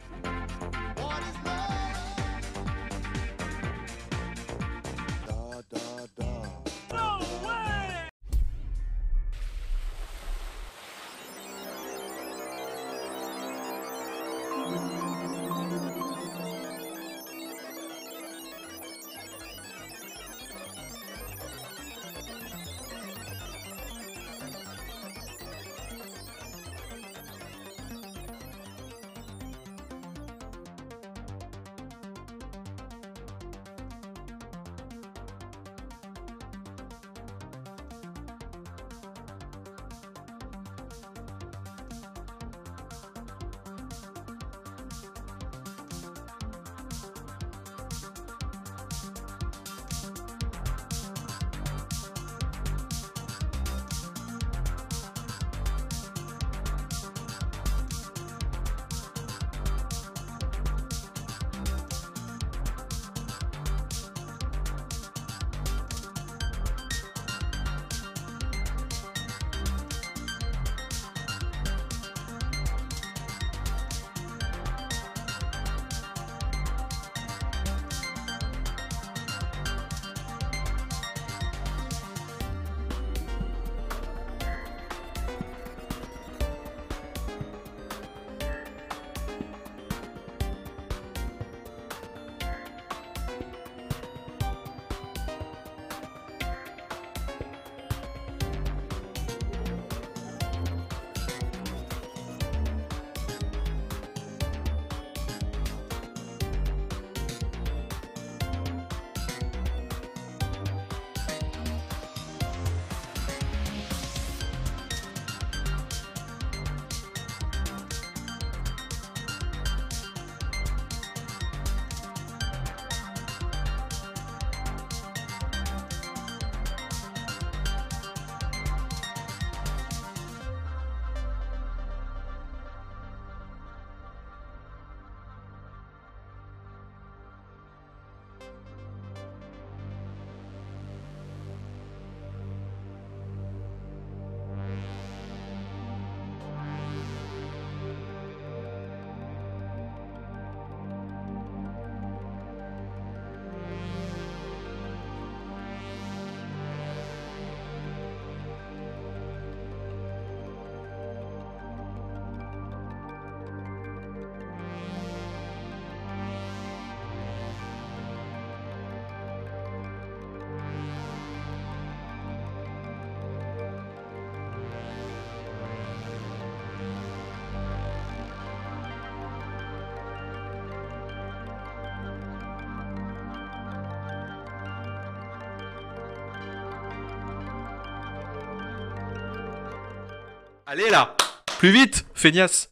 Allez là Plus vite, feignasse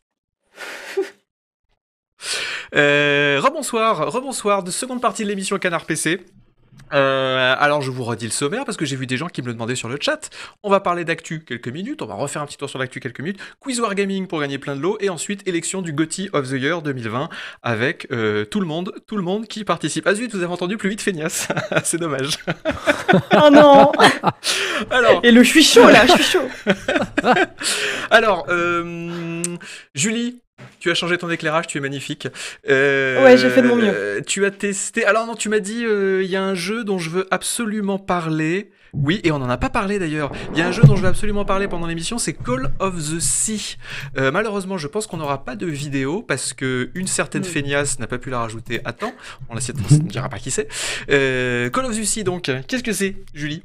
[LAUGHS] euh, Rebonsoir, rebonsoir de seconde partie de l'émission Canard PC. Euh, alors je vous redis le sommaire parce que j'ai vu des gens qui me le demandaient sur le chat. On va parler d'actu quelques minutes, on va refaire un petit tour sur l'actu quelques minutes. Quiz War Gaming pour gagner plein de lots et ensuite élection du Gotti of the Year 2020 avec euh, tout le monde, tout le monde qui participe. Ah zut, vous avez entendu plus vite Feignas. [LAUGHS] c'est dommage. [LAUGHS] oh non [LAUGHS] alors... Et le je là, je suis chaud Alors, euh, Julie, tu as changé ton éclairage, tu es magnifique. Euh, ouais, j'ai fait de mon mieux. Euh, tu as testé. Alors non, tu m'as dit, euh, il y a un jeu dont je veux absolument parler. Oui, et on n'en a pas parlé d'ailleurs. Il y a un jeu dont je veux absolument parler pendant l'émission, c'est Call of the Sea. malheureusement, je pense qu'on n'aura pas de vidéo parce que une certaine mm. feignasse n'a pas pu la rajouter à temps. On ne [LAUGHS] dira pas qui c'est. Call of the Sea, donc, qu'est-ce que c'est, Julie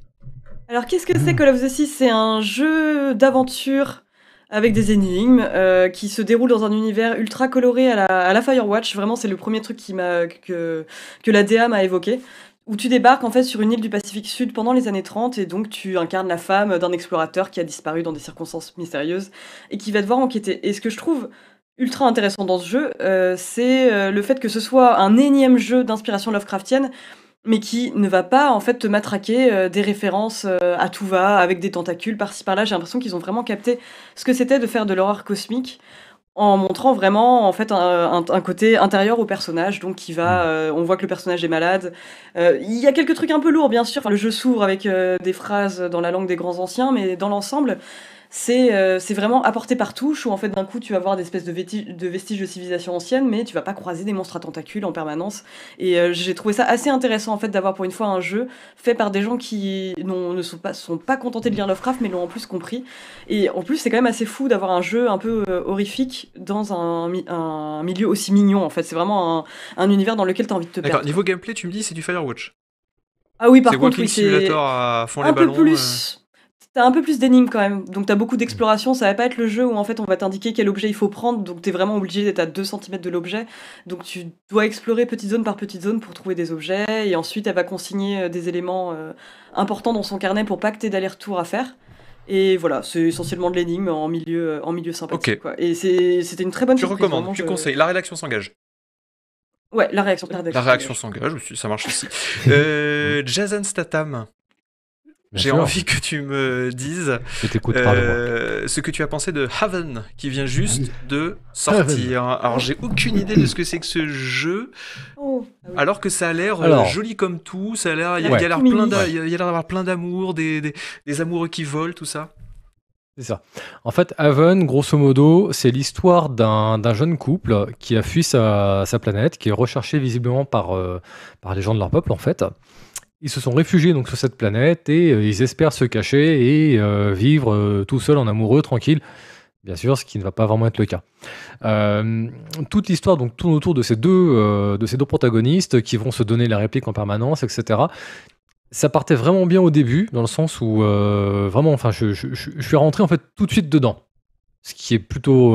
Alors, qu'est-ce que c'est Call of the Sea C'est un jeu d'aventure avec des énigmes euh, qui se déroulent dans un univers ultra coloré à la, à la Firewatch. Vraiment, c'est le premier truc qui m'a que que la DA m'a évoqué où tu débarques en fait sur une île du Pacifique Sud pendant les années 30 et donc tu incarnes la femme d'un explorateur qui a disparu dans des circonstances mystérieuses et qui va devoir enquêter. Et ce que je trouve ultra intéressant dans ce jeu, euh, c'est euh, le fait que ce soit un énième jeu d'inspiration Lovecraftienne mais qui ne va pas en fait te matraquer euh, des références euh, à tout va avec des tentacules par-ci par-là. J'ai l'impression qu'ils ont vraiment capté ce que c'était de faire de l'horreur cosmique en montrant vraiment en fait un, côté intérieur au personnage donc qui va mm. euh, on voit que le personnage est malade il y a quelques trucs un peu lourds bien sûr le jeu s'ouvre avec des phrases dans la langue des grands anciens mais dans l'ensemble euh, c'est vraiment apporté par touche où en fait d'un coup tu vas voir des espèces de, vestiges de civilisation ancienne mais tu vas pas croiser des monstres à tentacules en permanence et euh, j'ai trouvé ça assez intéressant en fait d'avoir pour une fois un jeu fait par des gens qui ne sont pas, sont pas contentés de lire Lovecraft mais l'ont en plus compris et en plus c'est quand même assez fou d'avoir un jeu un peu euh, horrifique dans un, milieu aussi mignon en fait c'est vraiment un, univers dans lequel tu as envie de te perdre niveau gameplay tu me dis c'est du Firewatch ah oui par contre c'est un les peu ballons, T'as un peu plus d'énigmes quand même, donc t'as beaucoup mm. d'exploration, ça va pas être le jeu où en fait on va t'indiquer quel objet il faut prendre, donc t'es vraiment obligé d'être à 2 cm de l'objet, donc tu dois explorer petite zone par petite zone pour trouver des objets, et ensuite elle va consigner euh, des éléments euh, importants dans son carnet pour pas que t'aies d'aller-retour à faire. Et voilà, c'est essentiellement de l'énigme en milieu, euh, en milieu sympathique. Quoi. Et c'était une très bonne Tu recommandes, tu je... conseilles, la rédaction s'engage. Ouais, la réaction, la La réaction s'engage ça marche aussi. [LAUGHS] euh, Jason Statham. J'ai envie que tu me dises euh, ce que tu as pensé de Haven, qui vient juste de sortir. Alors, j'ai aucune idée de ce que c'est que ce jeu, oh, ah alors que ça a l'air euh, joli comme tout, ça a l'air, il y a, l'air d'avoir plein d'amour, des, des, amoureux qui volent, tout ça. C'est ça. En fait, Haven, grosso modo, c'est l'histoire d'un jeune couple qui a fui sa, sa, planète, qui est recherché visiblement par, euh, par les gens de leur peuple, en fait. Ils se sont réfugiés donc sur cette planète et euh, ils espèrent se cacher et euh, vivre euh, tout seul, en amoureux, tranquille. Bien sûr, ce qui ne va pas vraiment être le cas. toute l'histoire donc tourne autour de ces deux, de ces deux protagonistes qui vont se donner la réplique en permanence, etc. Ça partait vraiment bien au début, dans le sens où vraiment, enfin, je, suis rentré en fait tout de suite dedans, ce qui est plutôt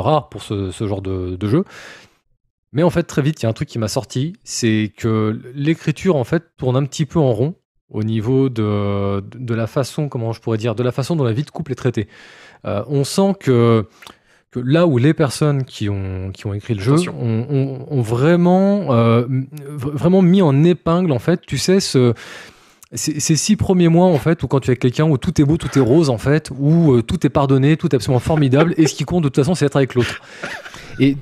rare pour ce, genre de jeu. Mais en fait, très vite, il y a un truc qui m'a sorti, c'est que l'écriture, en fait, tourne un petit peu en rond au niveau de, de, la façon, comment je pourrais dire, de la façon dont la vie de couple est traitée. Euh, on sent que, là où les personnes qui ont, qui ont écrit le jeu ont, vraiment, euh, vraiment mis en épingle, en fait, tu sais, ce ces six premiers mois en fait où quand tu es avec quelqu'un où tout est beau, tout est rose en fait, où euh, tout est pardonné, tout est absolument formidable et ce qui compte de toute façon c'est être avec l'autre. Et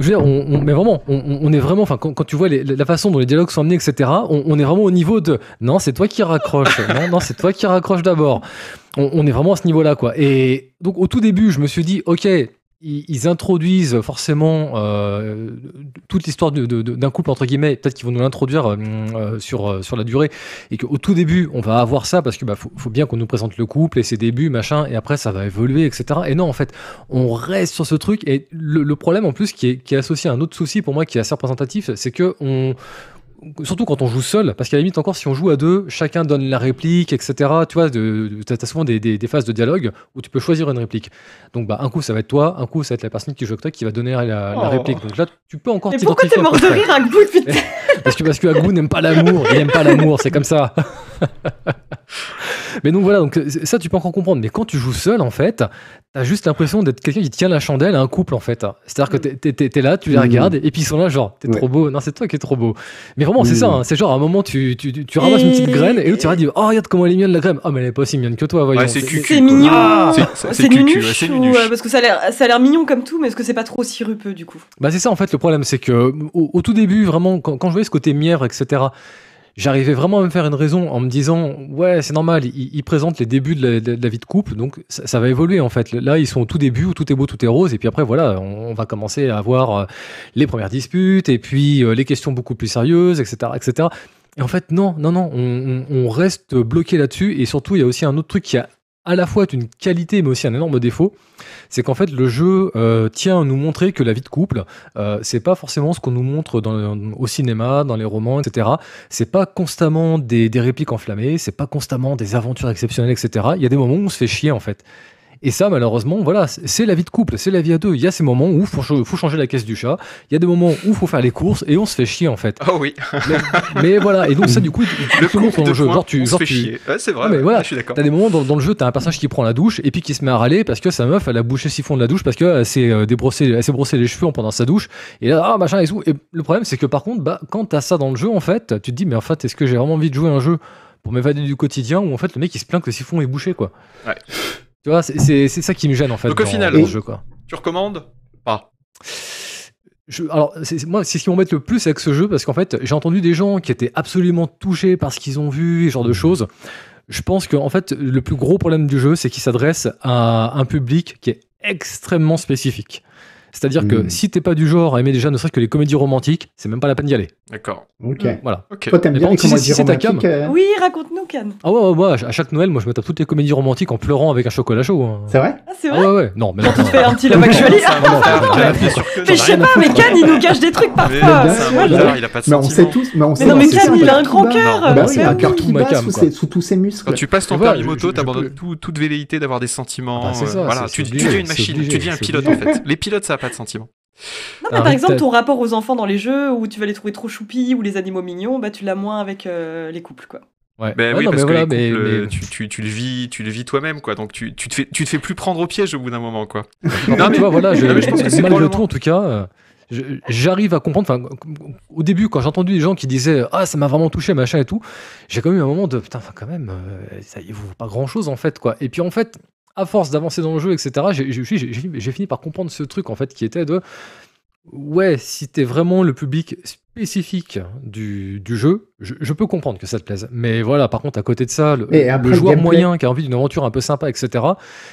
je on, mais vraiment, on, est vraiment, enfin, quand, tu vois la façon dont les dialogues sont amenés, etc., on, est vraiment au niveau de non, c'est toi qui raccroches [LAUGHS] non, c'est toi qui raccroches d'abord. On, on est vraiment à ce niveau-là, quoi. Et donc, au tout début, je me suis dit, ok, ils, introduisent forcément euh, toute l'histoire d'un couple entre guillemets. Peut-être qu'ils vont nous l'introduire euh, euh, sur sur la durée et qu'au tout début on va avoir ça parce que bah, faut, bien qu'on nous présente le couple et ses débuts machin et après ça va évoluer etc. Et non en fait on reste sur ce truc et le, le problème en plus qui est, qui est associé à un autre souci pour moi qui est assez représentatif, c'est que on surtout quand on joue seul, parce qu'à la limite encore si on joue à deux, chacun donne la réplique, etc. Tu vois, tu as souvent des, phases de dialogue où tu peux choisir une réplique. Donc bah, un coup ça va être toi, un coup ça va être la personne qui joue avec toi qui va donner la, oh. réplique. Donc là tu peux encore. Mais pourquoi t'es mort de rire à [LAUGHS] Parce que parce que n'aime pas l'amour, il n'aime pas l'amour, c'est comme ça. [LAUGHS] mais donc voilà, donc ça tu peux encore comprendre. Mais quand tu joues seul en fait, T'as juste l'impression d'être quelqu'un qui tient la chandelle à un couple en fait. C'est-à-dire que t'es, là, tu les mmh. regardes et puis ils sont là genre t'es trop beau, non c'est toi qui es trop beau. Mais vraiment c'est ça, mmh. hein. c'est genre à un moment tu, tu, tu, ramasses une petite graine et l'autre tu vas dire oh regarde comment elle est mignonne la graine, oh mais elle est pas aussi mienne que toi voyons. Ouais, c'est, c'est mignon, c'est, c'est ah, ouais, parce que ça a, l'air, ça a l'air mignon comme tout mais est-ce que c'est pas trop sirupeux du coup Bah c'est ça en fait le problème c'est que au, tout début vraiment quand, je voyais ce côté mièvre etc j'arrivais vraiment à me faire une raison en me disant ouais c'est normal ils, présentent les débuts de la, vie de couple donc ça, va évoluer en fait là ils sont au tout début où tout est beau tout est rose et puis après voilà on, va commencer à avoir euh, les premières disputes et puis euh, les questions beaucoup plus sérieuses etc etc et en fait non non non on, on reste bloqué là-dessus et surtout il y a aussi un autre truc qui a à la fois est une qualité mais aussi un énorme défaut, c'est qu'en fait le jeu euh, tient à nous montrer que la vie de couple, euh, c'est pas forcément ce qu'on nous montre au cinéma, dans les romans, etc. C'est pas constamment des, des répliques enflammées, c'est pas constamment des aventures exceptionnelles, etc. Il y a des moments où on se fait chier en fait. Et ça, malheureusement, voilà, c'est la vie de couple, c'est la vie à deux. Il y a ces moments où faut, faut changer la caisse du chat, il y a des moments où faut faire les courses et on se fait chier en fait. Ah oui. mais, voilà, et donc ça du coup, [LAUGHS] le tout dans le jeu, genre tu, te fais chier. c'est vrai. mais voilà, je suis d'accord. T'as des moments dans, le jeu, t'as un personnage qui prend la douche et puis qui se met à râler parce que sa meuf elle a bouché le siphon de la douche parce qu'elle euh, s'est euh, débrossée, s'est brossé les cheveux en pendant sa douche et là ah machin et Et le problème c'est que par contre, bah quand t'as ça dans le jeu en fait, tu te dis mais en fait est-ce que j'ai vraiment envie de jouer un jeu pour m'évader du quotidien où en fait le mec il se plaint que le siphon est bouché quoi. Ouais. Tu vois, c'est ça qui me gêne en fait. Donc au final, jeu, quoi. tu recommandes pas alors, moi, c'est ce qui m'embête le plus avec ce jeu, parce qu'en fait, j'ai entendu des gens qui étaient absolument touchés par ce qu'ils ont vu, ce genre de mmh. choses. Je pense que, fait, le plus gros problème du jeu, c'est qu'il s'adresse à un public qui est extrêmement spécifique. C'est-à-dire que hmm. si t'es pas du genre à aimer déjà ne serait-ce que les comédies romantiques, c'est même pas la peine d'y aller. D'accord. Ok. Hmm, voilà. Okay. Toi, t'aimes bien les comédies Oui, raconte-nous, Can. Ah ouais, à chaque Noël, moi, je me tape toutes les comédies romantiques en pleurant avec un chocolat chaud. Hein. C'est vrai ah, C'est ah vrai ouais, ouais. Non, mais Quand tu te fais un petit love [LAUGHS] actually. [LAUGHS] Mais je sais pas, mais Can, il nous cache des trucs parfois. Il a pas de Mais on sait tous. Mais non, mais Can, il a un grand cœur. Bah, c'est un cœur tout bat sous tous ses muscles. Quand tu passes ton permis moto, t'abandonnes toute velléité d'avoir des sentiments. Ah, bah, euh, voilà, tu deviens une machine, tu deviens un pilote en fait. Les pilotes, ça pas de sentiment. par exemple, ton euh, rapport aux enfants dans les jeux où tu vas les trouver trop choupi ou les animaux mignons, bah tu l'as moins avec euh, les couples, quoi. Ouais. Ben oui, parce que Tu, le vis, tu le vis toi-même, quoi. Donc tu, te fais, tu te fais plus prendre au piège au bout d'un moment, quoi. Bah, [LAUGHS] non, voilà, malgré tout, en tout cas. j'arrive à comprendre. Enfin, au début, quand j'ai entendu des gens qui disaient Ah, ça m'a vraiment touché, machin et tout, j'ai quand même eu un moment de Putain, enfin, quand même, euh, ça y vaut pas grand chose en fait, quoi. Et puis en fait, à force d'avancer dans le jeu, etc., j'ai fini par comprendre ce truc en fait qui était de ouais, si t'es vraiment le public spécifique du, jeu, je, peux comprendre que ça te plaise. Mais voilà, par contre, à côté de ça, le, joueur moyen qui a envie d'une aventure un peu sympa, etc.,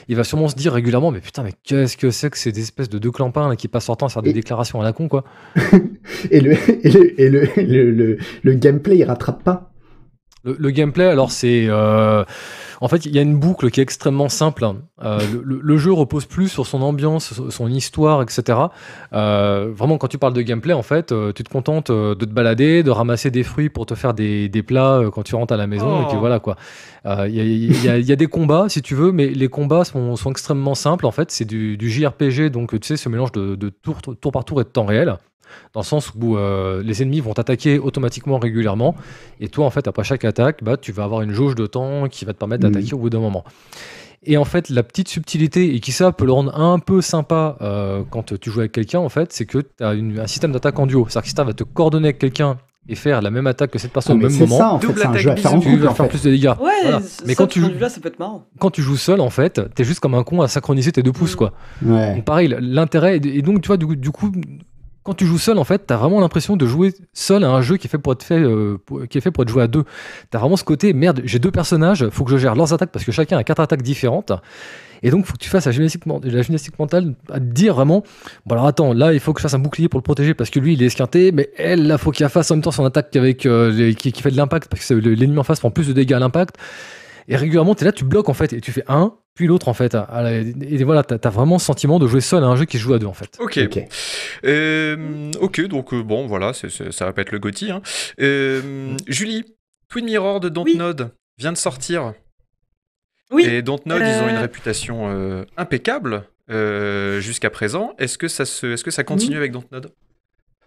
il va sûrement se dire régulièrement Mais putain, mais qu'est-ce que c'est que ces espèces de deux clampins qui passent leur temps à faire des déclarations à la con, quoi. [LAUGHS] et, le, gameplay, il rattrape pas. Le, gameplay, alors c'est, euh, en fait, il y a une boucle qui est extrêmement simple. Hein. Euh, le, jeu repose plus sur son ambiance, son histoire, etc. Euh, vraiment, quand tu parles de gameplay, en fait, tu te contentes de te balader, de ramasser des fruits pour te faire des, plats quand tu rentres à la maison, et puis oh. voilà quoi. Il y, a des combats, si tu veux, mais les combats sont, extrêmement simples. En fait, c'est du, JRPG, donc tu sais, ce mélange de, tour, tour par tour et de temps réel dans le sens où euh, les ennemis vont t'attaquer automatiquement régulièrement, et toi en fait après chaque attaque, bah, tu vas avoir une jauge de temps qui va te permettre mm. d'attaquer au bout d'un moment. Et en fait, la petite subtilité, et qui ça peut le rendre un peu sympa euh, quand tu joues avec quelqu'un, en fait, c'est que tu as un système d'attaque en duo. C'est-à-dire que si tu va te coordonner avec quelqu'un et faire la même attaque que cette personne ah, au même moment, tu vas faire plus de dégâts. Ouais, mais quand tu joues ça Quand tu joues seul, en fait, es juste comme un con à synchroniser tes deux pouces, mm. quoi. pareil, l'intérêt et donc tu vois du du coup quand tu joues seul, en fait, tu as vraiment l'impression de jouer seul à un jeu qui est fait pour être fait, euh, qui est fait pour être joué à deux. Tu as vraiment ce côté, merde, j'ai deux personnages, faut que je gère leurs attaques parce que chacun a quatre attaques différentes. Et donc, faut que tu fasses la gymnastique, la gymnastique mentale à dire vraiment, bon alors attends, là, il faut que je fasse un bouclier pour le protéger parce que lui, il est esquinté, mais elle, là, faut qu'il fasse en même temps son attaque avec, euh, qui, qui, fait de l'impact parce que l'ennemi en face prend plus de dégâts à l'impact. Et régulièrement, tu es là, tu bloques en fait, et tu fais un, puis l'autre en fait. Ah, et voilà, tu as vraiment le sentiment de jouer seul à un jeu qui se joue à deux en fait. Ok. Ok, euh, donc euh, bon, voilà, ça va pas être le gothi. Hein. Euh, mm. Julie, Twin Mirror de Dontnod vient de sortir. Oui. Et Dontnod, ils ont une réputation impeccable jusqu'à présent. Est-ce que ça est que ça continue avec Dontnod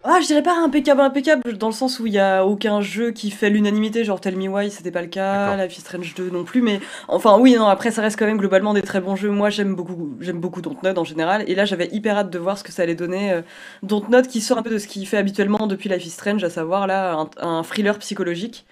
ah, je dirais pas impeccable, impeccable, dans le sens où il y a aucun jeu qui fait l'unanimité, genre Tell Me Why, c'était pas le cas, Life is Strange 2 non plus, mais enfin oui, non, après ça reste quand même globalement des très bons jeux. Moi, j'aime beaucoup, j'aime beaucoup Dontnod en général, et là j'avais hyper hâte de voir ce que ça allait donner. Euh, Note qui sort un peu de ce qu'il fait habituellement depuis Life is Strange, à savoir là un, un thriller psychologique.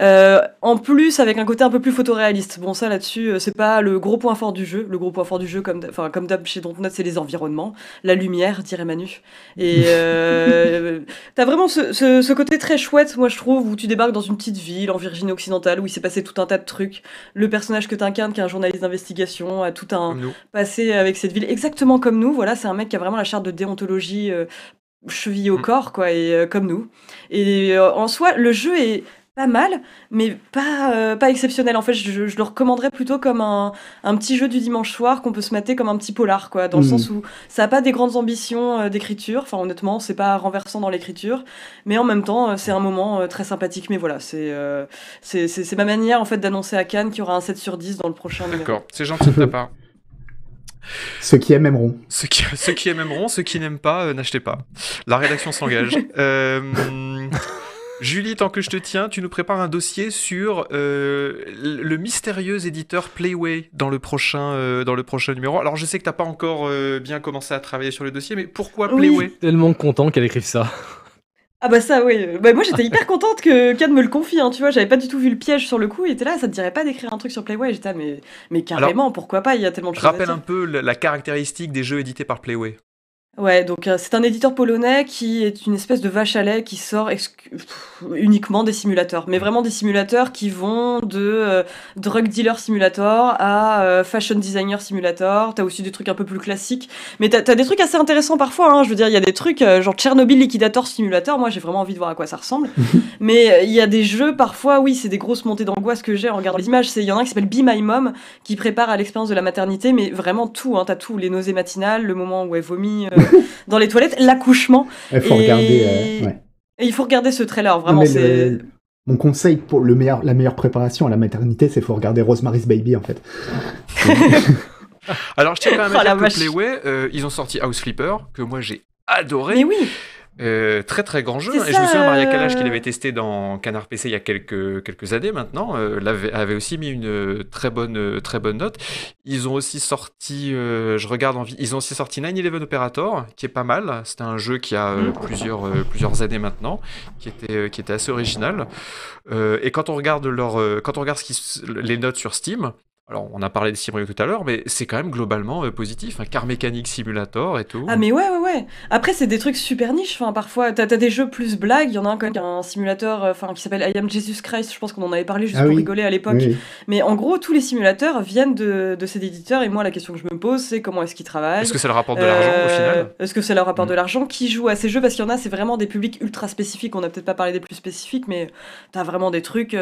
Euh, en plus, avec un côté un peu plus photoréaliste. Bon, ça là-dessus, euh, c'est pas le gros point fort du jeu. Le gros point fort du jeu, comme enfin comme d'hab chez Dontnod, c'est les environnements, la lumière, dirait Manu. Et [LAUGHS] euh, t'as vraiment ce, côté très chouette, moi je trouve, où tu débarques dans une petite ville en Virginie occidentale où il s'est passé tout un tas de trucs. Le personnage que t'incarnes, qui est un journaliste d'investigation, a tout un passé avec cette ville exactement comme nous. Voilà, c'est un mec qui a vraiment la charte de déontologie cheville au mm. corps, quoi, et comme nous. Et en soi, le jeu est pas mal, mais pas, euh, pas exceptionnel. En fait, je, le recommanderais plutôt comme un, un, petit jeu du dimanche soir qu'on peut se mater comme un petit polar, quoi, dans le hmm. sens où ça n'a pas des grandes ambitions euh, d'écriture. Enfin, honnêtement, c'est pas renversant dans l'écriture, mais en même temps, euh, c'est un moment très sympathique. Mais voilà, c'est c'est ma manière en fait d'annoncer à Cannes qu'il y aura un 7 sur 10 dans le prochain. D'accord, c'est gentil de ta part. [LAUGHS] Ceux qui aimeront. Ceux qui, ceux qui aimeront, ceux qui n'aiment pas, n'achetez pas. La rédaction s'engage. [LAUGHS] Julie, tant que je te tiens, tu nous prépares un dossier sur euh, le mystérieux éditeur Playway dans le prochain, euh, dans le prochain numéro. Alors, je sais que tu t'as pas encore euh, bien commencé à travailler sur le dossier, mais pourquoi Playway oui. tellement content qu'elle écrive ça. Ah bah ça oui, bah, moi j'étais [LAUGHS] hyper contente que Cad me le confie, hein, tu vois, j'avais pas du tout vu le piège sur le coup, il était là, ça te dirait pas d'écrire un truc sur Playway, j'étais là, mais, mais carrément, pourquoi pas, il y a tellement de choses. Rappelle un peu la caractéristique des jeux édités par Playway. Ouais, donc euh, c'est un éditeur polonais qui est une espèce de vache à lait qui sort uniquement des simulateurs, mais vraiment des simulateurs qui vont de, euh, drug dealer simulator à, euh, fashion designer simulator. T'as aussi des trucs un peu plus classiques, mais t'as des trucs assez intéressants parfois, hein. Je veux dire, il y a des trucs, genre Tchernobyl Liquidator Simulator. Moi, j'ai vraiment envie de voir à quoi ça ressemble, [LAUGHS] mais il y a des jeux parfois, oui, c'est des grosses montées d'angoisse que j'ai en regardant les images. C'est il y en a un qui s'appelle Be My Mom qui prépare à l'expérience de la maternité, mais vraiment tout, hein. tout, les nausées matinales, le moment où elle vomit, [LAUGHS] dans les toilettes, l'accouchement. Il faut regarder. Euh, il faut regarder ce trailer, vraiment. Mon conseil pour le meilleur, la meilleure préparation à la maternité, c'est faut regarder Rosemary's Baby en fait. [LAUGHS] Alors je tiens quand même à oh, dire Playway, euh, ils ont sorti House Flipper que moi j'ai adoré. Mais oui. Euh, très très grand jeu. Hein. Et je me souviens, Maria Kalash, euh, qui l'avait testé dans Canard PC il y a quelques, quelques années maintenant, euh, l'avait, avait aussi mis une euh, très bonne, très bonne note. Ils ont aussi sorti, je regarde en vie, ils ont aussi sorti 9-11 Operator, qui est pas mal. C'était un jeu qui a mm. plusieurs, plusieurs années maintenant, qui était, qui était assez original. et quand on regarde, leur, quand on regarde ce qui, les notes sur Steam, alors, on a parlé de Simrio tout à l'heure, mais c'est quand même globalement euh, positif, car mécanique simulator et tout. Ah, mais ouais, ouais, ouais. Après, c'est des trucs super niches. parfois, t'as des jeux plus blagues. Il y en a un, quand même, un simulateur euh, qui s'appelle I Am Jesus Christ. Je pense qu'on en avait parlé juste ah pour rigoler à l'époque. Mais en gros, tous les simulateurs viennent de, ces cet Et moi, la question que je me pose, c'est comment est-ce qu'ils travaillent Est-ce que ça leur rapport de l'argent au final euh, Est-ce que ça leur rapport de mm. l'argent Qui joue à ces jeux Parce qu'il y en a, c'est vraiment des publics ultra spécifiques. On n'a peut-être pas parlé des plus spécifiques, mais t'as vraiment des trucs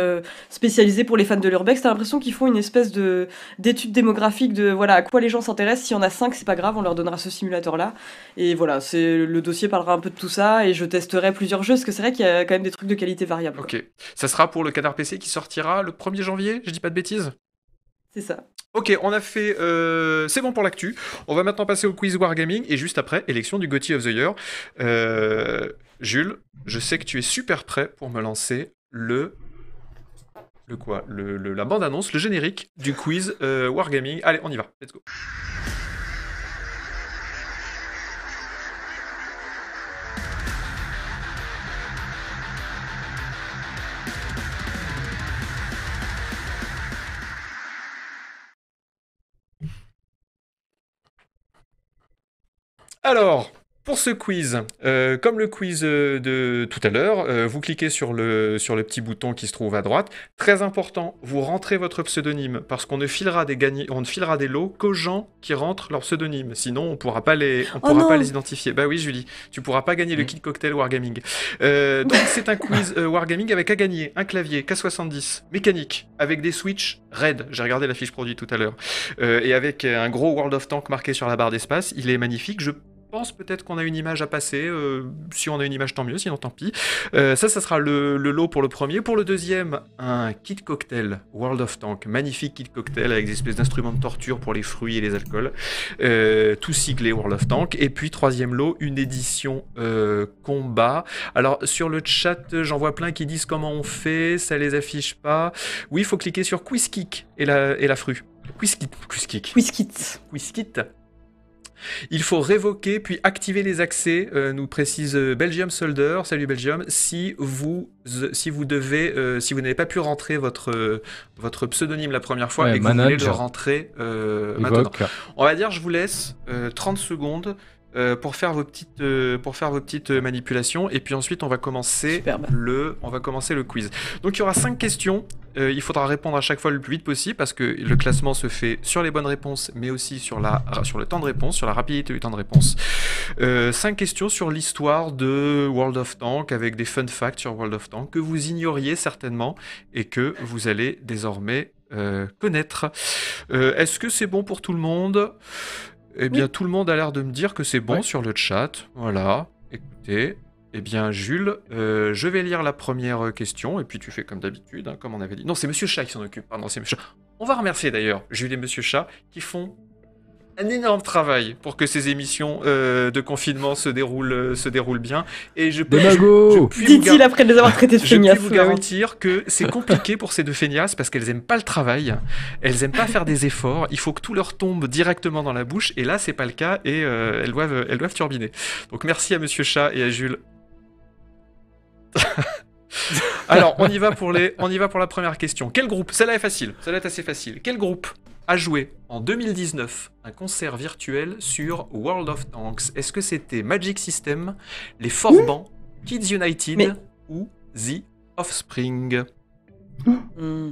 spécialisés pour les fans de l'Urbex. T'as l'impression qu'ils font une espèce de d'études démographiques de voilà à quoi les gens s'intéressent. Si on a 5, c'est pas grave, on leur donnera ce simulateur là. Et voilà, c'est le dossier parlera un peu de tout ça et je testerai plusieurs jeux parce que c'est vrai qu'il y a quand même des trucs de qualité variable. Ok, ça sera pour le Canard PC qui sortira le 1er janvier. Je dis pas de bêtises. C'est ça. Ok, on a fait. Euh, c'est bon pour l'actu. On va maintenant passer au quiz Wargaming et juste après, élection du Gotti of the Year. Euh, Jules, je sais que tu es super prêt pour me lancer le le quoi le, La bande-annonce, le générique du quiz euh, Wargaming. Allez, on y va, let's go. Alors, pour ce quiz, euh, comme le quiz euh, de tout à l'heure, euh, vous cliquez sur le, sur le petit bouton qui se trouve à droite. Très important, vous rentrez votre pseudonyme parce qu'on ne filera des on ne filera des lots qu'aux gens qui rentrent leur pseudonyme. Sinon, on pourra pas les, on oh pourra pas les identifier. Bah oui, Julie, tu pourras pas gagner le kit cocktail Wargaming. donc c'est un quiz Wargaming avec à gagner un clavier K70 mécanique avec des switches RAID. J'ai regardé la fiche produit tout à l'heure et avec un gros World of Tank marqué sur la barre d'espace. Il est magnifique. Je pense peut-être qu'on a une image à passer. Euh, si on a une image, tant mieux, sinon tant pis. Euh, ça, ça sera le, lot pour le premier. Pour le deuxième, un kit cocktail World of Tank. Magnifique kit cocktail avec des espèces d'instruments de torture pour les fruits et les alcools. Euh, tout siglé World of Tank. Et puis, troisième lot, une édition combat. Alors, sur le chat, j'en vois plein qui disent comment on fait, ça les affiche pas. Oui, il faut cliquer sur Quiz Kick et la, et la frue. Quiz Kit. Quiz Kit. Il faut révoquer puis activer les accès, euh, nous précise euh, Belgium Solder, salut Belgium, si vous, euh, si vous devez, si vous n'avez pas pu rentrer votre, votre pseudonyme la première fois et que vous voulez le rentrer maintenant. On va dire, je vous laisse 30 secondes euh, pour faire vos petites euh, pour faire vos petites euh, manipulations et puis ensuite on va commencer le on va commencer le quiz. Donc il y aura cinq questions. il faudra répondre à chaque fois le plus vite possible parce que le classement se fait sur les bonnes réponses mais aussi sur la sur le temps de réponse, sur la rapidité du temps de réponse. Cinq questions sur l'histoire de World of Tank avec des fun facts sur World of Tanks, que vous ignoriez certainement et que vous allez désormais connaître. Est-ce que c'est bon pour tout le monde eh bien, tout le monde a l'air de me dire que c'est bon sur le chat. Voilà. Écoutez. Eh bien, Jules, euh, je vais lire la première euh, question et puis tu fais comme d'habitude, hein, comme on avait dit. Non, c'est Monsieur Chat qui s'en occupe. Pardon, c'est Monsieur. On va remercier d'ailleurs Jules et Monsieur Chat qui font un énorme travail pour que ces émissions euh, de confinement se déroulent, euh, se déroule bien. Et je peux, après avoir [LAUGHS] vous garantir que c'est compliqué pour ces deux feignasses parce qu'elles aiment pas le travail, elles aiment pas faire des efforts. Il faut que tout leur tombe directement dans la bouche. Et là, c'est pas le cas et euh, elles doivent, elles doivent turbiner. Donc merci à Monsieur Chat et à Jules. [LAUGHS] Alors, on y va pour les, on y va pour la première question. Quel groupe Celle-là est facile. Celle-là est assez facile. Quel groupe a joué en 2019 un concert virtuel sur World of Tanks. Est-ce que c'était Magic System, les Forbans, Kids United ou The Offspring hmm.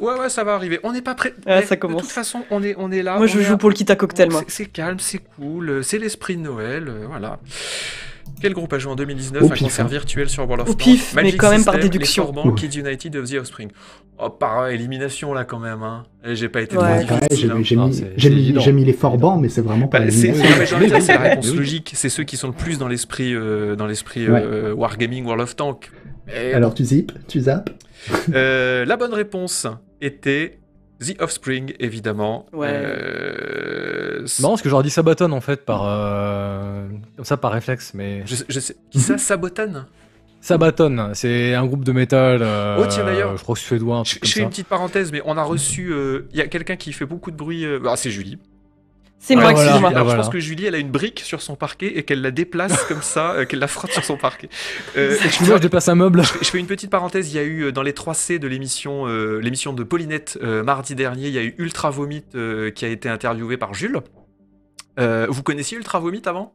Ouais, ouais, ça va arriver. On n'est pas prêt. Ah, ça commence. De toute façon, on est, on est là. Moi, je joue pour le kit à cocktail. C'est calme, c'est cool, c'est l'esprit de Noël, euh, voilà. Quel groupe a joué en 2019 à un concert hein. virtuel sur World of Tanks pif, Magic mais quand même par déduction. Les Kids United of the Offspring. Oh, par élimination là quand même. Hein. Eh, j'ai pas été ouais. trop J'ai mis, mis, les forbans, mais c'est vraiment pas. Bah, c'est la réponse logique. C'est ceux qui sont le plus dans l'esprit euh, dans euh, wargaming World of Tanks. Alors tu zippes, tu zappes. Euh, la bonne réponse était The Offspring, évidemment. Ouais. Euh... C'est marrant parce que j'aurais dit Sabaton en fait, par, euh, comme ça par réflexe, mais. Je, sais. Qui ça, Sabaton Sabaton, c'est un groupe de métal. Euh, oh, tiens d'ailleurs. Je crois que suédois. Un je, comme je fais une petite parenthèse, mais on a reçu. Euh, il y a quelqu'un qui fait beaucoup de bruit. Ah, c'est Julie. C'est ah, moi, ah, Je pense que Julie, elle a une brique sur son parquet et qu'elle la déplace [LAUGHS] comme ça, euh, qu'elle la frotte sur son parquet. Euh, je, fais, je déplace un meuble. Je, fais une petite parenthèse. Il y a eu euh, dans les 3C de l'émission, euh, l'émission de Paulinette mardi dernier, il y a eu Ultra Vomit qui a été interviewé par Jules. vous connaissiez Ultra Vomit avant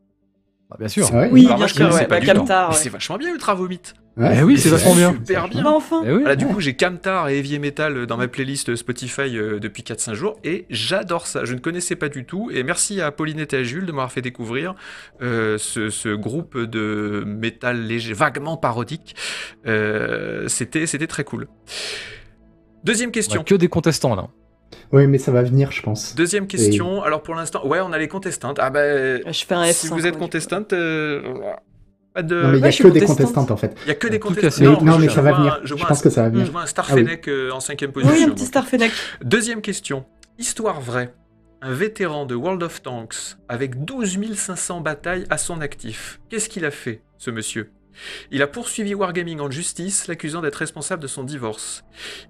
bah, Bien sûr. Oui, bien sûr. c'est vachement bien Ultra Vomit. Eh oui, c'est vachement bien. Super bien. enfin. Eh du coup, j'ai Camtar et Évier Metal dans ma playlist Spotify euh, depuis 4-5 jours et j'adore ça. Je ne connaissais pas du tout et merci à Paulinette et à Jules de m'avoir fait découvrir euh, ce, groupe de métal léger, vaguement parodique. Euh, c'était très cool. Deuxième question. que des contestants là. Oui, mais ça va venir, je pense. Deuxième question. Alors pour l'instant, ouais, on a les contestantes. Ah bah, ah, si vous êtes contestante, non, mais il n'y a que des contestantes en fait. Il n'y a que euh, des contestantes. Non, mais ça va venir. Je, pense que ça va venir. Je vois un ah Star euh, en cinquième position. Oui, un petit Star Deuxième question. Histoire vraie. Un vétéran de World of Tanks avec 12 500 batailles à son actif. Qu'est-ce qu'il a fait, ce monsieur il a poursuivi Wargaming en justice, l'accusant d'être responsable de son divorce.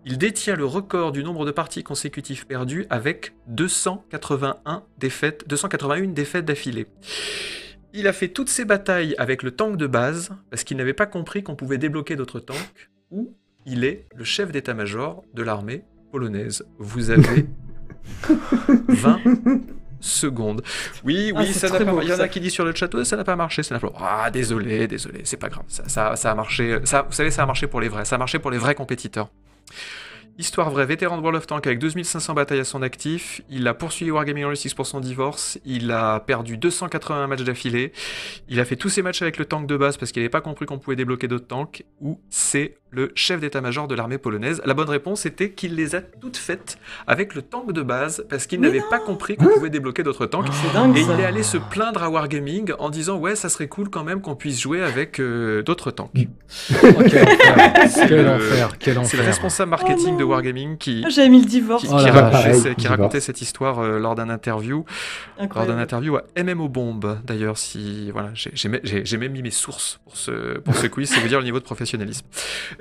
Il détient le record du nombre de parties consécutives perdues avec 281 défaites, 281 défaites d'affilée. Il a fait toutes ses batailles avec le tank de base, parce qu'il n'avait pas compris qu'on pouvait débloquer d'autres tanks, ou il est le chef d'état-major de l'armée polonaise. Vous avez 20 [LAUGHS] secondes. Oui, oui, ah, ça n'a pas Il y en a qui dit sur le chat, ça n'a pas marché, ça n'a pas... Ah, désolé, désolé, c'est pas grave. Ça, ça, a marché, euh, ça, vous savez, ça a marché pour les vrais, ça a marché pour les vrais compétiteurs. Histoire vraie, vétéran de World of Tanks avec 2500 batailles à son actif, il a poursuivi Wargaming Gaming 6 pour son divorce, il a perdu 281 matchs d'affilée, il a fait tous ses matchs avec le tank de base parce qu'il n'avait pas compris qu'on pouvait débloquer d'autres tanks, ou c'est le chef d'état-major de l'armée polonaise La bonne réponse était qu'il les a toutes faites avec le tank de base parce qu'il n'avait pas compris qu'on hein pouvait débloquer d'autres tanks. Oh, et il est allé se plaindre à Wargaming en disant ouais ça serait cool quand même qu'on puisse jouer avec euh, d'autres tanks. Mm. Oh, quel [LAUGHS] enfer, quel C'est le responsable marketing de oh Wargaming qui, ah, j'ai mis le divorce. qui, racontait, cette histoire euh, lors d'un interview, lors d'un interview à MMO Bomb d'ailleurs si voilà j'ai même mis mes sources pour ce, pour ce [LAUGHS] quiz c'est vous dire le niveau de professionnalisme.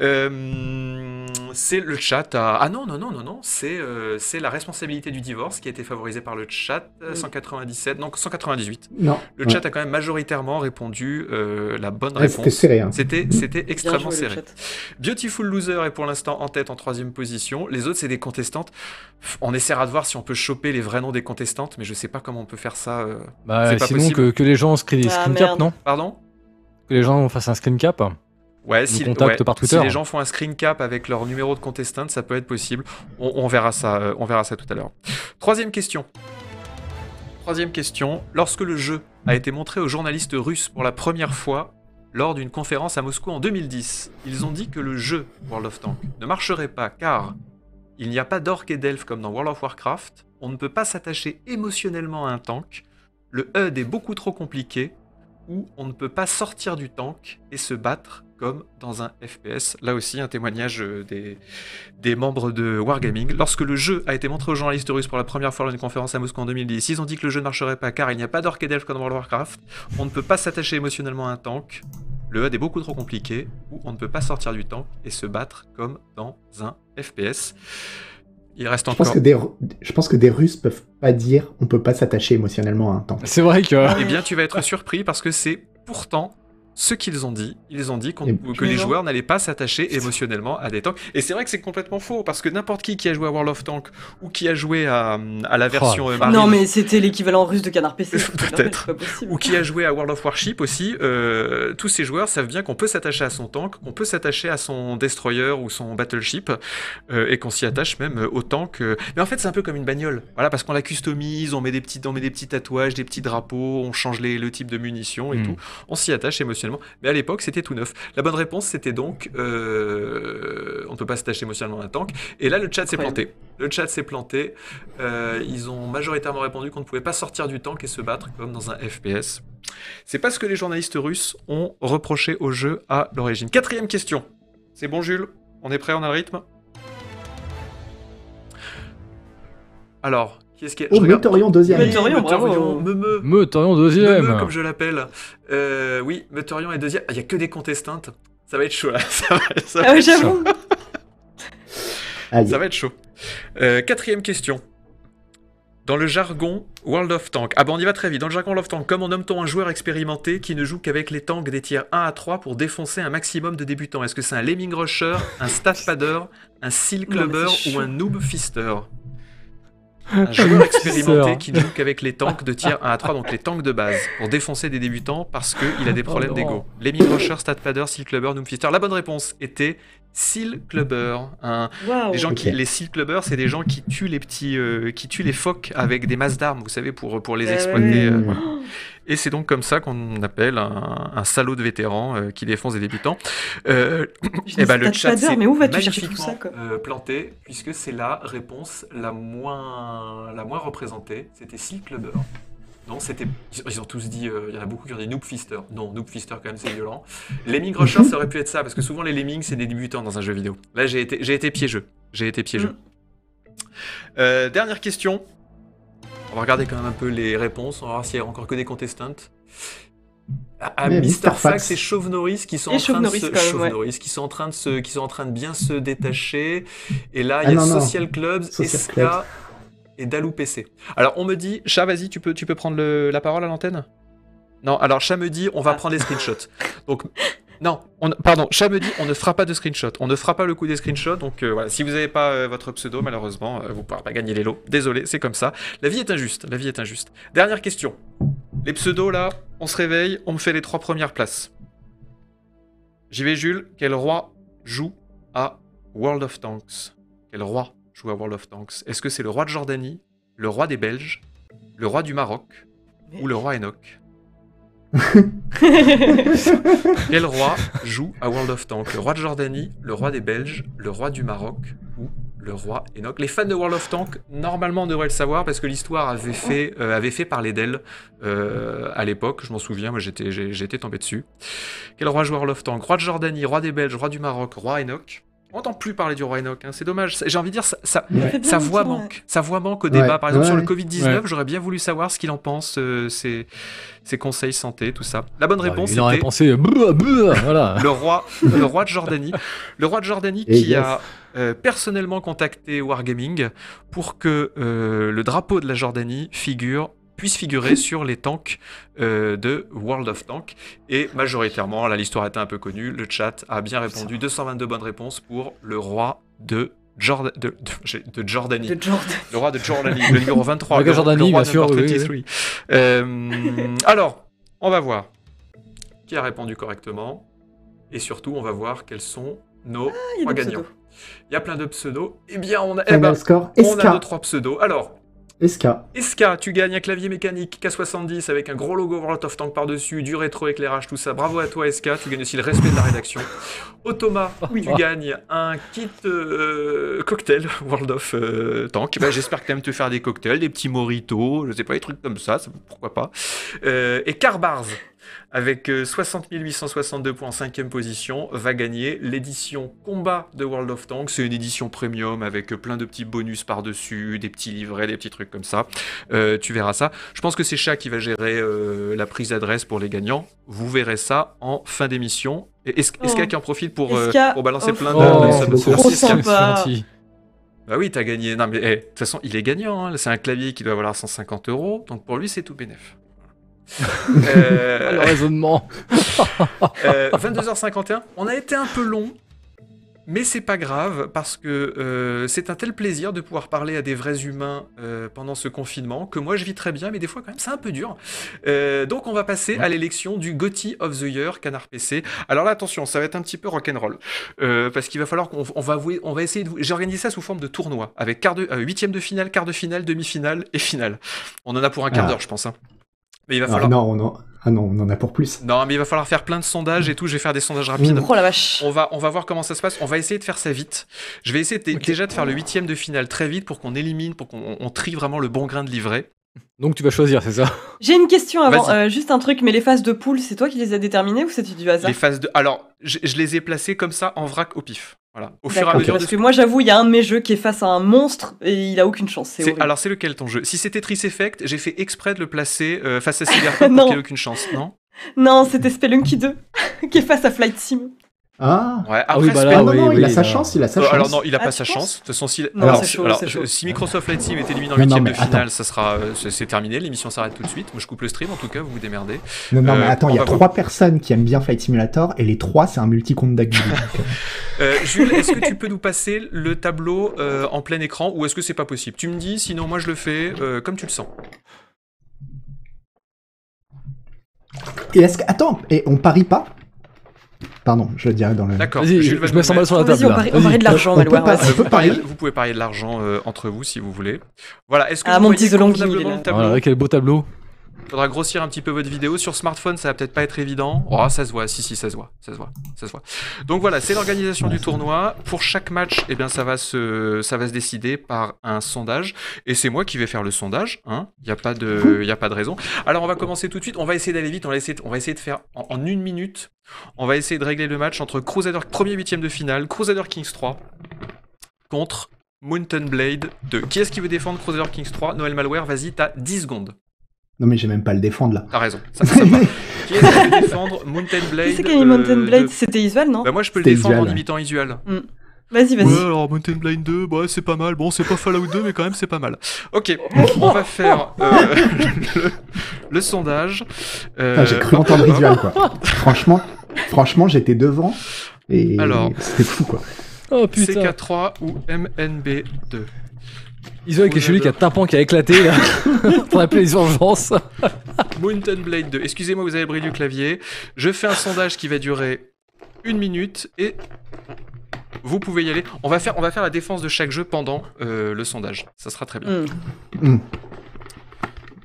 Euh, c'est le chat Ah non, non, non, non, non, c'est euh, la responsabilité du divorce qui a été favorisée par le chat, 197, donc 198. Non. Le chat a quand même majoritairement répondu euh, la bonne réponse. Hein. C'était C'était extrêmement serré. Beautiful Loser est pour l'instant en tête en troisième position. Les autres, c'est des contestantes. On essaiera de voir si on peut choper les vrais noms des contestantes, mais je sais pas comment on peut faire ça. Euh, bah, c'est pas sinon, que, que, les gens se créent des ah, non Pardon Que les gens fassent un screen cap si, les gens font un screen avec leur numéro de contestant, ça peut être possible. On, verra ça, euh, on verra ça tout à l'heure. Troisième question. Troisième question. Lorsque le jeu a été montré aux journalistes russes pour la première fois lors d'une conférence à Moscou en 2010, ils ont dit que le jeu World of Tanks ne marcherait pas car il n'y a pas d'orques et d'elfes comme dans World of Warcraft, on ne peut pas s'attacher émotionnellement à un tank, le HUD est beaucoup trop compliqué, ou on ne peut pas sortir du tank et se battre comme dans un FPS. Là aussi, un témoignage euh, des, des membres de Wargaming. Lorsque le jeu a été montré aux journalistes russes pour la première fois lors d'une conférence à Moscou en 2010, ils ont dit que le jeu ne marcherait pas car il n'y a pas et comme dans World of Warcraft, on ne peut pas s'attacher émotionnellement à un tank, le HUD est beaucoup trop compliqué, ou on ne peut pas sortir du tank et se battre comme dans un FPS. Il reste encore. Je pense que des, je pense Russes peuvent pas dire on peut pas s'attacher émotionnellement à un tank. C'est vrai que. Eh bien, tu vas être surpris parce que c'est pourtant ce qu'ils ont dit. Ils ont dit que les joueurs n'allaient pas s'attacher émotionnellement à des tanks. Et c'est vrai que c'est complètement faux, parce que n'importe qui qui a joué à World of Tanks ou qui a joué à, la oh, version euh, Non, mais c'était l'équivalent russe de Canard PC. [LAUGHS] Peut-être. Ou qui a joué à World of Warship aussi. Euh, tous ces joueurs savent bien qu'on peut s'attacher à son tank, qu'on peut s'attacher à son destroyer ou son battleship, euh, et qu'on s'y attache même autant que. Mais en fait, c'est un peu comme une bagnole. Voilà, parce qu'on la customise, on met des petits, met des petits tatouages, des petits drapeaux, on change les, le type de munitions et hmm. tout. On s'y attache émotionnellement mais à l'époque, c'était tout neuf. La bonne réponse, c'était donc euh, on ne peut pas se s'attacher émotionnellement à un tank. Et là, le chat s'est planté. Le chat s'est planté. Euh, ils ont majoritairement répondu qu'on ne pouvait pas sortir du tank et se battre comme dans un FPS. C'est pas ce que les journalistes russes ont reproché au jeu à l'origine. Quatrième question. C'est bon, Jules On est prêt On a le rythme Alors, ce Oh, deuxième. Meteorion, deuxième! Meumeu. deuxième. comme je l'appelle. Euh, oui, Meteorion est deuxième. Ah, il y n'y a que des contestantes. Ça va être chaud là. [LAUGHS] Ça va, ça va ah j'avoue. ça va être chaud. Euh, quatrième question. Dans le jargon World of Tank. Ah bon, bah, on y va très vite. Dans le jargon World of Tank, comment nomme-t-on un joueur expérimenté qui ne joue qu'avec les tanks des tiers 1 à 3 pour défoncer un maximum de débutants Est-ce que c'est un Lemming Rusher, un Staff Padder, un Seal Clubber ou un Noob Fister un joueur [LAUGHS] expérimenté qui ne joue qu'avec les tanks de tir 1 à 3, donc les tanks de base, pour défoncer des débutants parce qu'il a des oh problèmes d'ego. Lemmy Rusher, padder, Seal Clubber, Noomfister. La bonne réponse était Seal Clubber. Hein. Les, gens qui, les Seal Clubbers, c'est des gens qui tuent les petits, euh, qui tuent les phoques avec des masses d'armes, vous savez, pour, pour les eh exploiter. Euh. Oh. Et c'est donc comme ça qu'on appelle un, salaud de vétéran euh, qui défonce des débutants. Euh, eh ben, le chat c'est mais où tout ça euh, planté puisque c'est la réponse la moins la moins représentée. C'était Silk Clubber. Non, c'était. Ils ont tous dit. Euh, il y en a beaucoup qui ont dit Noob Fister. Non, Noob Fister, quand même, c'est violent. Lemming Rusher, ça aurait pu être ça, parce que souvent, les Lemmings, c'est des débutants dans un jeu vidéo. Là, j'ai été, été piégeux. J'ai été piégeux. Mm. dernière question. On va regarder quand même un peu les réponses, on va voir s'il y a encore que des contestantes. À, ah, ah, Fax et Chauve Norris qui sont en train de qui sont en train de se, qui sont en train de bien se détacher. Et là, il y ah a Social Clubs, Esca et Dalou PC. Alors on me dit, chat, vas-y, tu peux, tu peux prendre la parole à l'antenne. Non, alors chat me dit, on va prendre les screenshots. Donc [LAUGHS] Non, pardon, chat dit on ne fera pas de screenshot. On ne fera pas le coup des screenshots. Donc euh, voilà, si vous n'avez pas euh, votre pseudo, malheureusement, euh, vous ne pourrez pas gagner les lots. Désolé, c'est comme ça. La vie est injuste. La vie est injuste. Dernière question. Les pseudos, là, on se réveille, on me fait les trois premières places. J'y vais, Jules. Quel roi joue à World of Tanks Quel roi joue à World of Tanks Est-ce que c'est le roi de Jordanie, le roi des Belges, le roi du Maroc ou le roi Enoch [LAUGHS] Quel roi joue à World of Tanks Le roi de Jordanie, le roi des Belges, le roi du Maroc ou le roi Enoch Les fans de World of Tanks, normalement, devraient le savoir parce que l'histoire avait, fait, euh, parler d'elle euh, à l'époque. Je m'en souviens, moi j'étais tombé dessus. Quel roi joue à World of Tanks Roi de Jordanie, roi des Belges, roi du Maroc, roi Enoch on n'entend plus parler du roi Enoch, hein. c'est dommage. J'ai envie de dire, ça, ça, sa, voix manque. Sa voix manque au débat. Par exemple, sur le Covid-19, j'aurais bien voulu savoir ce qu'il en pense, euh, ses, conseils santé, tout ça. La bonne bah, réponse, il pensé euh, euh, voilà. [LAUGHS] le, roi, le roi de Jordanie. Le roi de Jordanie eh, qui a personnellement contacté Wargaming pour que le drapeau de la Jordanie figure puisse figurer sur les tanks euh, de World of Tanks. Et majoritairement, là l'histoire était un peu connue, le chat a bien répondu 222 bonnes réponses pour le roi de de, de, Jordanie. Le roi de Jordanie, le numéro 23. Le, de Jordanie, bien sûr. Euh, alors, on va voir qui a répondu correctement. Et surtout, on va voir quels sont nos ah, trois gagnants. Il y a plein de pseudos. Eh bien, on a, eh ben, on a nos trois pseudos. Alors, SK. SK, tu gagnes un clavier mécanique K70 avec un gros logo World of Tank par-dessus, du rétro-éclairage, tout ça. Bravo à toi SK, tu gagnes aussi le respect de la rédaction. Automa, [LAUGHS] oh, oui. tu oh. gagnes un kit euh, cocktail World of euh, Tank. Bah, j'espère que tu te faire des cocktails, des petits moritos, je sais pas, des trucs comme ça, pourquoi pas. Euh, et Carbars, avec 60 862 points en cinquième position, va gagner l'édition Combat de World of Tanks. C'est une édition premium avec euh, plein de petits bonus par-dessus, des petits livrets, des petits trucs comme ça. Euh, tu verras ça. Je pense que c'est Chat qui va gérer euh, la prise d'adresse pour les gagnants. Vous verrez ça en fin d'émission. Est-ce oh. qu'il y a qui en profite pour, pour balancer oh, plein oh, de... Oh, Bah oui, t'as gagné. Non, mais eh, de toute façon, il est gagnant. Hein. C'est un clavier qui doit valoir 150 euros. Donc pour lui, c'est tout bénéf. Euh, ah, le raisonnement. 22h51, [LAUGHS] euh, [LAUGHS] on a été un peu long, mais c'est pas grave parce que euh, c'est un tel plaisir de pouvoir parler à des vrais humains pendant ce confinement que moi je vis très bien, mais des fois quand même c'est un peu dur. donc on va passer à l'élection du Gotti of the Year Canard PC. Alors là attention, ça va être un petit peu rock'n'roll parce qu'il va falloir qu'on va on va essayer de. J'ai organisé ça sous forme de tournoi avec quart de huitième de finale, quart de finale, demi-finale et finale. On en a pour un quart ah. d'heure, je pense. Hein. Ah, ah non, on en... a pour plus. Non, mais il va falloir faire plein de sondages et tout. Je vais faire des sondages rapides. Oh la vache. On va, on va voir comment ça se passe. On va essayer de faire ça vite. Je vais essayer déjà de faire le huitième de finale très vite pour qu'on élimine, pour qu'on trie vraiment le bon grain de livret. Donc tu vas choisir, c'est ça J'ai une question avant, euh, juste un truc, mais les phases de poule, c'est toi qui les as déterminées ou c'est du hasard Les phases de... Alors, je les ai placées comme ça en vrac au pif. Voilà. Au fur et à mesure moi, j'avoue, il y a un de mes jeux qui est face à un monstre et il a aucune chance. C'est Alors, c'est lequel ton jeu Si c'était Tetris Effect, j'ai fait exprès de le placer euh, face à Cyberpunk [LAUGHS] pour qu'il aucune chance, non Non, c'était Spelunky 2 [LAUGHS] qui est face à Flight Sim. Ah, ouais. Ah après, bah il a sa bah. chance, il a sa euh, chance. Alors non, il a ah, pas sa chance. De toute si, euh, Microsoft Light Sim est éliminé en huitième de finale, ça sera, euh, c'est terminé. L'émission s'arrête tout de suite. Moi, je coupe le stream. En tout cas, vous vous démerdez. Non, non, mais attends, il y a trois personnes qui aiment bien Flight Simulator et les trois, c'est un multi compte Julien, [LAUGHS] Jules, est-ce que tu peux nous passer le tableau en plein écran ou est-ce que c'est pas possible Tu me dis, sinon moi je le fais comme tu le sens. Et est-ce que attends, et on parie pas Pardon, je le dirai dans le. D'accord. Je me sens sur la table. On, y on, de l'argent, on, Vous pouvez parler de l'argent euh, entre vous si vous voulez. Voilà. Est-ce que ah, mon petit Zelong, quel beau tableau. Il Faudra grossir un petit peu votre vidéo. Sur smartphone, ça va peut-être pas être évident. Oh, ça se voit. Si, si, ça se voit. Ça se voit. Ça se voit. Donc voilà, c'est l'organisation du tournoi. Pour chaque match, eh bien, ça va se, ça va se décider par un sondage. Et c'est moi qui vais faire le sondage. Il hein. n'y a pas de, a pas de raison. Alors, on va commencer tout de suite. On va essayer d'aller vite. On va essayer, on va essayer de faire en, une minute. On va essayer de régler le match entre Crusader, premier huitième de finale, Crusader Kings 3 contre Mountain Blade 2. Qui est-ce qui veut défendre Crusader Kings 3 Noël Malware, vas-y, t'as 10 secondes. Non mais j'ai même pas le défendre là. T'as raison. Ça, ça [LAUGHS] qui est le défendre Mountain Blade Qui c'est qui a euh, Mountain Blade C'était Isual, non Bah moi je peux le défendre en imitant Isual. Mm. Vas-y, vas-y. Ouais, alors Mountain Blade 2, bah, c'est pas mal. Bon, c'est pas Fallout 2, mais quand même, c'est pas mal. Ok, [LAUGHS] on va faire euh, [LAUGHS] le, sondage. Euh, ah, j'ai cru entendre Isual, quoi. franchement, franchement j'étais devant et c'était fou, quoi. Oh, putain. CK3 ou MNB2 Iso est celui qui a tympan qui a éclaté là. On les urgences. Mountain Blade 2. Excusez-moi, vous avez brûlé du clavier. Je fais un sondage qui va durer une minute et vous pouvez y aller. On va faire, on va faire la défense de chaque jeu pendant euh, le sondage. Ça sera très bien. Mm. Mm.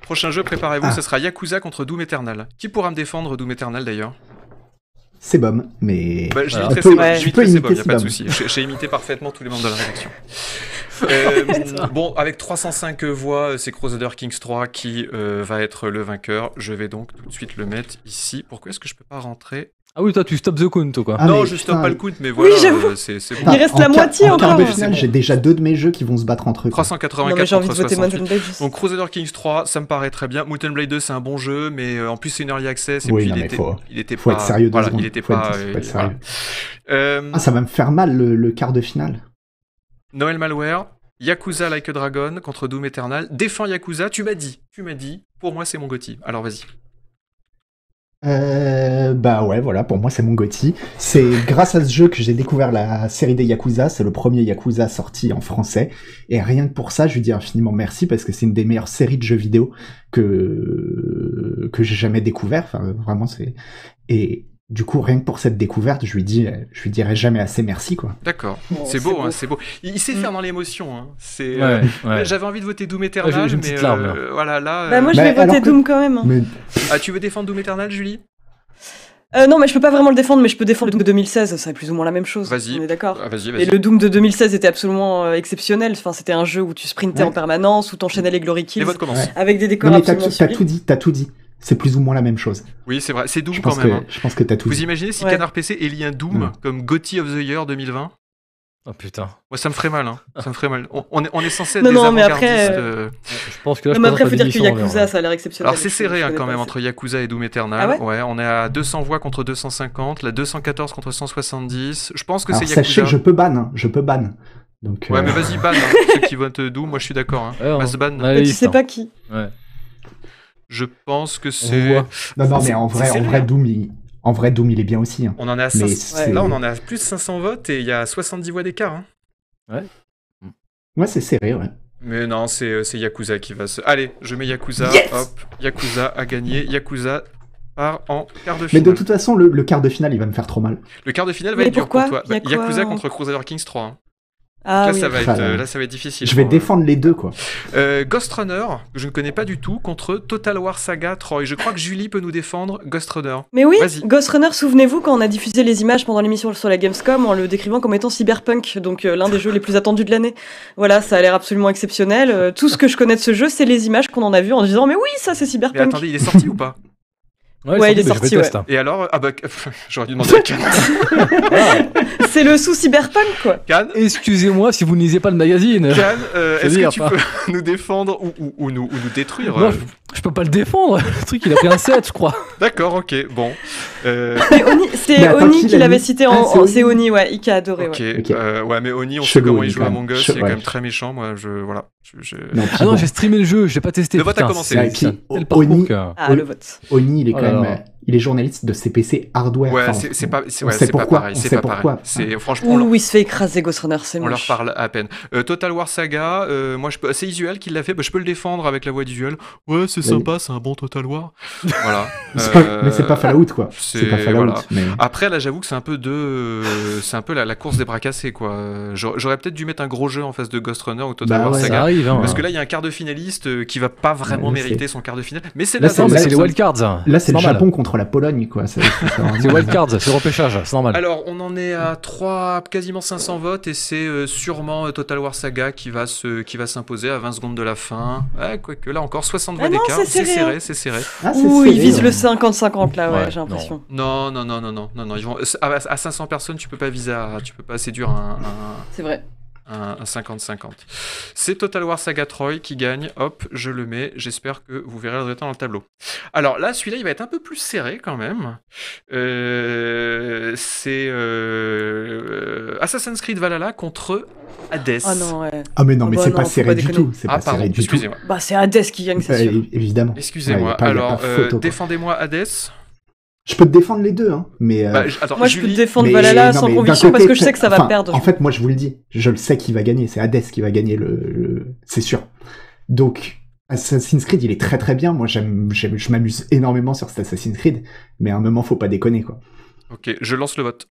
Prochain jeu, préparez-vous, ah. ce sera Yakuza contre Doom Eternal. Qui pourra me défendre Doom Eternal d'ailleurs C'est Bob mais. je, suis très je, je pas de souci. J'ai imité parfaitement tous les membres de la rédaction. Euh, bon, avec 305 voix, euh, c'est Crusader Kings 3 qui euh, va être le vainqueur. Je vais donc tout de suite le mettre ici. Pourquoi est-ce que je peux pas rentrer ah oui, toi tu stops the count ou quoi. Ah, non, je stoppe pas le count, mais voilà. Oui, c'est, bon. Il reste la moitié en encore. En j'ai déjà deux de mes jeux qui vont se battre entre eux. 384 j'ai envie de Donc Crusader Kings 3, ça me paraît très bien. Mountain Blade 2, c'est un bon jeu, mais en plus c'est une early access. Et oui, puis, il, était, il était faut pas. Être sérieux voilà, il était pas. ah, ça va me faire mal le quart de finale. Noël Malware, Yakuza Like a Dragon contre Doom Eternal. Défends Yakuza, tu m'as dit, tu m'as dit, pour moi c'est mon Gotti. Alors vas-y. Euh, bah ouais, voilà, pour moi c'est mon Gotti. C'est grâce à ce jeu que j'ai découvert la série des Yakuza, c'est le premier Yakuza sorti en français. Et rien que pour ça, je lui dis infiniment merci parce que c'est une des meilleures séries de jeux vidéo que, que j'ai jamais découvert. Enfin, vraiment, c'est. Et, du coup, rien que pour cette découverte, je lui dis, je lui dirai jamais assez merci, quoi. D'accord. c'est beau, hein, c'est beau. Il, sait mm. faire dans l'émotion. Hein. C'est. Euh, j'avais envie de voter Doom Eternal, mais euh, voilà là. Bah, moi, euh, je vais voter Doom quand même. Hein. Ah, tu veux défendre Doom Eternal, Julie non, mais je peux pas vraiment le défendre, mais je peux défendre le Doom de 2016, C'est plus ou moins la même chose. Vas-y. On est d'accord. Ah, et le Doom de 2016 était absolument exceptionnel. Enfin, c'était un jeu où tu sprintais en permanence, où t'enchaînais les glory kills. Les votes commencent. Avec des décors mais tout dit, t'as tout dit c'est plus ou moins la même chose. Oui, c'est vrai. C'est Doom quand même. Hein. Je pense que t'as tout. Vous imaginez si Canard PC élit un Doom hmm. comme Gotti of the Year 2020 Oh putain. Moi, ça me ferait mal. Hein. Ça me ferait mal. On, est, censé être non, non, mais après, euh. Je pense que là, non, je mais après, faut dire que Yakuza, ça a l'air exceptionnel. Alors, c'est serré hein, quand même entre Yakuza et Doom Eternal. Ah ouais, on est à 200 voix contre 250, la 214 contre 170. Je pense que c'est Yakuza. Sachez que je peux ban. Je peux ban. Donc, Ouais, euh, mais vas-y, ban. [LAUGHS] Ceux qui votent Doom, moi, je suis d'accord. Hein. Ouais, ban. Mais tu sais pas qui. Ouais. Je pense que c'est. Non, non, mais en vrai, en vrai, Doom, il... est bien aussi. Hein. On en a 500... Là, on en a plus de 500 votes et il y a 70 voix d'écart. Hein. Ouais. Ouais, c'est serré, ouais. Mais non, euh, c'est Yakuza qui va se. Allez, je mets Yakuza. hop, Yakuza a gagné. Yakuza part en quart de finale. Mais de toute façon, le, quart de finale, il va me faire trop mal. Le quart de finale va être dur pour toi. Yakuza contre Crusader Kings 3. Ah euh, là, ça va être, difficile. Je vais hein. défendre les deux, quoi. Euh, Ghost Runner, je ne connais pas du tout, contre Total War Saga Troy. Je crois que Julie peut nous défendre Ghost Runner. Mais oui, Ghost Runner, souvenez-vous, quand on a diffusé les images pendant l'émission sur la Gamescom, en le décrivant comme étant cyberpunk, donc euh, l'un des jeux les plus attendus de l'année. Voilà, ça a l'air absolument exceptionnel. tout ce que je connais de ce jeu, c'est les images qu'on en a vues en disant, mais oui, ça, c'est cyberpunk. Mais attendez, il est sorti ou pas Ouais, il est sorti. Ouais. Et alors, ah bah, j'aurais dû demander à [LAUGHS] ah. C'est le sous cyberpunk, quoi. Cannes. Excusez-moi si vous ne lisez pas le magazine. Cannes, euh, est-ce que tu peux [LAUGHS] nous défendre ou, ou, nous, ou nous, détruire euh, je peux pas le défendre. [LAUGHS] Le truc, il a pris un 7, je crois. D'accord, ok, bon. Euh, [LAUGHS] c'est Oni, qui l'avait cité en. Ah, c'est Oni, ouais, Ika adoré. Ok, ouais, euh, ouais mais Oni, on sait comment il joue à Among Us, il est quand même très méchant. Moi, je. Voilà. ah non, j'ai streamé le jeu, j'ai pas testé. Le vote a commencé. Oni, ah, le vote. Oni, il est ah, quand même il est journaliste de CPC Hardware. Ouais, c'est pas, c'est pourquoi. C'est pourquoi. Ah. C'est franchement. Ouh, il se fait écraser Ghost Runner, On leur parle à peine. Euh, Total War Saga, euh, moi, c'est Isuel qui l'a fait. Bah, je peux le défendre avec la voix d'Isuel. Ouais, c'est sympa, c'est un bon Total War. voilà. [LAUGHS] Euh, mais c'est pas Fallout quoi. C'est pas Fallout. Après, là, j'avoue que c'est un peu de, c'est un peu la, course des bras cassés quoi. J'aurais peut-être dû mettre un gros jeu en face de Ghost Runner ou Total bah War Saga. Hein. parce que là, il y a un quart de finaliste qui va pas vraiment mériter son quart de final Mais c'est là, c'est les wildcards. Là, c'est le Japon contre la Pologne, quoi. [LAUGHS] C'est cards c'est repêchage, c'est normal. Alors, on en est à 3, quasiment 500 votes, et c'est euh, sûrement euh, Total War Saga qui va qui va s'imposer à 20 secondes de la fin. quoi quoique là encore 60 voix ah c'est serré, hein. c'est serré. Ah, Ouh, ils visent hein. le 50-50 là, ouais, j'ai l'impression. Non, non, non, non, non, non, ils vont euh, à, 500 personnes, tu peux pas viser, tu peux pas séduire un... C'est vrai un 50-50. C'est Total War Saga Troy qui gagne. Hop, je le mets. J'espère que vous verrez le résultat dans le tableau. Alors là, celui-là, il va être un peu plus serré quand même. Euh, c'est euh, Assassin's Creed Valhalla contre Hades. Ah non, ouais. Ah mais non, ah mais bah c'est pas ah, serré du tout. C'est pas serré du tout. Bah c'est Hades qui gagne, c'est bah, sûr. Évidemment. Excusez-moi. Alors, euh, défendez-moi Hades. Je peux te défendre les deux, hein, mais... Euh, bah, moi, je peux te défendre Valhalla sans conviction, parce que je sais que ça va perdre. En fait, moi, je vous le dis, je le sais qui va gagner, c'est Hades qui va gagner, le... c'est sûr. Donc, Assassin's Creed, il est très très bien, moi, j'aime, je m'amuse énormément sur cet Assassin's Creed, mais à un moment, faut pas déconner, quoi. Ok, je lance le vote.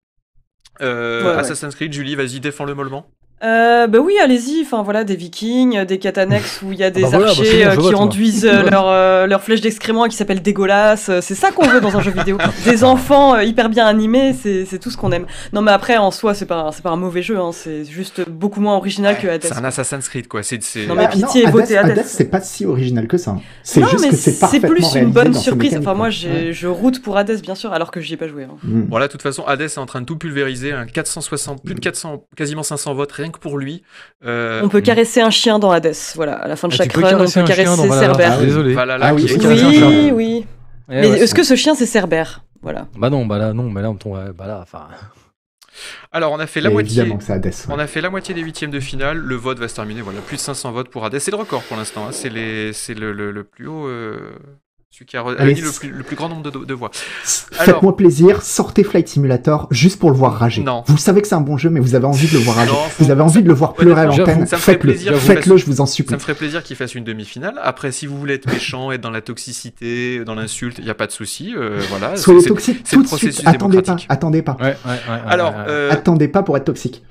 Euh, Assassin's Creed, Julie, vas-y, défends le mollement. Euh, bah oui, allez-y. Enfin voilà, des Vikings, euh, des catanex où il y a ah bah des archers euh, qui enduisent euh, [LAUGHS] leurs flèches d'excréments qui s'appellent dégueulasse C'est ça qu'on veut dans un jeu vidéo. Des enfants hyper bien animés, c'est tout ce qu'on aime. Non mais après en soi, c'est pas c'est pas un mauvais jeu. Hein. C'est juste beaucoup moins original que Hades. C'est un Assassin's Creed quoi. C'est non ah mais pitié, ah, Hades, Hades. c'est pas si original que ça. Hein. C'est juste que c'est parfaitement C'est plus une bonne surprise. Enfin moi, je route pour Hades bien sûr, alors que j'y ai pas joué. Voilà, hein. de toute façon, Hades est en train de tout pulvériser. 460, plus de 400, quasiment 500 votes pour lui. Euh, on peut mm. caresser un chien dans Hades, voilà, à la fin de ah, chaque run, on peut caresser Cerbère. Désolé. oui, oui, oui. Eh mais est-ce que ce chien c'est Cerbère Voilà. Bah non, bah là non, mais là on tombe, bah là, Alors, on a fait la moitié. On a fait la moitié des huitièmes de finale. Le vote va se terminer. Voilà, plus de 500 votes pour Hades. C'est le record pour l'instant. Hein. C'est le, plus haut. Euh, celui qui a le plus, grand nombre de, voix. Faites-moi plaisir, sortez Flight Simulator juste pour le voir rager. Non. Vous savez que c'est un bon jeu, mais vous avez envie de le voir rager. vous avez envie de le voir pleurer à l'antenne. Faites-le, faites je vous en supplie. Ça me ferait plaisir qu'il fasse une demi-finale. Après, si vous voulez être méchant, être dans la toxicité, dans l'insulte, il n'y a pas de souci. Euh, voilà. Soyez toxique tout de suite. Attendez pas, attendez pas. Alors, euh, attendez pas pour être toxique.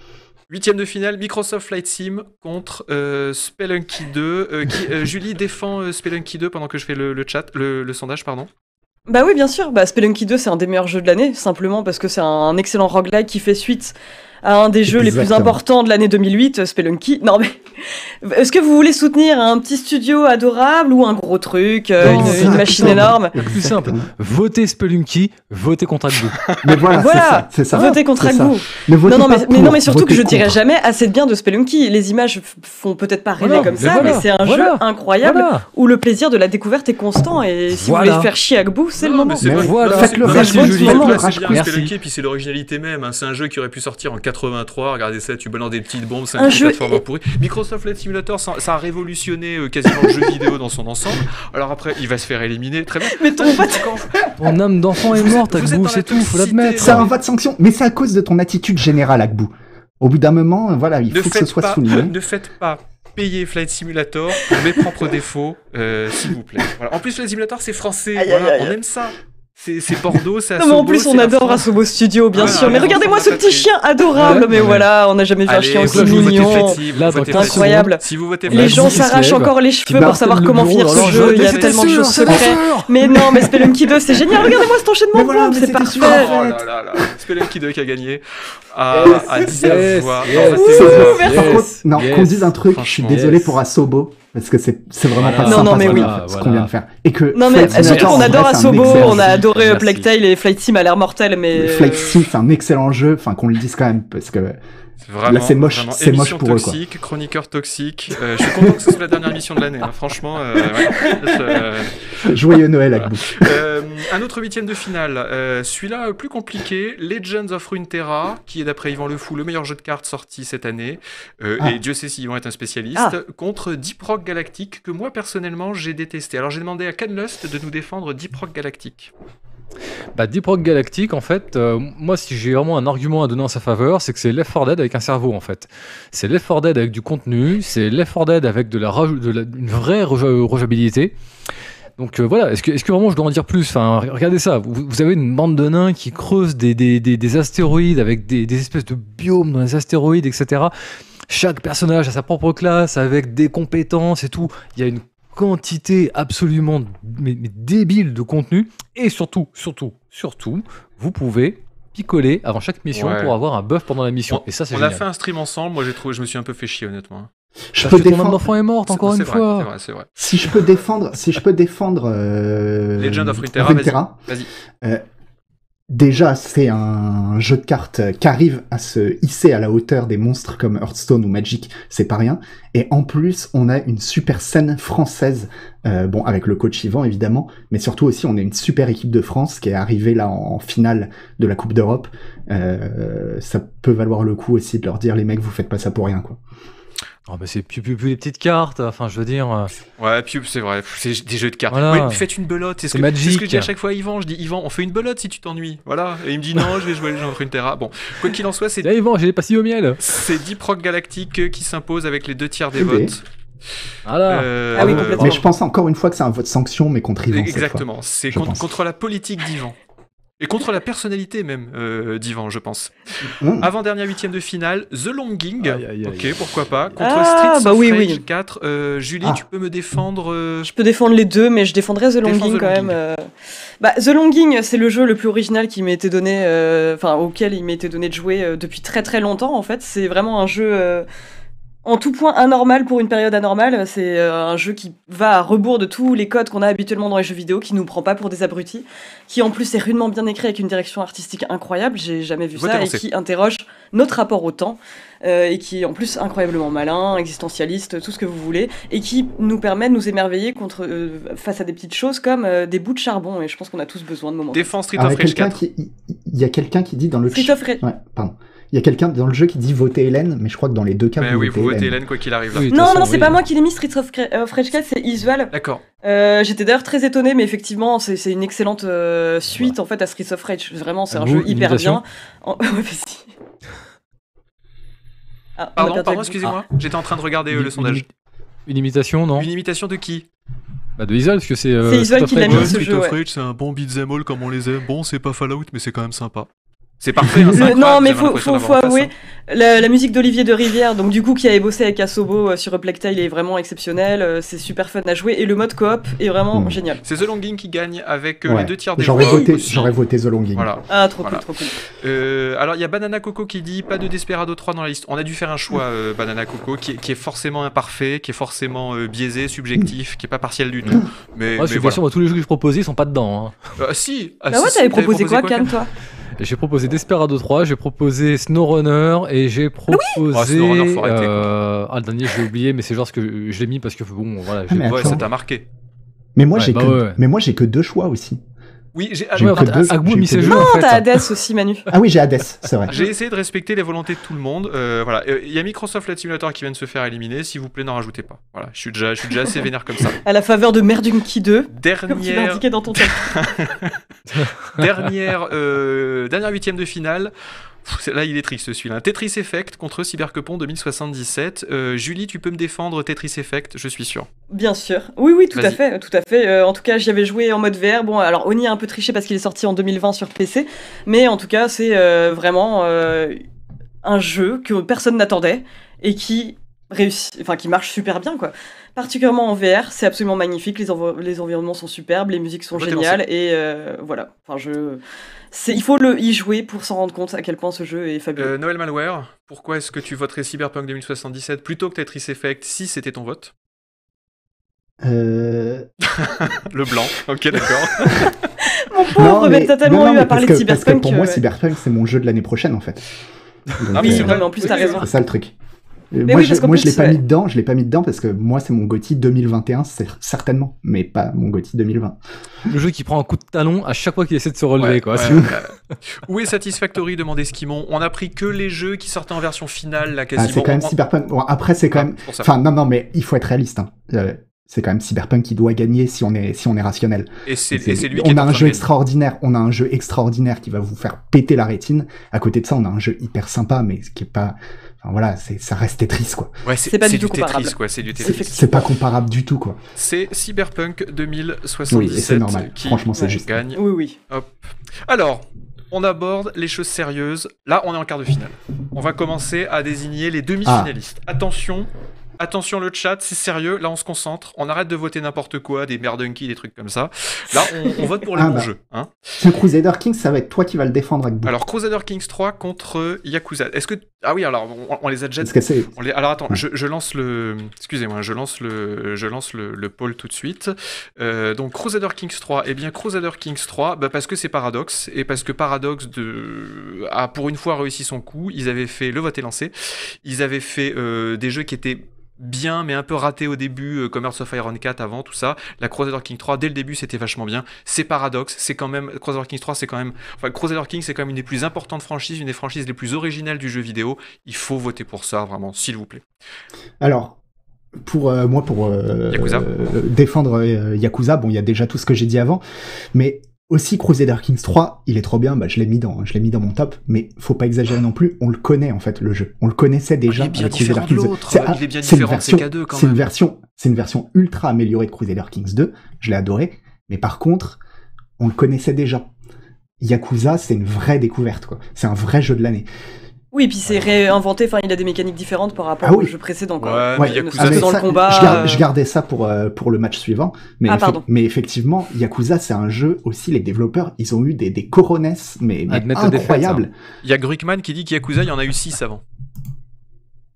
Huitième de finale, Microsoft Flight Sim contre euh, Spelunky 2. Euh, euh, [LAUGHS] Julie défend Spelunky 2 pendant que je fais le, chat, le, sondage, pardon. Bah oui, bien sûr. Bah, Spelunky 2, c'est un des meilleurs jeux de l'année, simplement parce que c'est un, excellent roguelike qui fait suite à un des jeux les plus importants de l'année 2008, euh, Spelunky. [LAUGHS] Non, mais [LAUGHS] est-ce que vous voulez soutenir un petit studio adorable ou un gros truc, euh, une, machine énorme Plus simple, votez Spelunky, votez contre Agbou. [LAUGHS] Mais voilà, c'est ça, Votez contre Agbou. Mais, non, mais, surtout que je ne dirais jamais assez de bien de Spelunky. Les images font peut-être pas rêver comme ça, mais c'est un jeu incroyable où le plaisir de la découverte est constant. Et si vous voulez faire chier Agbou, c'est le moment. faites c'est le bien Spelunky, puis c'est l'originalité même. Hein. C'est un jeu qui aurait pu sortir en 83, regardez ça, tu balances des petites bombes, c'est un, plateforme pourri. Microsoft Flight Simulator, ça, a révolutionné euh, quasiment le jeu [LAUGHS] vidéo dans son ensemble. Alors après, il va se faire éliminer, très bien. Mais ton, [LAUGHS] ton âme d'enfant est mort, Agbou, c'est tout, faut l'admettre. Ça un pas de sanction, mais c'est à cause de ton attitude générale, Agbou. Au bout d'un moment, voilà, il faut que ce soit pas, souligné. [LAUGHS] Ne faites pas payer Flight Simulator pour mes propres défauts, euh, s'il vous plaît. En plus, Flight Simulator, c'est français, on aime ça. C'est Bordeaux, c'est Non, mais en plus, on adore Asobo Studio, bien sûr. Mais regardez-moi ce petit chien adorable. mais voilà, on n'a jamais vu un chien aussi mignon. incroyable. Si vous les gens s'arrachent encore les cheveux pour savoir comment finir ce jeu. Il y a tellement de choses secrètes. Mais non, mais Spelunky 2, c'est génial. Regardez-moi cet enchaînement de bombes, c'est parfait. Spelunky 2 qui a gagné à 19 voix. Non, qu'on dise un truc, je suis désolé pour Asobo parce que c'est vraiment pas non, sympa non, mais oui. qu'on vient de faire. Et que non, mais surtout, on adore Asobo, on a adoré Plague euh, Tale et Flight Sim a l'air mortel, mais. Flight Sim, c'est un excellent jeu, enfin qu'on le dise quand même, parce que c'est moche, c'est moche pour toxique, eux. Chroniqueur toxique. Euh, je suis content que ce soit la dernière émission de l'année. Hein. Franchement, euh, euh, joyeux Noël, à Euh, un autre huitième de finale. Celui-là plus compliqué, Legends of Runeterra, qui est d'après Yvan Le Fou le meilleur jeu de cartes sorti cette année. Et ah. Dieu sait si Yvan est un spécialiste. Ah. Contre Deep Rock Galactic que moi personnellement j'ai détesté. Alors j'ai demandé à Canlust de nous défendre Deep Rock Galactic. Bah, Deep Rock Galactic, en fait, euh, moi, si j'ai vraiment un argument à donner en sa faveur, c'est que c'est Left Dead avec un cerveau, en fait. C'est Left Dead avec du contenu, c'est Left Dead avec de la, de la une vraie rejabilité. Donc euh, voilà, est-ce que, est que, vraiment je dois en dire plus enfin, Regardez ça, vous, avez une bande de nains qui creuse des, des, des, des astéroïdes avec des, espèces de biomes dans les astéroïdes, etc. Chaque personnage a sa propre classe avec des compétences et tout. Il y a une quantité absolument débile de contenu. Et surtout, surtout, surtout, vous pouvez picoler avant chaque mission pour avoir un buff pendant la mission. On, et ça, c'est On a fait un stream ensemble. Moi, j'ai trouvé, je me suis un peu fait chier, honnêtement. Je Parce est morte encore une fois. Si je peux défendre, si je peux défendre euh, Legend of Runeterra, vas-y. Euh, déjà c'est un jeu de cartes qui arrive à se hisser à la hauteur des monstres comme Hearthstone ou Magic, c'est pas rien. Et en plus, on a une super scène française, euh, bon avec le coach Yvan évidemment, mais surtout aussi on a une super équipe de France qui est arrivée là en, finale de la Coupe d'Europe. Euh, ça peut valoir le coup aussi de leur dire les mecs, vous faites pas ça pour rien quoi. Oh bah c'est plus les petites cartes, enfin je veux dire. Euh. Ouais, c'est vrai, c'est des jeux de cartes. faites une belote, c'est ce, que, ce je dis à chaque fois à Yvan. Je dis Yvan, on fait une belote si tu t'ennuies. Voilà. Et il me dit non, je vais jouer gens une une Terra. Bon, quoi qu'il en soit, c'est. Là, [LAUGHS] eh, Yvan, j'ai passé au miel. C'est 10 procs galactiques qui s'imposent avec les deux tiers des votes. Voilà. Euh, ah euh, mais je pense encore une fois que c'est un vote sanction, mais contre Yvan. Exactement, c'est contre la politique d'Yvan. Et contre la personnalité même euh, d'Ivan, je pense. Avant-dernière huitième de finale, The Longing. ok, pourquoi pas. Ah, contre Street Streets bah euh, 4. Julie, ah. tu peux me défendre euh, Je peux défendre les deux, mais je défendrai The Longing quand même. Bah, The Longing, c'est le jeu le plus original qui m'était donné, enfin auquel il m'a été donné de jouer depuis très très longtemps en fait. C'est vraiment un jeu en tout point anormal pour une période anormale. C'est euh, un jeu qui va à rebours de tous les codes qu'on a habituellement dans les jeux vidéo, qui nous prend pas pour des abrutis, qui en plus est rudement bien écrit avec une direction artistique incroyable, j'ai jamais vu ça, et qui interroge notre rapport au temps, euh, et qui est en plus incroyablement malin, existentialiste, tout ce que vous voulez, et qui nous permet de nous émerveiller euh, face à des petites choses comme des bouts de charbon, et je pense qu'on a tous besoin de moments. Défense Street of ah, Rage 4. Il y a quelqu'un qui dit dans le chat. Ouais, pardon. Il y a quelqu'un dans le jeu qui dit votez Hélène, mais je crois que dans les deux cas, ben vous, votez, Hélène. quoi qu'il arrive. Là. non, non, c'est pas moi qui l'ai mis Streets of, Rage euh, 4, c'est Isual. D'accord. Euh, j'étais d'ailleurs très étonné, mais effectivement, c'est une excellente euh, suite en fait à Streets of Rage. Vraiment, c'est un jeu hyper bien. [LAUGHS] Bah, ah, pardon, pardon excusez-moi, ah. j'étais en train de regarder le sondage. Une imitation, non Une imitation de qui bah de Isol, parce que c'est. Euh, c'est Isol qui l'a mis ce jeu. c'est un bon beat'em all comme on les aime. Bon, c'est pas Fallout, mais c'est quand même sympa. C'est parfait. Hein, [LAUGHS] non, mais faut, faut, avouer, la, musique d'Olivier de Rivière, donc du coup qui avait bossé avec Asobo euh, sur Blacktail il est vraiment exceptionnel. Euh, c'est super fun à jouer et le mode coop est vraiment mm. génial. C'est The Longing qui gagne avec euh, les deux tiers des J'aurais voté, j'aurais voté The Longing. Ah trop cool, trop cool. alors il y a Banana Coco qui dit pas de Desperado 3 dans la liste. On a dû faire un choix Banana Coco qui est, forcément imparfait, qui est forcément biaisé, subjectif, qui est pas partiel du tout. Mais, je suis sûr, tous les jeux que je proposais sont pas dedans. Hein. Ah, bah si. t'avais proposé, quoi, Can toi j'ai proposé Desperado 3, j'ai proposé SnowRunner et j'ai ah proposé. Euh, ah, le dernier, j'ai oublié, mais c'est genre ce que je l'ai mis parce que bon, voilà. Ah, ça t'a marqué. Mais moi, j'ai bah Mais moi, j'ai que deux choix aussi. Oui, j'ai ah ah, Non, t'as Hades aussi, Manu. [LAUGHS] Ah oui, j'ai Hades, c'est vrai. j'ai essayé de respecter les volontés de tout le monde. Euh, voilà, euh, il y a Microsoft Flight Simulator qui vient de se faire éliminer. S'il vous plaît, n'en rajoutez pas. Voilà, je suis déjà, assez vénère comme ça. [LAUGHS] À la faveur de Merdunky 2. Dernière. Comme dans ton [LAUGHS] dernière, euh, dernière huitième de finale. Là, il est triste celui-là. Tetris Effect contre Cybercopon 2077. Euh, Julie, tu peux me défendre Tetris Effect, je suis sûr. Bien sûr. Oui, oui, tout à fait. Euh, tout à fait. Euh, en tout cas, j'y avais joué en mode VR. Bon, alors Oni a un peu triché parce qu'il est sorti en 2020 sur PC. Mais en tout cas, c'est vraiment un jeu que personne n'attendait et qui réussit, enfin, qui marche super bien, quoi particulièrement en VR, c'est absolument magnifique. Les, les, environnements sont superbes, les musiques sont géniales et euh, voilà. Enfin, je, il faut le y jouer pour s'en rendre compte à quel point ce jeu est fabuleux. Euh, Noël Malware, pourquoi est-ce que tu voterais Cyberpunk 2077 plutôt que Tetris Effect si c'était ton vote euh... [LAUGHS] le blanc, ok d'accord. [LAUGHS] mon pauvre, t'as tellement eu à parler de Cyberpunk. Parce que pour moi, euh, Cyberpunk, c'est mon jeu de l'année prochaine en fait. Ah oui, en plus, t'as raison. C'est ça le truc. Euh, moi, je, moi, je l'ai pas mis dedans, je l'ai pas mis dedans parce que moi, c'est mon Gotti 2021, certainement, mais pas mon Gotti 2020. Le jeu qui prend un coup de talon à chaque fois qu'il essaie de se relever, quoi. [LAUGHS] Où est Satisfactory qu'ils m'ont, On a pris que les jeux qui sortaient en version finale, là, quasiment. Ah, c'est quand même Cyberpunk. Bon, après, c'est quand ah, même. Enfin, non, non, mais il faut être réaliste. Hein. Euh, c'est quand même Cyberpunk qui doit gagner si on est, si on est rationnel. Et c'est lui On a un jeu extraordinaire, on a un jeu extraordinaire qui va vous faire péter la rétine. À côté de ça, on a un jeu hyper sympa, mais qui est pas, Enfin voilà, c'est, ça reste Tetris quoi. c'est, c'est pas du tout comparable. quoi, c'est du Tetris. C'est pas comparable du tout quoi. C'est Cyberpunk 2077 oui, c'est normal. Franchement, ça gagne. Oui, oui. Hop. Alors, on aborde les choses sérieuses. Là, on est en quart de finale. On va commencer à désigner les demi-finalistes. Ah. Attention, Attention le chat, c'est sérieux, là on se concentre, on arrête de voter n'importe quoi, des merdunkies, des trucs comme ça. Là on, vote pour les ah bah. jeu bons jeux. Hein. Crusader Kings, ça va être toi qui va le défendre avec vous. Alors Crusader Kings 3 contre Yakuza. Est-ce que... Ah oui, alors on, les a déjà... On les... Alors attends, je, lance le... Excusez-moi, je lance le, je lance le, le poll tout de suite. Euh, donc Crusader Kings 3, eh bien Crusader Kings 3, bah, parce que c'est Paradox, et parce que Paradox de... a pour une fois réussi son coup, ils avaient fait le vote est lancé, ils avaient fait euh, des jeux qui étaient bien mais un peu raté au début, euh, Commerce of Iron 4 avant, tout ça. La Crusader King 3, dès le début, c'était vachement bien. C'est paradoxe, c'est quand même. Crusader King 3, c'est quand même. Enfin, Crusader King, c'est quand même une des plus importantes franchises, une des franchises les plus originales du jeu vidéo. Il faut voter pour ça, vraiment, s'il vous plaît. Alors, pour euh, moi, pour euh, défendre Yakuza, bon, il y a déjà tout ce que j'ai dit avant, mais aussi Crusader Kings 3, il est trop bien, bah, je l'ai mis dans je l'ai mis dans mon top, mais faut pas exagérer non plus, on le connaît en fait le jeu. On le connaissait déjà avec Crusader Kings C'est une version c'est une version ultra améliorée de Crusader Kings 2, je l'ai adoré, mais par contre, on le connaissait déjà. Yakuza, c'est une vraie découverte quoi. C'est un vrai jeu de l'année. Oui, puis c'est réinventé, enfin il a des mécaniques différentes par rapport ah au jeu précédent. Ah, dans le combat, je, gardais, euh, ça pour, euh, pour le match suivant, ah, mais, effectivement, Yakuza c'est un jeu aussi, les développeurs, ils ont eu des, des coronesses, mais, incroyables. Il y a Gruckman qui dit qu'Yakuza, il y en a eu 6 avant.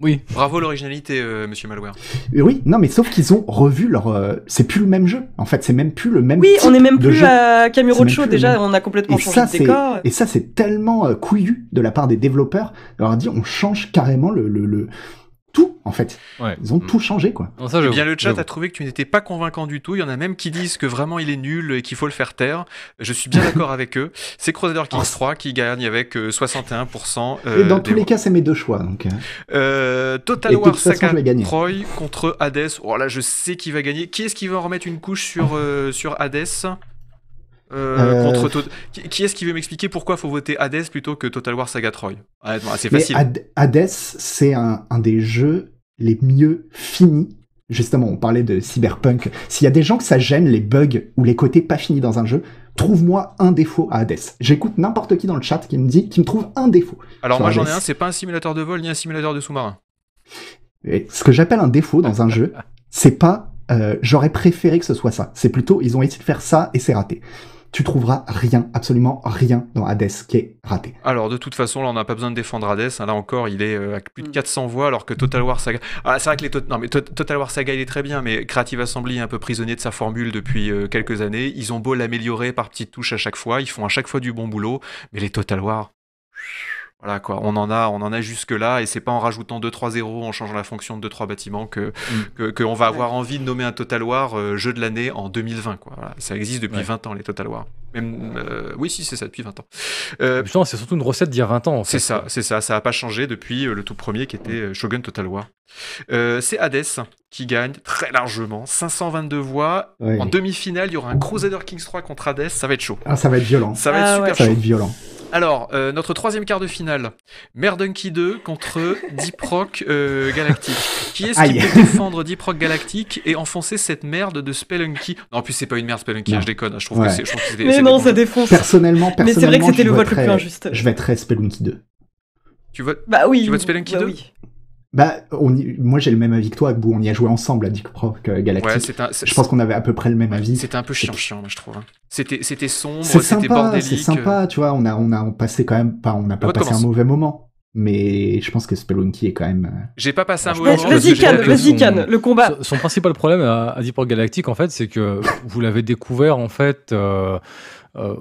Oui. Bravo l'originalité, euh, Monsieur Malware. Euh, oui, non, mais sauf qu'ils ont revu leur. Euh, c'est plus le même jeu. En fait, c'est même plus le même. Oui, on est même plus plus jeu. de Show déjà. On a complètement changé ça, décor. Et ça, c'est tellement couillu de la part des développeurs. leur dit, on change carrément le, le tout en fait. Ils ont mm. tout changé quoi. Eh bien le chat a trouvé que tu n'étais pas convaincant du tout. Il y en a même qui disent que vraiment il est nul et qu'il faut le faire taire. Je suis bien d'accord avec eux. C'est Crusader Kings 3 qui gagne avec 61%. Euh, euh, et dans tous les cas, c'est mes deux choix. Donc. Euh. Total War Troy contre Hades. Oh là, je sais qui va gagner. Qui est-ce qui va remettre une couche sur, sur Hades euh, euh, qui, est-ce qui veut m'expliquer pourquoi il faut voter Hades plutôt que Total War Saga Troy c'est Hades, c'est un, des jeux les mieux finis. Justement, on parlait de cyberpunk. S'il y a des gens que ça gêne, les bugs ou les côtés pas finis dans un jeu, trouve-moi un défaut à Hades. J'écoute n'importe qui dans le chat qui me dit, qu'il me trouve un défaut. Alors moi j'en ai un, c'est pas un simulateur de vol ni un simulateur de sous-marin. Ce que j'appelle un défaut dans un jeu, [LAUGHS] c'est pas euh, j'aurais préféré que ce soit ça. C'est plutôt ils ont essayé de faire ça et c'est raté tu trouveras rien, absolument rien dans Hades qui est raté. Alors de toute façon, là on n'a pas besoin de défendre Hades, hein. là encore il est euh, à plus de 400 hmm. voix alors que Total War Saga... Ah, c'est vrai que les mais Total War Saga il est très bien, mais Creative Assembly est un peu prisonnier de sa formule depuis euh, quelques années, ils ont beau l'améliorer par petites touches à chaque fois, ils font à chaque fois du bon boulot, mais les Total War... Voilà quoi, on en a, on en a jusque là, et c'est pas en rajoutant 2-3 zéros, en changeant la fonction de 2-3 bâtiments que, mm. que, que va avoir envie de nommer un Total War euh, jeu de l'année en 2020 quoi. Voilà. Ça existe depuis 20 ans les Total War. Même, euh, oui, si, c'est ça, depuis 20 ans. Euh, c'est surtout une recette d'il y a 20 ans. C'est ça, c'est ça. Ça a pas changé depuis euh, le tout premier qui était Shogun Total War. Euh, c'est Hades qui gagne très largement, 522 voix. En demi-finale, il y aura un Crusader Kings 3 contre Hades. Ça va être chaud. Ah, ça va être violent. Ça va être ah, super chaud. Ça va être violent. Alors, euh, notre troisième quart de finale. Merdunky 2 contre Deep Rock euh, Galactic. Qui est-ce qui peut défendre Deep Rock Galactic et enfoncer cette merde de Spelunky Non, en plus, c'est pas une merde Spelunky, hein, je déconne. Hein, je trouve que c'est. Mais non, ça défonce. Personnellement, personnellement. Mais c'est vrai que c'était le vote le plus injuste. Je vais être Spelunky 2. Tu votes, bah oui, tu 2 bah, on moi j'ai le même avis que toi, on y a joué ensemble à Dick Proc Galactic. Ouais, je pense qu'on avait à peu près le même avis. C'était un peu chiant, chiant, je trouve. Hein. C'était, c'était sombre, c'était bordélique. C'est sympa, euh. tu vois, on a, on a passé quand même pas, on n'a pas passé un mauvais moment. Mais je pense que Spelunky est quand même. Euh, j'ai pas passé un bah, mauvais moment. Vas-y, le combat. Son, principal problème à, Deep Rock Galactic, en fait, c'est que vous l'avez découvert, en fait. Euh, euh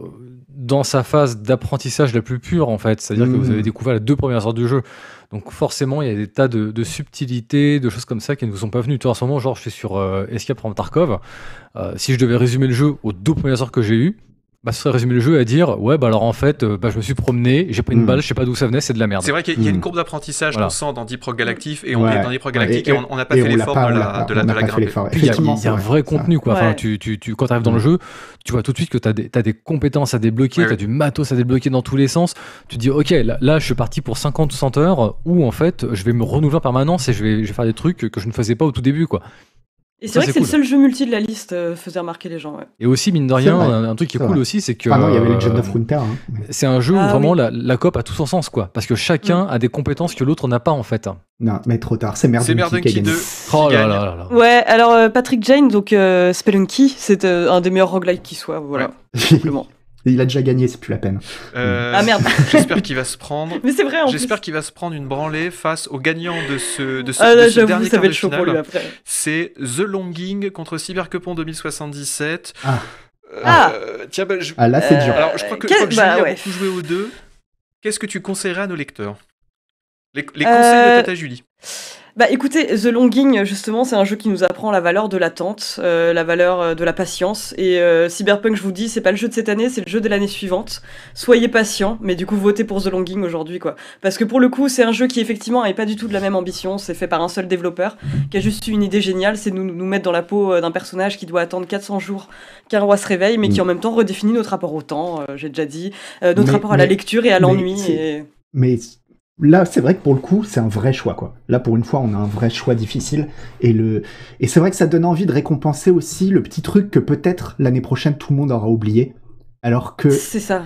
dans sa phase d'apprentissage la plus pure, en fait. C'est-à-dire que vous mmh. avez découvert les deux premières heures du jeu. Donc forcément, il y a des tas de, subtilités, de choses comme ça qui ne vous sont pas venues. tout en ce moment, genre, je suis sur euh, Escape from Tarkov. Euh, si je devais résumer le jeu aux deux premières heures que j'ai eues, bah, ça résumer le jeu à dire ouais bah alors en fait euh, bah, je me suis promené j'ai pris une hmm. balle je sais pas d'où ça venait c'est de la merde c'est vrai qu'il y, a une hmm. courbe d'apprentissage voilà. dans Deep Rock Galactic et on est dans Deep Rock Galactic et, on n'a pas fait l'effort de la, de la, il y a, un vrai contenu quoi enfin, tu, tu, tu, quand tu arrives dans le hmm. jeu tu vois tout de suite que tu as, t'as des compétences à débloquer t'as as du matos à débloquer dans tous les sens tu te dis ok là, je suis parti pour 50 ou 100 heures où en fait je vais me renouveler en permanence et je vais, je vais faire des trucs que je ne faisais pas au tout début quoi et c'est vrai que c'est le seul jeu multi de la liste, euh, faisait remarquer les gens. Et aussi, mine de rien, un, truc qui est, cool aussi, c'est que. Ah non, il y avait euh, of hein. C'est un jeu où ah vraiment la, COP a tout son sens, quoi. Parce que chacun mm. a des compétences que l'autre n'a pas, en fait. Non, mais trop tard, c'est Merdunky 2. Oh là là là ouais, alors euh, Patrick Jane, donc euh, Spelunky, c'est un des meilleurs roguelikes qui soit, voilà. Simplement. [LAUGHS] Il a déjà gagné, c'est plus la peine. Euh, ah merde. J'espère qu'il va se prendre. [LAUGHS] Mais c'est vrai. J'espère qu'il va se prendre une branlée face au gagnant de ce de ah, dernier de finale. C'est The Longing contre Cybercopon 2077. Ah. Euh, ah. Tiens, bah, ah là c'est dur. Alors je crois que, euh, Quel... je bah, joué aux deux. Qu'est-ce que tu conseillerais à nos lecteurs les, les, conseils de Tata Julie bah écoutez, The Longing, justement, c'est un jeu qui nous apprend la valeur de l'attente, euh, la valeur euh, de la patience. Et euh, Cyberpunk, je vous dis, c'est pas le jeu de cette année, c'est le jeu de l'année suivante. Soyez patient, mais du coup, votez pour The Longing aujourd'hui, quoi. Parce que pour le coup, c'est un jeu qui, effectivement, n'est pas du tout de la même ambition. C'est fait par un seul développeur qui a juste eu une idée géniale, c'est nous, nous mettre dans la peau d'un personnage qui doit attendre 400 jours qu'un roi se réveille, mais qui mm. en même temps redéfinit notre rapport au temps, j'ai déjà dit, notre rapport à la lecture et à l'ennui. Mais là, c'est vrai que pour le coup, c'est un vrai choix, quoi. Là, pour une fois, on a un vrai choix difficile. Et, le... et c'est vrai que ça donne envie de récompenser aussi le petit truc que peut-être l'année prochaine tout le monde aura oublié alors que,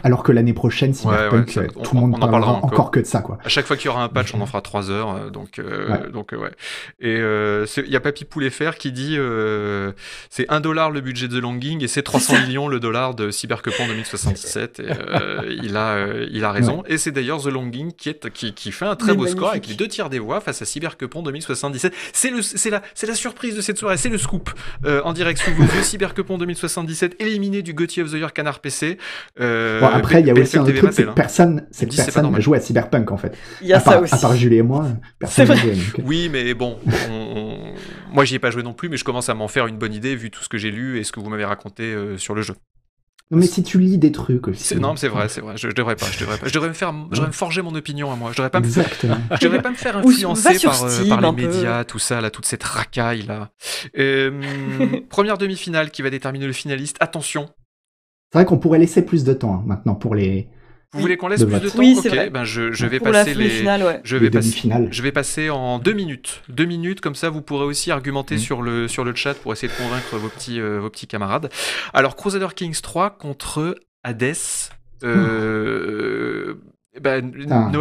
alors que l'année prochaine, Cyberpunk, tout le monde n'en parlera encore. que de ça, quoi. À chaque fois qu'il y aura un patch, on en fera 3 heures, euh, donc, euh, ouais. donc euh, ouais. Et il y a Papy Poulet Fer qui dit c'est 1 dollar le budget de The Longing et c'est 300 millions le dollar de Cyberpunk 2077. il a, il a raison. Et c'est d'ailleurs The Longing qui est qui, fait un très beau score avec les deux tiers des voix face à Cyberpunk 2077. C'est le, c'est la, c'est la surprise de cette soirée, c'est le scoop en direct sous vos yeux. Cyberpunk 2077 éliminé du Gothic of the Year Canard PC euh, bon, après, il y a aussi un truc, hein. c'est que personne, cette personne n'a joué à Cyberpunk en fait. Il y a à part, ça aussi. À part Julie et moi, personne n'a joué. Oui, mais bon, moi j'y ai pas joué non plus, mais je commence à m'en faire une bonne idée vu tout ce que j'ai lu et ce que vous m'avez raconté euh, sur le jeu. Non, mais si tu lis des trucs aussi. Non, c'est vrai, c'est vrai. Je, je, devrais pas. Je devrais pas. Je devrais me faire. Je devrais me forger mon opinion à moi. Je devrais pas Exactement. me. Faire, je devrais pas me faire [LAUGHS] influencer par, euh, par, les médias, tout ça, là, toute cette racaille là. Euh, [LAUGHS] première demi-finale qui va déterminer le finaliste. Attention, c'est vrai qu'on pourrait laisser plus de temps hein, maintenant pour les. Vous voulez qu'on laisse plus de temps oui, Ok, vrai. ben je, vais passer les. je, vais passer, je vais passer en deux minutes. Deux minutes, comme ça vous pourrez aussi argumenter mm. sur, le, sur le chat pour essayer de convaincre vos petits, euh, vos petits camarades. Alors, Crusader Kings 3 contre Hades. Euh, ben,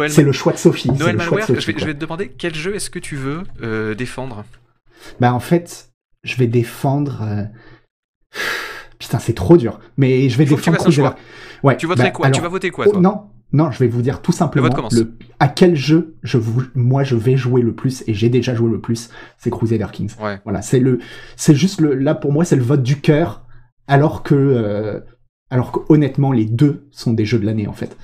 C'est le choix de Sophie. Noël Malware, je, vais, te demander quel jeu est-ce que tu veux euh, défendre ben, En fait, je vais défendre. Putain, c'est trop dur. Mais je vais défendre Crusader. Ouais. Tu bah, quoi Tu vas voter quoi oh, toi Non, non, je vais vous dire tout simplement à quel jeu je moi je vais jouer le plus et j'ai déjà joué le plus, c'est Crusader Kings. Voilà, c'est le, c'est juste le, là pour moi c'est le vote du cœur, alors que, euh, alors que honnêtement les deux sont des jeux de l'année en fait.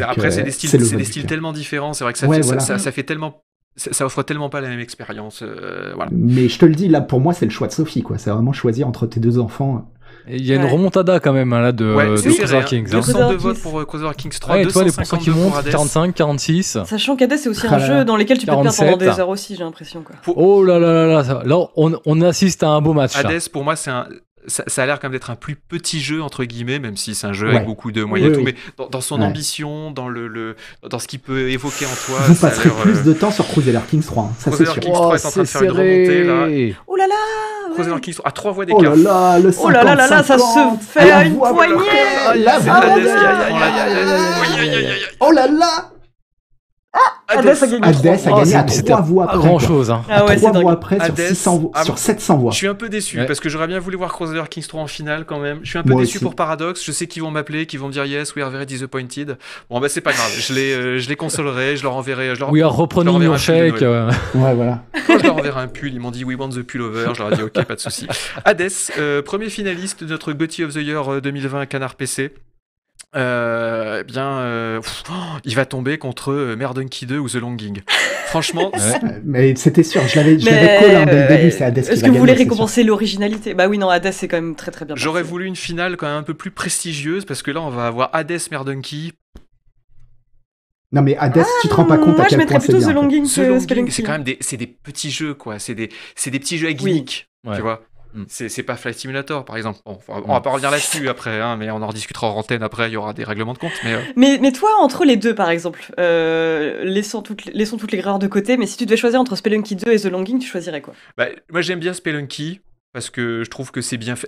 après euh, c'est des styles, c'est des styles tellement différents, c'est vrai que ça fait tellement ça, ça offre tellement pas la même expérience. Euh, voilà. Mais je te le dis, là, pour moi, c'est le choix de Sophie, quoi. C'est vraiment choisir entre tes deux enfants. Il y a une remontada quand même hein, là de, ouais, de hein. hein. oui, euh, Cruiser Kings. 202 votes pour Cruiser Kings 3. Ouais, et toi, les pourcents qui montent, 45, 46. Sachant qu'Adès c'est aussi un jeu dans lequel tu peux te perdre pendant des heures aussi, j'ai l'impression. Oh là là là là, là on, on, assiste à un beau match. Adès pour moi, c'est un ça, ça, a l'air quand même d'être un plus petit jeu entre guillemets, même si c'est un jeu avec beaucoup de moyens. Oui, tout, Mais dans, son ambition, dans le, dans ce qu'il peut évoquer en toi. Vous passerez plus de temps sur Crusader Kings 3. Hein. Ça, Crusader Kings 3 oh, est en train de faire une remontée là. Oh là là ouais. Crusader Kings 3 à trois voix d'écart. Oh là là, le oh là là, là, ça se fait à une poignée. Là, là. Oh là là Hades, a gagné, Hades 3, à voix après. Grand chose. Hein. Ah voix après sur, 700 ah, voix. Je suis un peu déçu parce que j'aurais bien voulu voir Crusader Kings 3 en finale quand même. Je suis un peu déçu pour Paradox. Je sais qu'ils vont m'appeler, qu'ils vont me dire yes, we are very disappointed. Bon, bah c'est pas grave. je, les, euh, consolerai, je leur enverrai. Je leur, we are chèque. Euh. Ouais, voilà. je leur enverrai un pull, ils m'ont dit we want the pullover. Je leur ai dit ok, pas de soucis ». Hades, euh, premier finaliste de notre Gotti of the Year 2020 Canard PC. Euh, eh bien, euh, il va tomber contre euh, Merdunky 2 ou The Longing. Franchement. Mais c'était sûr, je l'avais collé dès début, c'est Est-ce que vous voulez récompenser l'originalité Bah oui, non, Hades, c'est quand même très très bien. J'aurais voulu une finale quand même un peu plus prestigieuse, parce que là, on va avoir Hades, Merdunky. Non mais Hades, ah, tu te rends pas compte à quel point c'est c'est quand même des, des, petits jeux quoi, c'est des, des petits jeux à gimmick, tu vois. Mm. C'est pas Flight Simulator, par exemple. on, va mm. pas revenir là-dessus après, hein, mais on en discutera en antenne après, il y aura des règlements de compte. Mais, euh. toi, entre les deux, par exemple, laissons, euh, toutes, laissons toutes les erreurs de côté, mais si tu devais choisir entre Spelunky 2 et The Longing, tu choisirais quoi bah, Moi, j'aime bien Spelunky. Parce que je trouve que c'est bien fait.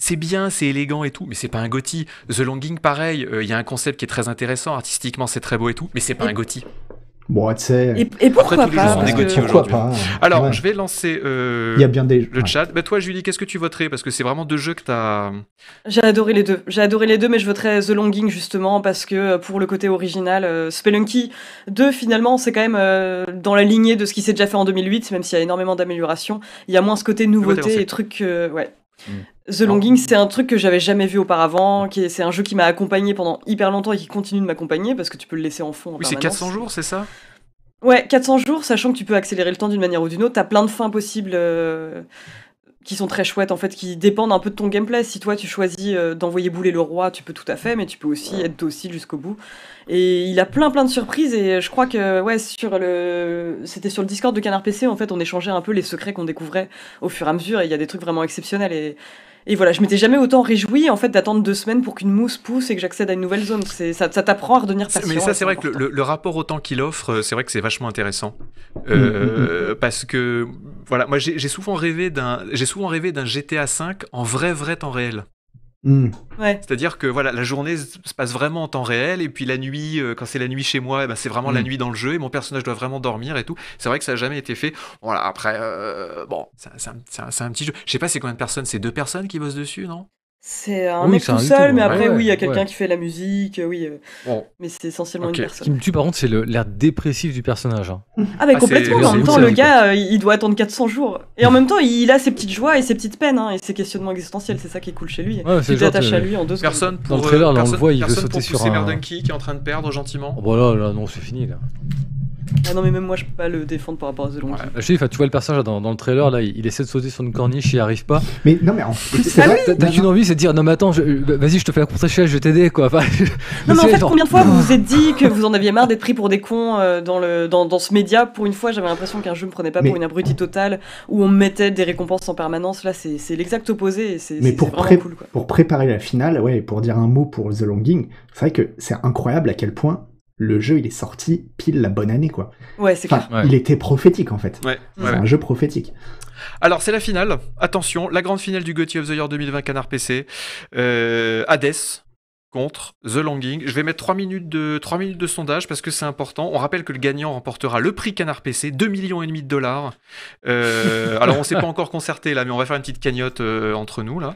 C'est bien, c'est élégant et tout, mais c'est pas un gothi The Longing, pareil, euh, il y a un concept qui est très intéressant, artistiquement c'est très beau et tout, mais c'est pas un gothi Bon, tu sais. Et, pourquoi Après, pas, les jeux sont aujourd'hui. Alors, je vais lancer euh, y a bien des... le chat. Bah, toi, Julie, qu'est-ce que tu voterais Parce que c'est vraiment deux jeux que tu as. J'ai adoré les deux. J'ai adoré les deux, mais je voterais The Longing justement parce que euh, pour le côté original, euh, Spelunky 2, finalement, c'est quand même dans la lignée de ce qui s'est déjà fait en 2008, même s'il y a énormément d'améliorations. Il y a moins ce côté nouveauté et trucs. ouais. Mm. The Longing, c'est un truc que j'avais jamais vu auparavant, mm. c'est un jeu qui m'a accompagné pendant hyper longtemps et qui continue de m'accompagner parce que tu peux le laisser en fond. En oui, c'est 400 jours, c'est ça Ouais, 400 jours, sachant que tu peux accélérer le temps d'une manière ou d'une autre. T'as plein de fins possibles. Euh, qui sont très chouettes en fait, qui dépendent un peu de ton gameplay. Si toi tu choisis euh, d'envoyer bouler le roi, tu peux tout à fait, mais tu peux aussi être docile jusqu'au bout. Et il a plein plein de surprises et euh, je crois que ouais sur le c'était sur le Discord de Canard PC en fait on échangeait un peu les secrets qu'on découvrait au fur et à mesure et il y a des trucs vraiment exceptionnels et et voilà, je m'étais jamais autant réjoui en fait d'attendre deux semaines pour qu'une mousse pousse et que j'accède à une nouvelle zone. Ça, ça t'apprend à redevenir patient. Mais ça, c'est vrai que le, rapport au temps qu'il offre, euh, c'est vrai que c'est vachement intéressant mm, mm, euh, mm. parce que voilà, moi j'ai souvent rêvé d'un, j'ai souvent rêvé d'un GTA 5 en vrai vrai temps réel. Hmm. C'est-à-dire que voilà, la journée se passe vraiment en temps réel, et puis la nuit, euh, quand c'est la nuit chez moi, eh ben, c'est vraiment la hmm. nuit dans le jeu, et mon personnage doit vraiment dormir et tout. C'est vrai que ça n'a jamais été fait. Voilà, après, euh, bon, c'est un, petit jeu. Je sais pas c'est combien de personnes, c'est deux personnes qui bossent dessus, non c'est un mec tout seul, mais hein. après, oui, il y a quelqu'un qui fait la musique, oui. Euh, mais c'est essentiellement une personne. Ce qui me tue, par contre, c'est l'air dépressif du personnage. Hein. Ah, mais ah, complètement. En même temps, le hein. gars, euh, il doit attendre 400 jours. Et en même temps, il a ses petites joies et ses petites peines, et ses questionnements existentiels. C'est ça qui est cool chez lui. Il s'attache à lui en deux personne Pour, Dans le euh, trailer, là, on il veut sauter sur un. qui est en train de perdre gentiment. Voilà, là, non, c'est fini, là. Ah non, mais même moi, je peux pas le défendre par rapport à The Longing tu vois le personnage dans, le trailer, là, il, essaie de sauter sur une corniche, il arrive pas. Mais non, mais en plus c'est vrai. T'as qu'une envie, c'est de dire non, mais attends, vas-y, je te fais la contre-échelle, je vais t'aider, quoi. [LAUGHS] non, mais en fait, combien de fois vous vous êtes dit que [LAUGHS] vous en aviez marre d'être pris pour des cons euh, dans, le, dans, ce média Pour une fois, j'avais l'impression qu'un jeu me prenait pas pour une abrutie totale où on mettait des récompenses en permanence. Là, c'est l'exact opposé. Et mais pour, pour préparer la finale, ouais, pour dire un mot pour The Longing, c'est vrai que c'est incroyable à quel point le jeu il est sorti pile la bonne année quoi. Ouais, c'est clair. Il était prophétique en fait. Ouais, c'est un jeu prophétique. Alors c'est la finale. Attention, la grande finale du Gothic of the Year 2020 Canard PC. Euh, Hades contre The Longing. Je vais mettre 3 minutes de, minutes de sondage parce que c'est important. On rappelle que le gagnant remportera le prix Canard PC, 2 millions et demi de dollars. Euh, alors on ne s'est pas encore concerté là, mais on va faire une petite cagnotte euh, entre nous là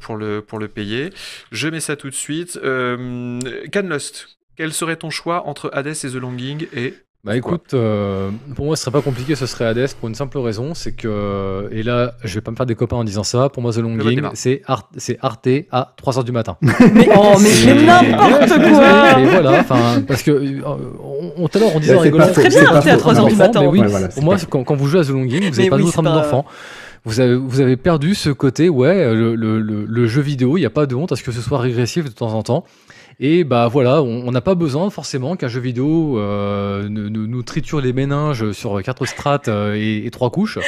pour, le, pour le payer. Je mets ça tout de suite. Canlust, quel serait ton choix entre Hades et The Longing et bah écoute, euh, pour moi ce serait pas compliqué, ce serait Hades pour une simple raison, c'est que et là je vais pas me faire des copains en disant ça. Pour moi The Longing c'est Arte, c'est Arte à 3h du matin. [LAUGHS] mais, oh mais c'est n'importe [LAUGHS] quoi. Et voilà, parce que euh, on tout à l'heure on disait en rigolant, c'est bien Arte à 3h du matin. Mais oui, pour moi quand, vous jouez à The Longing, vous n'avez pas oui, d'autre âme d'enfant. Vous avez, vous avez, perdu ce côté, ouais, le, le, le, le jeu vidéo, il n'y a pas de honte à ce que ce soit régressif de temps en temps. Et bah voilà, on n'a pas besoin forcément qu'un jeu vidéo euh, nous, triture les méninges sur quatre strates euh, et, et trois couches.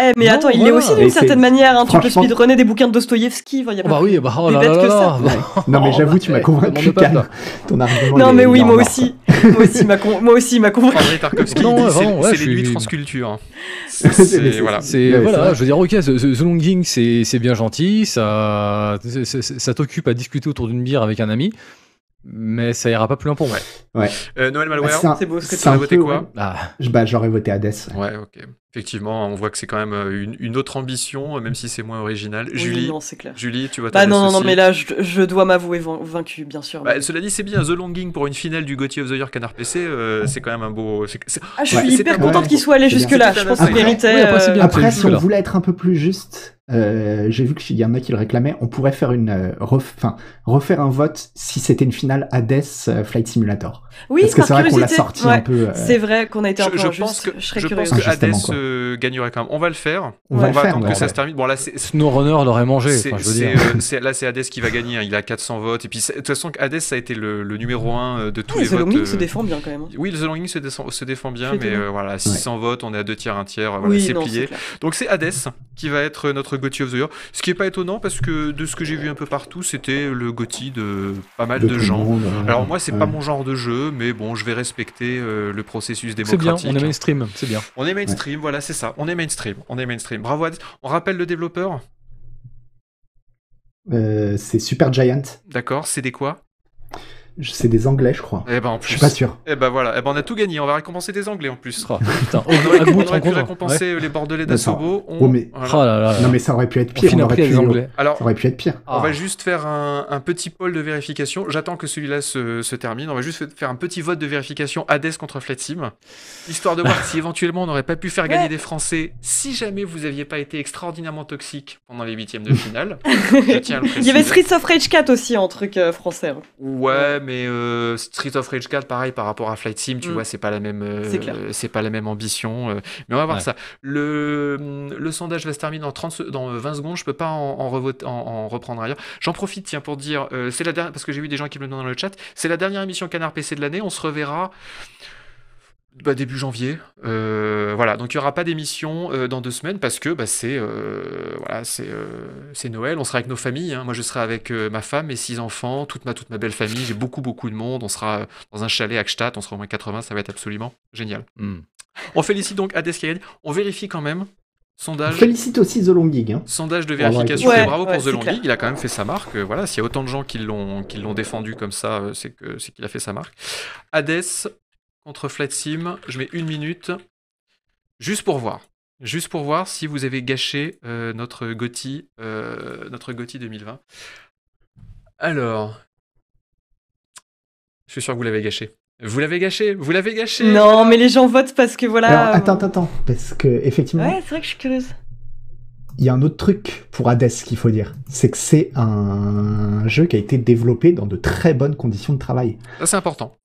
Eh, mais attends, il est aussi d'une certaine manière. Hein, tu peux speedrunner des bouquins de Dostoïevski. Bah oui, bah oh là que ça. non mais j'avoue, tu m'as convaincu. Ton argument. Non mais oui, moi aussi. moi aussi, m'a moi m'a convaincu. André c'est les nuits transculture. [LAUGHS] C'est voilà. je veux dire, ok, The, Longing, c'est bien gentil, ça t'occupe à discuter autour d'une bière avec un ami mais ça ira pas plus loin pour moi. Ouais. Euh, Noël Malware, bah, c'est beau ce que tu aurais voté quoi ah. bah, J'aurais voté Hades. Ouais, ok. Effectivement, on voit que c'est quand même euh, une, autre ambition, euh, même si c'est moins original. Julie, Julie, tu vois. Bah non, non, non, mais là, je, dois m'avouer vaincu, bien sûr. Bah, cela dit, c'est bien The Longing pour une finale du Gauthier of the Year Canard PC. Euh, oh. c'est quand même un beau. Ah, je suis hyper contente qu'il soit allé jusque là. Je pense qu'il méritait. Après, après si on voulait être un peu plus juste, j'ai vu qu'il y en a qui le réclamaient. On pourrait faire une ref... enfin, refaire un vote si c'était une finale Hades Flight Simulator. Oui, parce que c'est vrai qu'on l'a sorti un peu. C'est vrai qu'on a été un peu. Je pense que ah, Hades euh, gagnerait quand même. On va le faire. On, va, attendre que ça se termine. Bon, là, Snowrunner l'aurait mangé. Enfin, je euh, là, c'est Hades qui va gagner. Hein. Il a 400 votes. Et puis, de toute façon, Hades, ça a été le, numéro 1 euh, de tous les votes. The Longing se défend bien quand même. Hein. Oui, The Longing se, défend, bien. Mais voilà, 600 votes, on est à 2 tiers, 1 tiers. Voilà, c'est plié. Donc, c'est Hades qui va être notre Gotti of the Year. Ce qui n'est pas étonnant parce que de ce que j'ai vu un peu partout, c'était le Gotti de pas mal de, gens. Alors, moi, c'est pas mon genre de jeu, mais bon, je vais respecter le processus démocratique. C'est on est mainstream. C'est bien. On est mainstream, voilà voilà, c'est ça. On est mainstream. On est mainstream. Bravo. On rappelle le développeur euh, C'est Super Giant. D'accord. C'est des quoi c'est des Anglais, je crois. Eh ben, Je suis pas sûr. et eh ben voilà, eh ben, on a tout gagné. On va récompenser des Anglais en plus. Ah, [LAUGHS] on, aurait, pu récompenser les Bordelais d'Assobo. Oh, mais... Oh non mais ça aurait pu être pire. On aurait pu... Alors, aurait pu être pire. On va juste faire un, petit pôle de vérification. J'attends que celui-là se, termine. On va juste faire un petit vote de vérification Hades contre Flatsim, histoire de voir si éventuellement on n'aurait pas pu faire gagner des Français si jamais vous aviez pas été extraordinairement toxique pendant les huitièmes de finale. je tiens Il y avait Streets of Rage 4 aussi en truc euh, français. Hein. ouais. ouais mais euh, Street of Rage 4, pareil, par rapport à Flight Sim, tu mm. vois, c'est pas la même, euh, c'est pas la même ambition. Euh. mais on va voir ça. Le, mm, sondage va se terminer dans dans 20 secondes. Je peux pas en, reprendre ailleurs. J'en profite, tiens, pour dire, c'est la dernière, parce que j'ai eu des gens qui me le demandent dans le chat. C'est la dernière émission Canard PC de l'année. On se reverra. Bah, début janvier. Euh, voilà, donc il n'y aura pas d'émission euh, dans deux semaines parce que bah, c'est euh, voilà, c'est Noël, on sera avec nos familles. Hein. Moi, je serai avec ma femme, mes six enfants, toute ma, toute ma belle famille. J'ai beaucoup, beaucoup de monde. On sera dans un chalet à Gstaad, on sera au moins 80, ça va être absolument génial. Hmm. On félicite donc Hades On vérifie quand même. Sondage. On félicite aussi The Long hein. Sondage de vérification. bravo pour The Long Il a quand même fait sa marque. Voilà, s'il y a autant de gens qui l'ont défendu comme ça, c'est qu'il a fait sa marque. Hades, contre sim, Je mets une minute. Juste pour voir. Juste pour voir si vous avez gâché euh, notre Gotti euh, notre Gotti 2020. Alors. Je suis sûr que vous l'avez gâché. Vous l'avez gâché, vous l'avez gâché. Non, mais les gens votent parce que voilà. attends, attends, attends, parce que effectivement. Ouais, c'est vrai que je suis curieuse. Il y a un autre truc pour Hades qu'il faut dire, c'est que c'est un jeu qui a été développé dans de très bonnes conditions de travail. Ça c'est important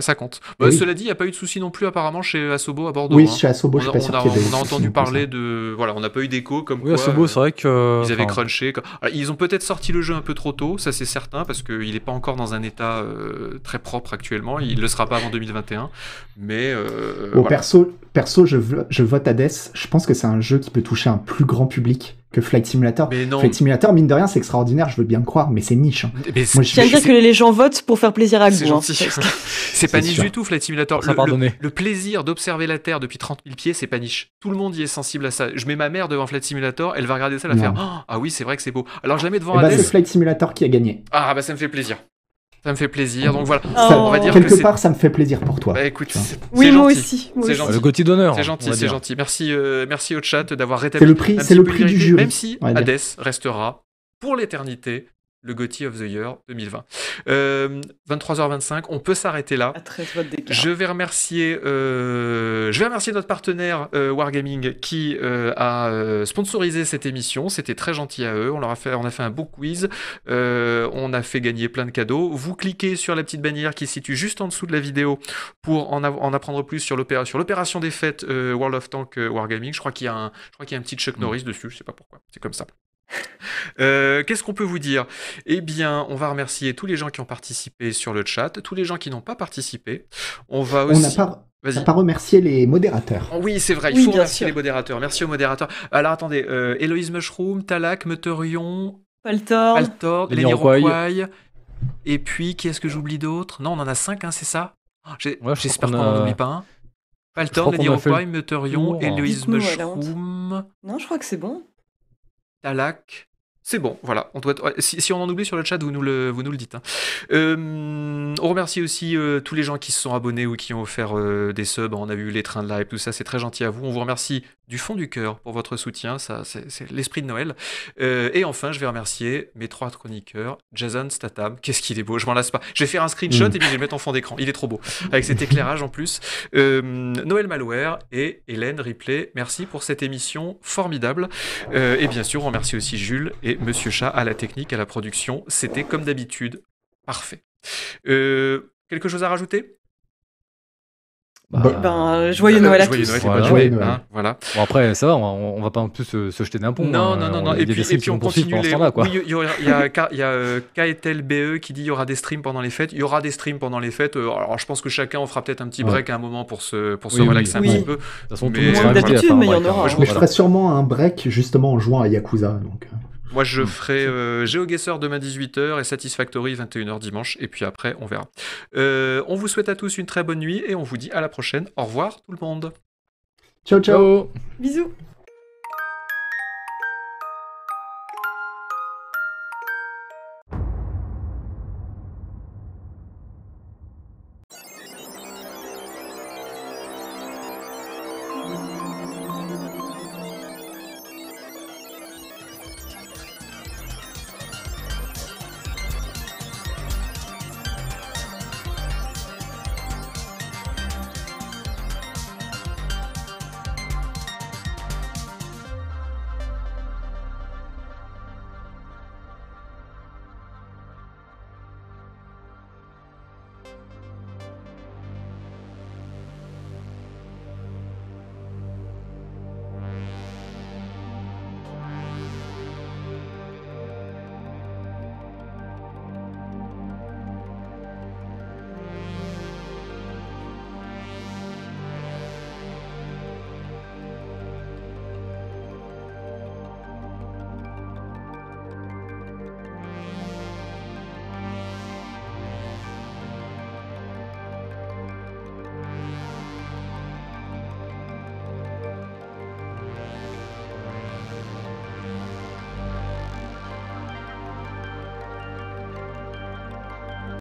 ça compte. Eh bah, cela dit, il n'y a pas eu de soucis non plus apparemment chez Asobo à Bordeaux. Oui, hein. chez Asobo, on, pas on a, entendu parler de. Voilà, on n'a pas eu d'écho comme Asobo, euh, c'est vrai que. Ils avaient crunché. Ah, ils ont peut-être sorti le jeu un peu trop tôt, ça c'est certain, parce qu'il n'est pas encore dans un état euh, très propre actuellement. Il ne le sera pas avant 2021. Mais. Au euh, perso, perso je, je vote Hades. Je pense que c'est un jeu qui peut toucher un plus grand public que Flight Simulator. Flight Simulator, mine de rien, c'est extraordinaire, je veux bien le croire, mais c'est niche. Hein. dire que les gens votent pour faire plaisir à Google. C'est gentil. [LAUGHS] c'est pas niche du tout, Flight Simulator. Le, plaisir d'observer la Terre depuis 30 000 pieds, c'est pas niche. Tout le monde y est sensible à ça. Je mets ma mère devant Flight Simulator, elle va regarder ça, elle va faire [GASPS] Ah oui, c'est vrai que c'est beau. Alors jamais devant Et eh ben, C'est Flight Simulator qui a gagné. Ah, bah ça me fait plaisir. Ça me fait plaisir. Donc voilà. on va dire quelque part, ça me fait plaisir pour toi. Bah, écoute, oui, moi aussi. C'est gentil. Le côté d'honneur. C'est gentil, c'est gentil. Merci, euh, merci au chat d'avoir rétabli. C'est le prix, du jeu. Même si Hades restera pour l'éternité le Gotti of the Year 2020. 23h25, euh, on peut s'arrêter là. je vais remercier, euh, je vais remercier notre partenaire euh, Wargaming qui a sponsorisé cette émission. C'était très gentil à eux. On leur a fait, on a fait un beau quiz. on a fait gagner plein de cadeaux. Vous cliquez sur la petite bannière qui se situe juste en dessous de la vidéo pour en, apprendre plus sur l'opération des fêtes World of Tank Wargaming. Je crois qu'il y a un, je a un petit Chuck mm. Norris dessus. Je sais pas pourquoi. C'est comme ça. Euh, qu'est-ce qu'on peut vous dire Eh bien, on va remercier tous les gens qui ont participé sur le chat, tous les gens qui n'ont pas participé. On va aussi. On pas... pas remercier les modérateurs. Oh, oui, c'est vrai, il faut remercier les modérateurs. Merci aux modérateurs. Alors attendez, Eloise euh, Mushroom, Talak, Meuterion, Paltor, Paltor Et puis, quest ce que j'oublie d'autre Non, on en a 5, hein, c'est ça oh, J'espère qu'on n'en oublie pas un. Paltor, Meuterion, Mushroom. Non, je crois que c'est bon. Talak, c'est bon, voilà. On doit si, on en oublie sur le chat, vous nous le, vous nous le dites. Hein. Euh, on remercie aussi euh, tous les gens qui se sont abonnés ou qui ont offert euh, des subs. Hein, on a eu les trains de live, tout ça, c'est très gentil à vous. On vous remercie du fond du cœur pour votre soutien, ça, c'est l'esprit de Noël. et enfin, je vais remercier mes trois chroniqueurs. Jason Statham, qu'est-ce qu'il est beau, je m'en lasse pas. Je vais faire un screenshot mm. et puis je vais le mettre en fond d'écran. Il est trop beau, avec cet éclairage en plus. Noël Malware et Hélène Ripley, merci pour cette émission formidable. et bien sûr, on remercie aussi Jules et Monsieur Chat à la technique, à la production. C'était comme d'habitude parfait. Euh, quelque chose à rajouter ben, joyeux Noël à hein, voilà. voilà. Bon après, ça va, on, on va pas en plus se, jeter d'un pont. Non, hein. non, non, Et, puis, et puis on continue Il y, a, y a euh, e qui dit il y aura des streams pendant les fêtes. Il y aura des streams pendant les fêtes. Euh, alors je pense que chacun on fera peut-être un petit break à un moment pour se, pour se relaxer un petit peu. De toute façon, mais, tout le monde mais il en aura. Hein. Je ferai sûrement un break justement en jouant à Yakuza. Donc. Moi, je mm. ferai euh, GeoGuessr demain 18h et Satisfactory 21h dimanche. Et puis après, on verra. Euh, on vous souhaite à tous une très bonne nuit et on vous dit à la prochaine. Au revoir tout le monde. ciao. ciao. Bisous.